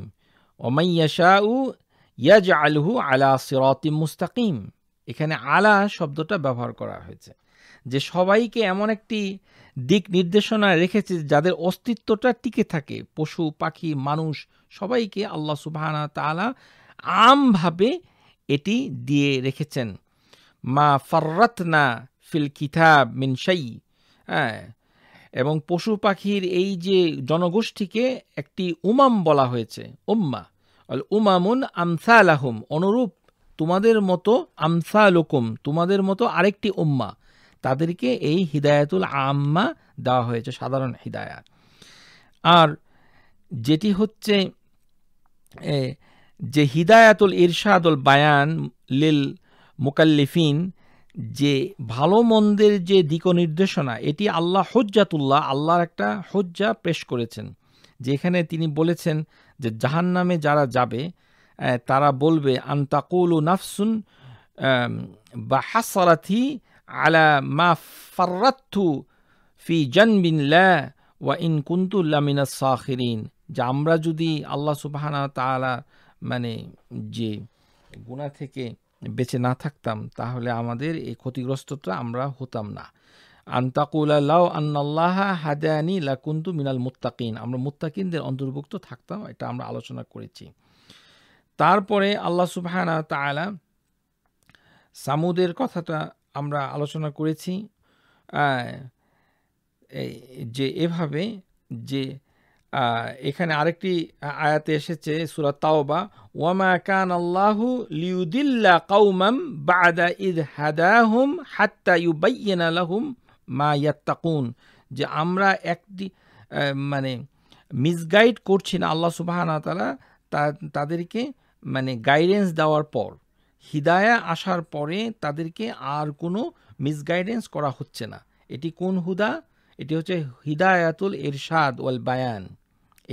ওমাইয়াশাউ ইয়াজ আলহু আলা সিরাতিম মুস্তাকিম এখানে আলা শব্দটা ব্যবহার করা হয়েছে যে সবাইকে এমন একটি দিক নির্দেশনা রেখেছে যাদের অস্তিত্বটা টিকে থাকে পশু পাখি মানুষ সবাইকে আল্লাহ সুবাহানা তালা আমভাবে এটি দিয়ে রেখেছেন মা ফাররাতনা ফিল কিতাব মিনসাই হ্যাঁ এবং পশু পাখির এই যে জনগোষ্ঠীকে একটি উমাম বলা হয়েছে উম্মা উমামুন আমসা আলাহম অনুরূপ তোমাদের মতো আমসা আমসালকুম তোমাদের মতো আরেকটি উম্মা তাদেরকে এই হিদায়তুল আম্মা দেওয়া হয়েছে সাধারণ হিদায়াত আর যেটি হচ্ছে যে হিদায়াতুল ইরশাদুল বায়ান লিল মুকাল্লিফিন যে ভালো মন্দের যে দিক নির্দেশনা এটি আল্লাহ হজ্জাতুল্লাহ আল্লাহর একটা হজ্জা পেশ করেছেন যেখানে তিনি বলেছেন যে জাহান নামে যারা যাবে তারা বলবে আন্তাকুল নাফসুন বা হাসারাথি আলা মা ফার্রাত্থু ফি জানবিল্লা ওয়া ইন কুন্তুল্লামিনা সাহিরিন যে আমরা যদি আল্লাহ সুবাহানা তালা মানে যে গুণা থেকে বেঁচে না থাকতাম তাহলে আমাদের এই ক্ষতিগ্রস্তটা আমরা হতাম না আন্তাকুলা লাউ আন্নাল্লাহা হাদানি লাকুন্তু মিনাল মুত্তাকিন আমরা মুত্তাকিনদের অন্তর্ভুক্ত থাকতাম এটা আমরা আলোচনা করেছি তারপরে আল্লাহ সুবাহানা তালা সামুদের কথাটা আমরা আলোচনা করেছি যে এভাবে যে এখানে আরেকটি আয়াতে এসেছে সুরা তাওবা ওয়ামা কান আল্লাহু লিউদিল্লা কাউমাম বাদা ইদ হাদাহুম হাত্তা ইউ বাইয়েন আলাহুম মা ইয়াত্তাকুন যে আমরা একটি মানে মিসগাইড করছি না আল্লাহ সুবাহানা তারা তাদেরকে মানে গাইডেন্স দেওয়ার পর হিদায়া আসার পরে তাদেরকে আর কোনো মিসগাইডেন্স করা হচ্ছে না এটি কোন হুদা এটি হচ্ছে হিদায়াতুল এরশাদ ওয়াল বায়ান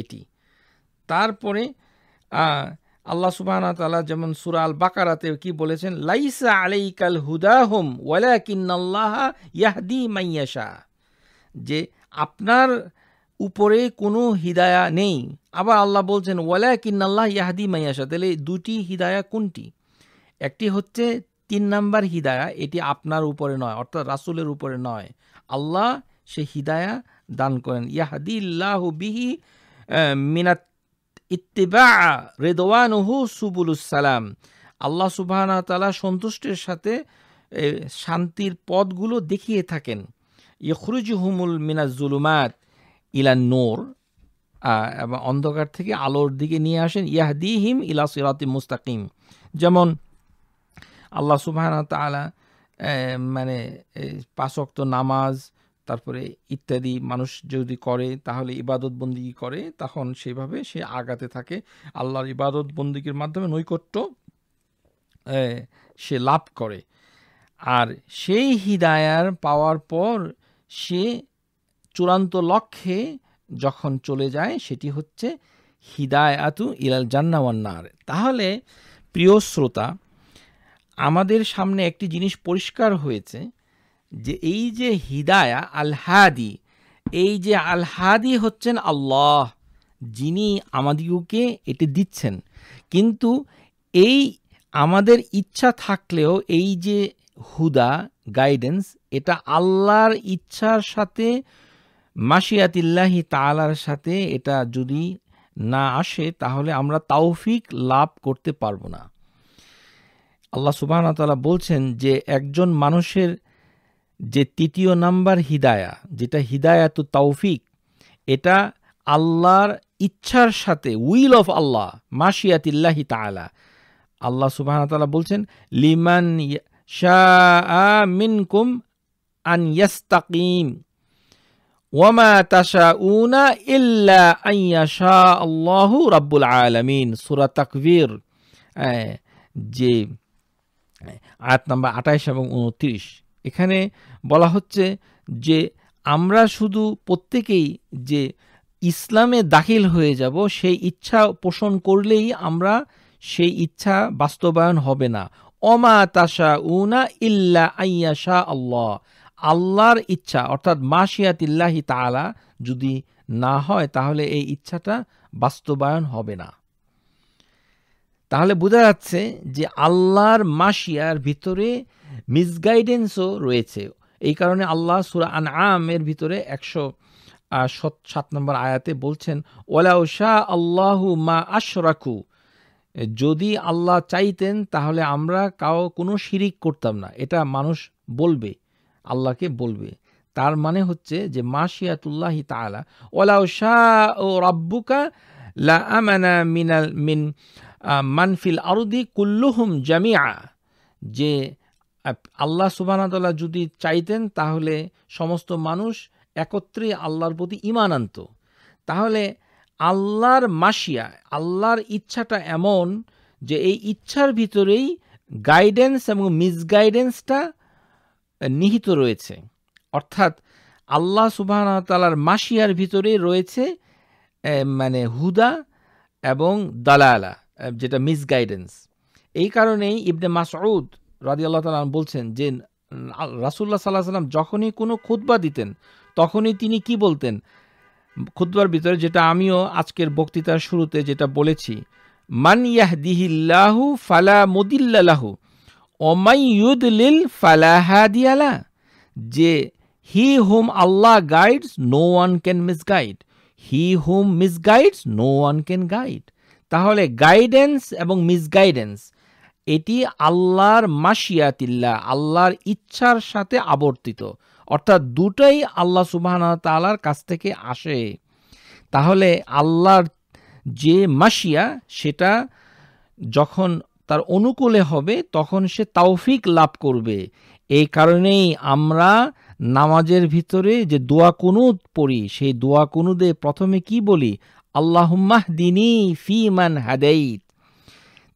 এটি তারপরে আল্লাহ সুবাহ তালা যেমন সুরা আল বাকারাতে কি বলেছেন লাইসা আলাইকাল হুদাহুম কিন্নাল্লাহ ইয়াহদি মাইয়াশা যে আপনার উপরে কোনো হিদায়া নেই আবার আল্লাহ বলছেন ওয়ালা কিন্নাল্লাহ ইয়াহদি মাইয়াশা তাহলে দুটি হিদায়া কোনটি একটি হচ্ছে তিন নাম্বার হিদায়া এটি আপনার উপরে নয় অর্থাৎ রাসুলের উপরে নয় আল্লাহ সে হিদায়া দান করেন ইয়াহাদিল্লাহ বিহি মিনাত ইত্তিবা রেদওয়ানহু সুবুলুসালাম আল্লাহ সুবাহ তালা সন্তুষ্টের সাথে শান্তির পদগুলো দেখিয়ে থাকেন ইখরুজ হুমুল মিনাজ জুলুমাত ইলা নোর এবং অন্ধকার থেকে আলোর দিকে নিয়ে আসেন ইয়াহদিহিম ইলা সিরাতি মুস্তাকিম যেমন আল্লাহ সুবাহ তালা মানে পাশক্ত নামাজ তারপরে ইত্যাদি মানুষ যদি করে তাহলে ইবাদত বন্দিগি করে তখন সেভাবে সে আগাতে থাকে আল্লাহর ইবাদত বন্দিগির মাধ্যমে নৈকট্য সে লাভ করে আর সেই হৃদায়ার পাওয়ার পর সে চূড়ান্ত লক্ষ্যে যখন চলে যায় সেটি হচ্ছে আতু ইলাল জান্নাওয়ান্নার তাহলে প্রিয় শ্রোতা আমাদের সামনে একটি জিনিস পরিষ্কার হয়েছে যে এই যে হিদায়া আলহাদি এই যে আলহাদি হচ্ছেন আল্লাহ যিনি আমাদিগকে এটি দিচ্ছেন কিন্তু এই আমাদের ইচ্ছা থাকলেও এই যে হুদা গাইডেন্স এটা আল্লাহর ইচ্ছার সাথে মাসিয়াতিল্লাহি তালার সাথে এটা যদি না আসে তাহলে আমরা তাওফিক লাভ করতে পারবো না আল্লাহ সুবাহতালা বলছেন যে একজন মানুষের যে তৃতীয় নাম্বার হিদায়া যেটা হিদায়াত তৌফিক এটা আল্লাহর ইচ্ছার সাথে উইল অফ আল্লাহ মাসিয়াতিল্লাহি তালা আল্লাহ সুবাহতালা বলছেন লিমান শাহ মিনকুম আন ইয়াস্তাকিম ওয়ামা তাশা উনা ইল্লা আইয়া শাহ আল্লাহ রাব্বুল আলমিন সুরা তাকবীর যে আয়াত নাম্বার আঠাশ এবং উনত্রিশ এখানে বলা হচ্ছে যে আমরা শুধু প্রত্যেকেই যে ইসলামে দাখিল হয়ে যাব সেই ইচ্ছা পোষণ করলেই আমরা সেই ইচ্ছা বাস্তবায়ন হবে না অমা তাশা উনা ইল্লা আইয়া শাহ আল্লাহ আল্লাহর ইচ্ছা অর্থাৎ মাসিয়াতিল্লাহি তালা যদি না হয় তাহলে এই ইচ্ছাটা বাস্তবায়ন হবে না তাহলে বোঝা যাচ্ছে যে আল্লাহর মাসিয়ার ভিতরে মিসগাইডেন্সও রয়েছে এই কারণে আল্লাহ সুরা আন আমের ভিতরে একশো সাত নম্বর আয়াতে বলছেন ওলা শাহ আল্লাহু মা আশরাকু যদি আল্লাহ চাইতেন তাহলে আমরা কাউ কোনো শিরিক করতাম না এটা মানুষ বলবে আল্লাহকে বলবে তার মানে হচ্ছে যে মাসিয়াতুল্লাহি তালা ওলা শাহ ও রাব্বুকা লা আমানা মিনাল মিন মানফিল আরুদি কুল্লুহুম জামিয়া যে আল্লাহ সুবাহতাল্লাহ যদি চাইতেন তাহলে সমস্ত মানুষ একত্রে আল্লাহর প্রতি ইমান আনত তাহলে আল্লাহর মাসিয়া আল্লাহর ইচ্ছাটা এমন যে এই ইচ্ছার ভিতরেই গাইডেন্স এবং মিসগাইডেন্সটা নিহিত রয়েছে অর্থাৎ আল্লাহ সুবাহতালার মাসিয়ার ভিতরেই রয়েছে মানে হুদা এবং দালালা যেটা মিসগাইডেন্স এই কারণেই ইবনে মাসউদ রাজি আল্লাহ তালা বলছেন যে রাসুল্লাহ সাল্লাহ সাল্লাম যখনই কোনো খুদ্া দিতেন তখনই তিনি কি বলতেন খুদ্বার ভিতরে যেটা আমিও আজকের বক্তৃতার শুরুতে যেটা বলেছি মান দিহিল্লাহু ফালা মুদিল্লাহু ইউদ ইউদলিল ফালা হাদিয়ালা যে he whom Allah guides no one can misguide he whom misguides no one can guide তাহলে গাইডেন্স এবং মিসগাইডেন্স এটি আল্লাহর মাসিয়াতিল্লা আল্লাহর ইচ্ছার সাথে আবর্তিত অর্থাৎ দুটাই আল্লাহ সুবাহ তালার কাছ থেকে আসে তাহলে আল্লাহর যে মাসিয়া সেটা যখন তার অনুকূলে হবে তখন সে তাওফিক লাভ করবে এই কারণেই আমরা নামাজের ভিতরে যে দোয়া কুনুদ পড়ি সেই দোয়া কুনুদে প্রথমে কি বলি আল্লাহম্মাহ দিনী ফি হাদাইত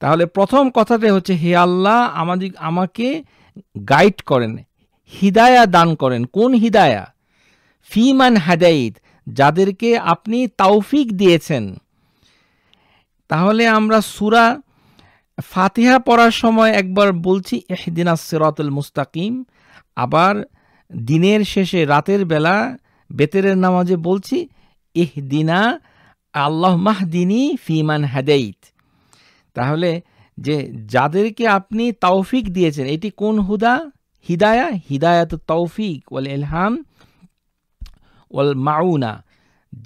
তাহলে প্রথম কথাটা হচ্ছে হে আল্লাহ আমাদের আমাকে গাইড করেন হিদায়া দান করেন কোন হিদায়া ফি হাদাইত যাদেরকে আপনি তাওফিক দিয়েছেন তাহলে আমরা সুরা ফাতিহা পড়ার সময় একবার বলছি এহদিনা সিরাতুল মুস্তাকিম আবার দিনের শেষে রাতের বেলা বেতের নামাজে বলছি দিনা আল্লাহ মাহদিনী ফিমান হাদেইত তাহলে যে যাদেরকে আপনি তৌফিক দিয়েছেন এটি কোন হুদা হিদায়া হিদায়াত তৌফিক ওয়াল এলহাম ওয়াল মাউনা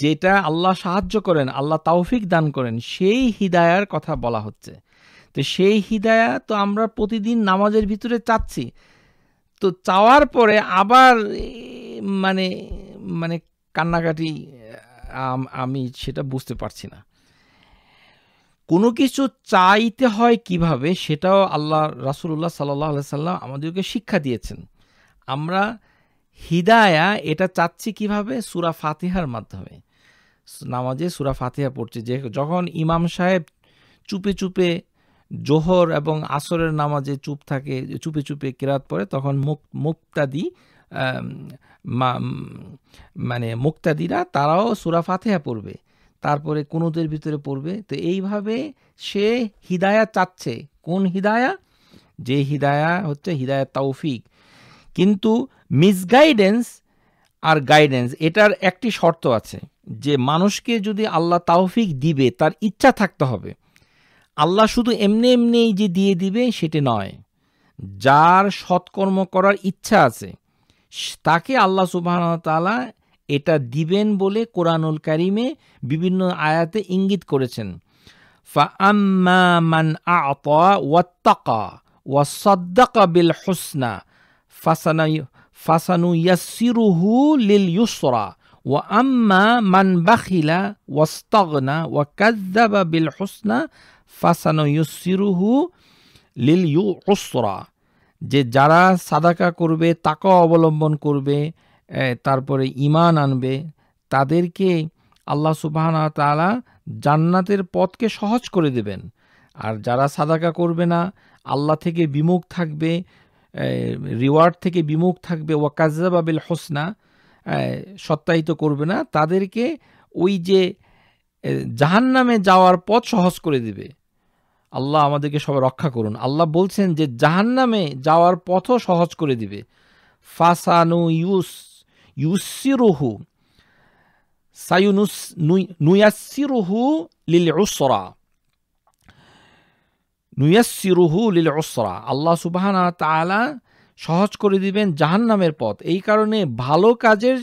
যেটা আল্লাহ সাহায্য করেন আল্লাহ তৌফিক দান করেন সেই হিদায়ার কথা বলা হচ্ছে তো সেই হিদায়া তো আমরা প্রতিদিন নামাজের ভিতরে চাচ্ছি তো চাওয়ার পরে আবার মানে মানে কান্নাকাটি আমি সেটা বুঝতে পারছি না কোনো কিছু চাইতে হয় কিভাবে সেটাও আল্লাহ রাসুল্লাহ সাল্লাহ সাল্লাম আমাদেরকে শিক্ষা দিয়েছেন আমরা হিদায়া এটা চাচ্ছি কিভাবে সুরা ফাতিহার মাধ্যমে নামাজে সুরা ফাতিহা পড়ছে যে যখন ইমাম সাহেব চুপে চুপে জোহর এবং আসরের নামাজে চুপ থাকে চুপে চুপে কেরাত পড়ে তখন মুক মুক্তাদি মানে মুক্তাদিরা তারাও সুরা ফাতেহা পড়বে তারপরে কোনোদের ভিতরে পড়বে তো এইভাবে সে হিদায়া চাচ্ছে কোন হিদায়া যে হিদায়া হচ্ছে হিদায়া তৌফিক কিন্তু মিসগাইডেন্স আর গাইডেন্স এটার একটি শর্ত আছে যে মানুষকে যদি আল্লাহ তাওফিক দিবে তার ইচ্ছা থাকতে হবে আল্লাহ শুধু এমনি এমনিই যে দিয়ে দিবে সেটি নয় যার সৎকর্ম করার ইচ্ছা আছে তাকে আল্লাহ সুবাহতালা এটা দিবেন বলে কোরআনুল কারিমে বিভিন্ন আয়াতে ইঙ্গিত করেছেন ফা আম্মা মান আতা ওয়াত্তাকা ওয়াসাদ্দাকা বিল হুসনা ফাসানা ফাসানু ইয়াসিরুহু লিল ইউসরা ও আম্মা মান বাখিলা ওয়াস্তাগনা ওয়া কাজ্জাবা বিল হুসনা ফাসানু ইয়াসিরুহু লিল ইউ উসরা যে যারা সাদাকা করবে তাকে অবলম্বন করবে তারপরে ইমান আনবে তাদেরকে আল্লাহ সুবাহানা তালা জান্নাতের পথকে সহজ করে দেবেন আর যারা সাদাকা করবে না আল্লাহ থেকে বিমুখ থাকবে রিওয়ার্ড থেকে বিমুখ থাকবে ও কাজাবাবিল হোসনা সত্যায়িত করবে না তাদেরকে ওই যে জাহান্নামে যাওয়ার পথ সহজ করে দেবে আল্লাহ আমাদেরকে সবাই রক্ষা করুন আল্লাহ বলছেন যে জাহান্নামে যাওয়ার পথও সহজ করে দিবে ফাসানু ইউস ইউসিরুহু সায়ুনুস নুয়াসিরুহু লিল উসরা নুয়াসিরুহু লিল উসরা আল্লাহ সুবাহানা তালা সহজ করে দিবেন জাহান্নামের পথ এই কারণে ভালো কাজের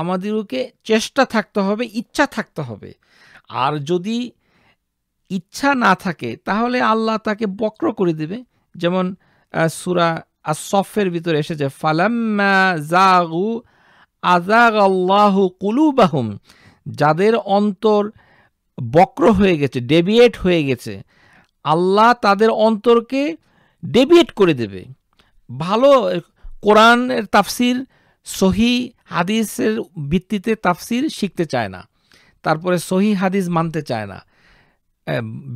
আমাদেরকে চেষ্টা থাকতে হবে ইচ্ছা থাকতে হবে আর যদি ইচ্ছা না থাকে তাহলে আল্লাহ তাকে বক্র করে দেবে যেমন সুরা আসফের ভিতরে এসেছে ফালাম্মা জাগু আজাগ আল্লাহ কুলুবাহুম যাদের অন্তর বক্র হয়ে গেছে ডেভিয়েট হয়ে গেছে আল্লাহ তাদের অন্তরকে ডেভিয়েট করে দেবে ভালো কোরআনের তাফসির সহি হাদিসের ভিত্তিতে তাফসির শিখতে চায় না তারপরে সহি হাদিস মানতে চায় না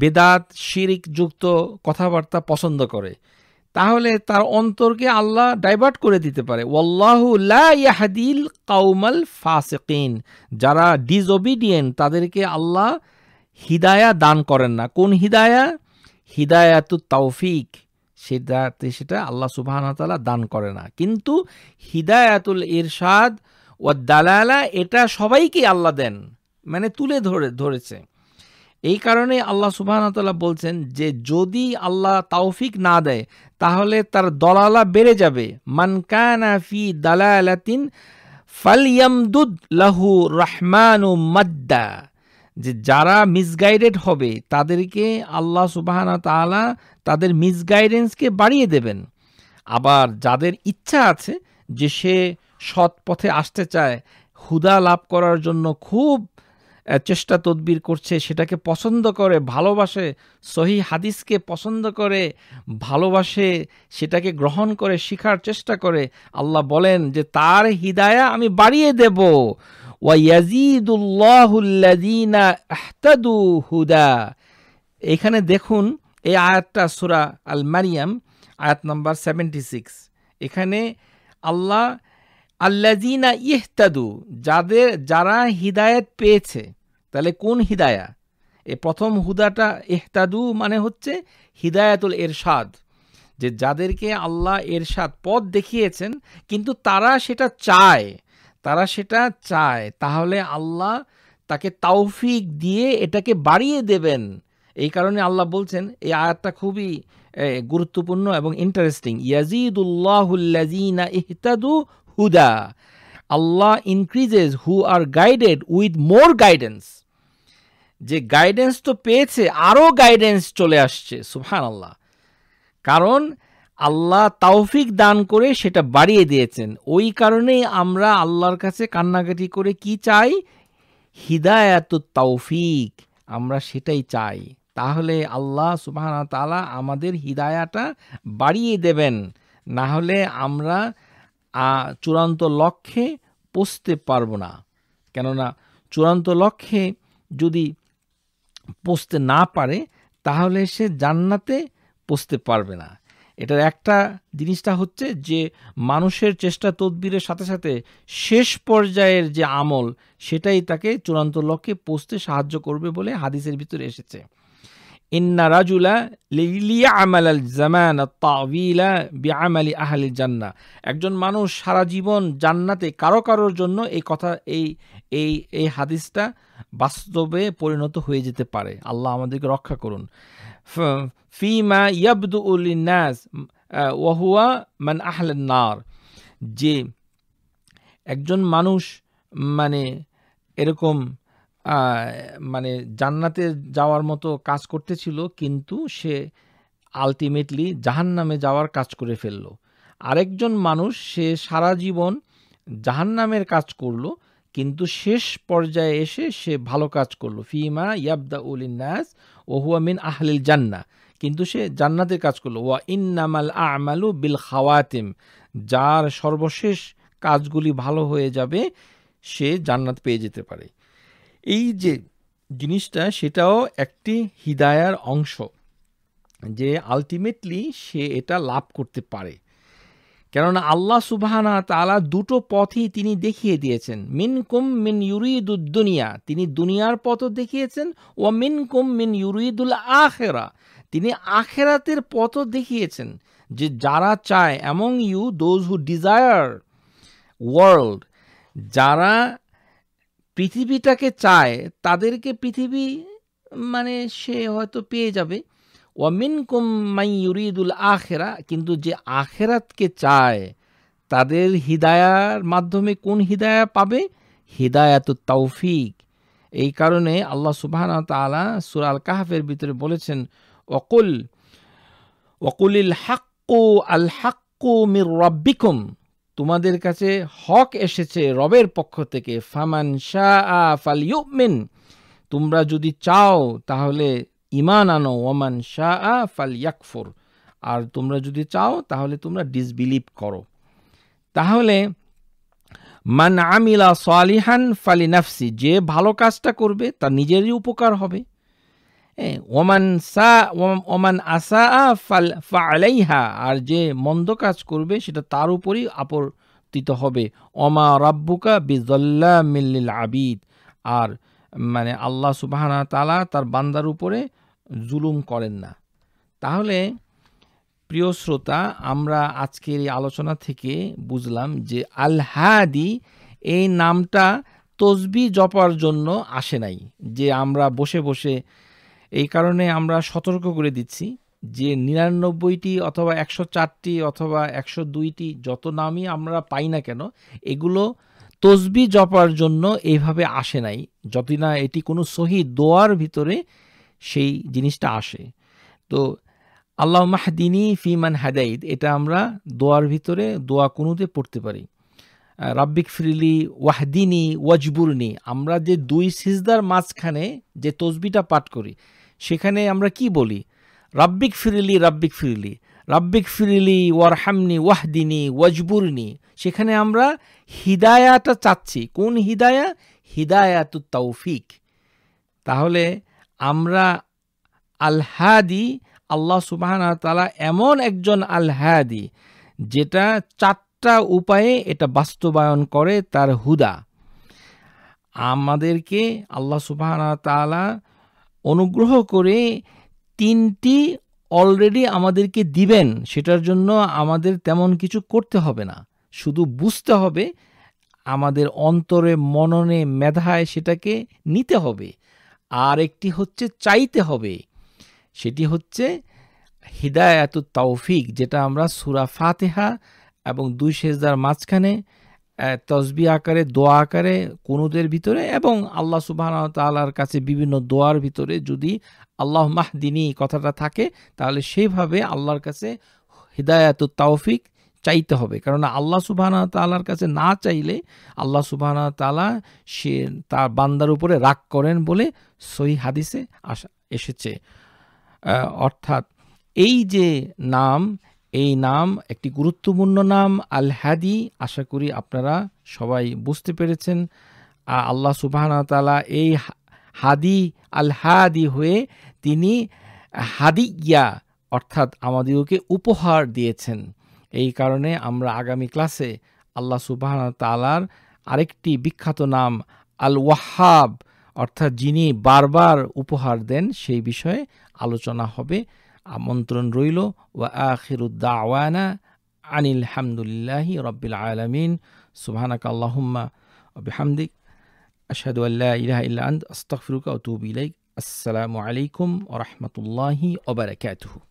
বেদাত শিরিক যুক্ত কথাবার্তা পছন্দ করে তাহলে তার অন্তরকে আল্লাহ ডাইভার্ট করে দিতে পারে ওয়াল্লাহুল্লাহাদিল কাউমাল ফাসেকিন যারা ডিজোবিডিয়েন্ট তাদেরকে আল্লাহ হিদায়া দান করেন না কোন হিদায়া হিদায়াতু তৌফিক সেটাতে সেটা আল্লাহ সুবাহতালা দান করে না কিন্তু হিদায়াতুল ইরশাদ ও দালালা এটা সবাইকে আল্লাহ দেন মানে তুলে ধরে ধরেছে এই কারণে আল্লাহ সুবাহতাল্লাহ বলছেন যে যদি আল্লাহ তাওফিক না দেয় তাহলে তার দলালা বেড়ে যাবে মানকানা ফি দালালাতিন ফালিয়ামদুদ লাহু রহমানু মাদ্দা যে যারা মিসগাইডেড হবে তাদেরকে আল্লাহ সুবাহানা তালা তাদের মিসগাইডেন্সকে বাড়িয়ে দেবেন আবার যাদের ইচ্ছা আছে যে সে সৎ পথে আসতে চায় হুদা লাভ করার জন্য খুব চেষ্টা তদবির করছে সেটাকে পছন্দ করে ভালোবাসে সহি হাদিসকে পছন্দ করে ভালোবাসে সেটাকে গ্রহণ করে শিখার চেষ্টা করে আল্লাহ বলেন যে তার হৃদায়া আমি বাড়িয়ে দেব হুদা এখানে দেখুন এই আয়াতটা সুরা আল মারিয়াম আয়াত নম্বর সেভেন্টি সিক্স এখানে আল্লাহ আল্লাজিনা ইহতাদু যাদের যারা হৃদায়ত পেয়েছে তাহলে কোন হিদায়া এ প্রথম হুদাটা এহতাদু মানে হচ্ছে হিদায়াতুল এরশাদ যে যাদেরকে আল্লাহ এরশাদ পথ দেখিয়েছেন কিন্তু তারা সেটা চায় তারা সেটা চায় তাহলে আল্লাহ তাকে তাওফিক দিয়ে এটাকে বাড়িয়ে দেবেন এই কারণে আল্লাহ বলছেন এই আয়াতটা খুবই গুরুত্বপূর্ণ এবং ইন্টারেস্টিং ইয়াজিদুল্লাহুল্লাজিনা ইহতাদু হুদা Allah increases who are guided with more guidance যে গাইডেন্স তো পেয়েছে আরও গাইডেন্স চলে আসছে সুফান আল্লাহ কারণ আল্লাহ তাওফিক দান করে সেটা বাড়িয়ে দিয়েছেন ওই কারণেই আমরা আল্লাহর কাছে কান্নাকাটি করে কি চাই হৃদায়ত তাওফিক আমরা সেটাই চাই তাহলে আল্লাহ সুবাহ তালা আমাদের হৃদায়াটা বাড়িয়ে দেবেন না হলে আমরা চূড়ান্ত লক্ষ্যে পৌঁছতে পারবো না কেননা চূড়ান্ত লক্ষ্যে যদি পৌঁছতে না পারে তাহলে সে জান্নাতে পৌঁছতে পারবে না এটার একটা জিনিসটা হচ্ছে যে মানুষের চেষ্টা তদবিরের সাথে সাথে শেষ পর্যায়ের যে আমল সেটাই তাকে চূড়ান্ত লক্ষ্যে পৌঁছতে সাহায্য করবে বলে হাদিসের ভিতরে এসেছে ইন্না রাজুলা লিয়া আমাল জামান তাওয়িলা বিআমালি আহলি জান্না একজন মানুষ সারা জীবন জান্নাতে কারো কারোর জন্য এই কথা এই এই এই হাদিসটা বাস্তবে পরিণত হয়ে যেতে পারে আল্লাহ আমাদেরকে রক্ষা করুন ফিমা ইয়াবদু উল্লিনাস ওয়াহুয়া মান আহলেন নার যে একজন মানুষ মানে এরকম মানে জান্নাতে যাওয়ার মতো কাজ করতেছিল কিন্তু সে আলটিমেটলি জাহান নামে যাওয়ার কাজ করে ফেলল আরেকজন মানুষ সে সারা জীবন জাহান নামের কাজ করল কিন্তু শেষ পর্যায়ে এসে সে ভালো কাজ করলো ফিমা ইয়াবদা উল ইন্নাস ওহুয়া মিন আহলিল জান্না কিন্তু সে জান্নাতের কাজ করলো ওয়া ইন্নামাল আমালু বিল খাওয়াতিম যার সর্বশেষ কাজগুলি ভালো হয়ে যাবে সে জান্নাত পেয়ে যেতে পারে এই যে জিনিসটা সেটাও একটি হৃদায়ার অংশ যে আলটিমেটলি সে এটা লাভ করতে পারে কেননা আল্লাহ সুবাহানা তালা দুটো পথই তিনি দেখিয়ে দিয়েছেন মিন কুম মিন ইউরিদুল দুনিয়া তিনি দুনিয়ার পথও দেখিয়েছেন ও মিন কুম মিন ইউরিদুল আখেরা তিনি আখেরাতের পথও দেখিয়েছেন যে যারা চায় among you those who desire world যারা পৃথিবীটাকে চায় তাদেরকে পৃথিবী মানে সে হয়তো পেয়ে যাবে ওয়ামিন কুম মাই ইউরিদুল আখেরা কিন্তু যে আখেরাতকে চায় তাদের হিদায়ার মাধ্যমে কোন হিদায়া পাবে হৃদায়াত তৌফিক এই কারণে আল্লাহ সুবাহন তালা সুরাল কাহাফের ভিতরে বলেছেন অকুল অকুলিল হাক্কু আল হাক্কু মির রব্বিকুম তোমাদের কাছে হক এসেছে রবের পক্ষ থেকে ফামান শাহ আ ফালিউমিন তোমরা যদি চাও তাহলে ইমান আনো ওমান শাহ আ ফালিয়াকফর আর তোমরা যদি চাও তাহলে তোমরা ডিসবিলিভ করো তাহলে মান আমিলা সালিহান ফালি নাফসি যে ভালো কাজটা করবে তার নিজেরই উপকার হবে ওমান সা ওমান আসা ফাল আলাইহা আর যে মন্দ কাজ করবে সেটা তার উপরই আপর্তিত হবে অমা রাব্বুকা বিজল্লা মিল্লিল আবিদ আর মানে আল্লাহ সুবাহানা তালা তার বান্দার উপরে জুলুম করেন না তাহলে প্রিয় শ্রোতা আমরা আজকের এই আলোচনা থেকে বুঝলাম যে আলহাদি এই নামটা তসবি জপার জন্য আসে নাই যে আমরা বসে বসে এই কারণে আমরা সতর্ক করে দিচ্ছি যে নিরানব্বইটি অথবা একশো চারটি অথবা একশো দুইটি যত নামই আমরা পাই না কেন এগুলো তসবি জপার জন্য এইভাবে আসে নাই যদি না এটি কোনো সহি দোয়ার ভিতরে সেই জিনিসটা আসে তো আল্লাহ মাহদিনী ফিমান হাদাইদ এটা আমরা দোয়ার ভিতরে দোয়া কোনোতে পড়তে পারি রাব্বিক ফ্রিলি ওয়াহদিনী ওয়াজবুরনি আমরা যে দুই সিজদার মাঝখানে যে তসবিটা পাঠ করি সেখানে আমরা কি বলি রাব্বিক ফিরিলি রাব্বিক ফিরিলি রাব্বিক ফিরিলি ওয়ারহামনি ওয়াহদিনী ওয়াজবুরনি সেখানে আমরা হিদায়াটা চাচ্ছি কোন হিদায়া হিদায়াতু তৌফিক তাহলে আমরা আলহাদি আল্লাহ সুবাহন তালা এমন একজন আলহাদি যেটা চারটা উপায়ে এটা বাস্তবায়ন করে তার হুদা আমাদেরকে আল্লাহ সুবাহন তালা অনুগ্রহ করে তিনটি অলরেডি আমাদেরকে দিবেন সেটার জন্য আমাদের তেমন কিছু করতে হবে না শুধু বুঝতে হবে আমাদের অন্তরে মননে মেধায় সেটাকে নিতে হবে আর একটি হচ্ছে চাইতে হবে সেটি হচ্ছে হিদায়াত তৌফিক যেটা আমরা সুরা ফাতেহা এবং দুই সেজদার মাঝখানে তসবি আকারে দোয়া আকারে কোনোদের ভিতরে এবং আল্লাহ সুবাহ তালার কাছে বিভিন্ন দোয়ার ভিতরে যদি আল্লাহ মাহদিনী কথাটা থাকে তাহলে সেইভাবে আল্লাহর কাছে হৃদায়ত তাওফিক চাইতে হবে কারণ আল্লাহ সুবাহ তালার কাছে না চাইলে আল্লাহ সুবাহ তালা সে তার বান্দার উপরে রাগ করেন বলে সহি হাদিসে আসা এসেছে অর্থাৎ এই যে নাম এই নাম একটি গুরুত্বপূর্ণ নাম আল হাদি আশা করি আপনারা সবাই বুঝতে পেরেছেন আল্লাহ সুবাহতালা এই হাদি আল হাদি হয়ে তিনি হাদিয়া অর্থাৎ আমাদিগকে উপহার দিয়েছেন এই কারণে আমরা আগামী ক্লাসে আল্লাহ সুবাহ তালার আরেকটি বিখ্যাত নাম আল ওয়াহাব অর্থাৎ যিনি বারবার উপহার দেন সেই বিষয়ে আলোচনা হবে আমন্ত্রণ রইল ওয়া দাওয়ানা আনিল হামদুলিল্লাহ রব্বিল আলমিন সুবাহানাক আল্লাহম্মা বিহামদিক আশহাদু আল্লাহ ইলাহা ইল্লা আন্ত আস্তাগফিরুকা ওয়া আতুবু ইলাইক আসসালামু আলাইকুম ওয়া রাহমাতুল্লাহি ওয়া বারাকাতুহু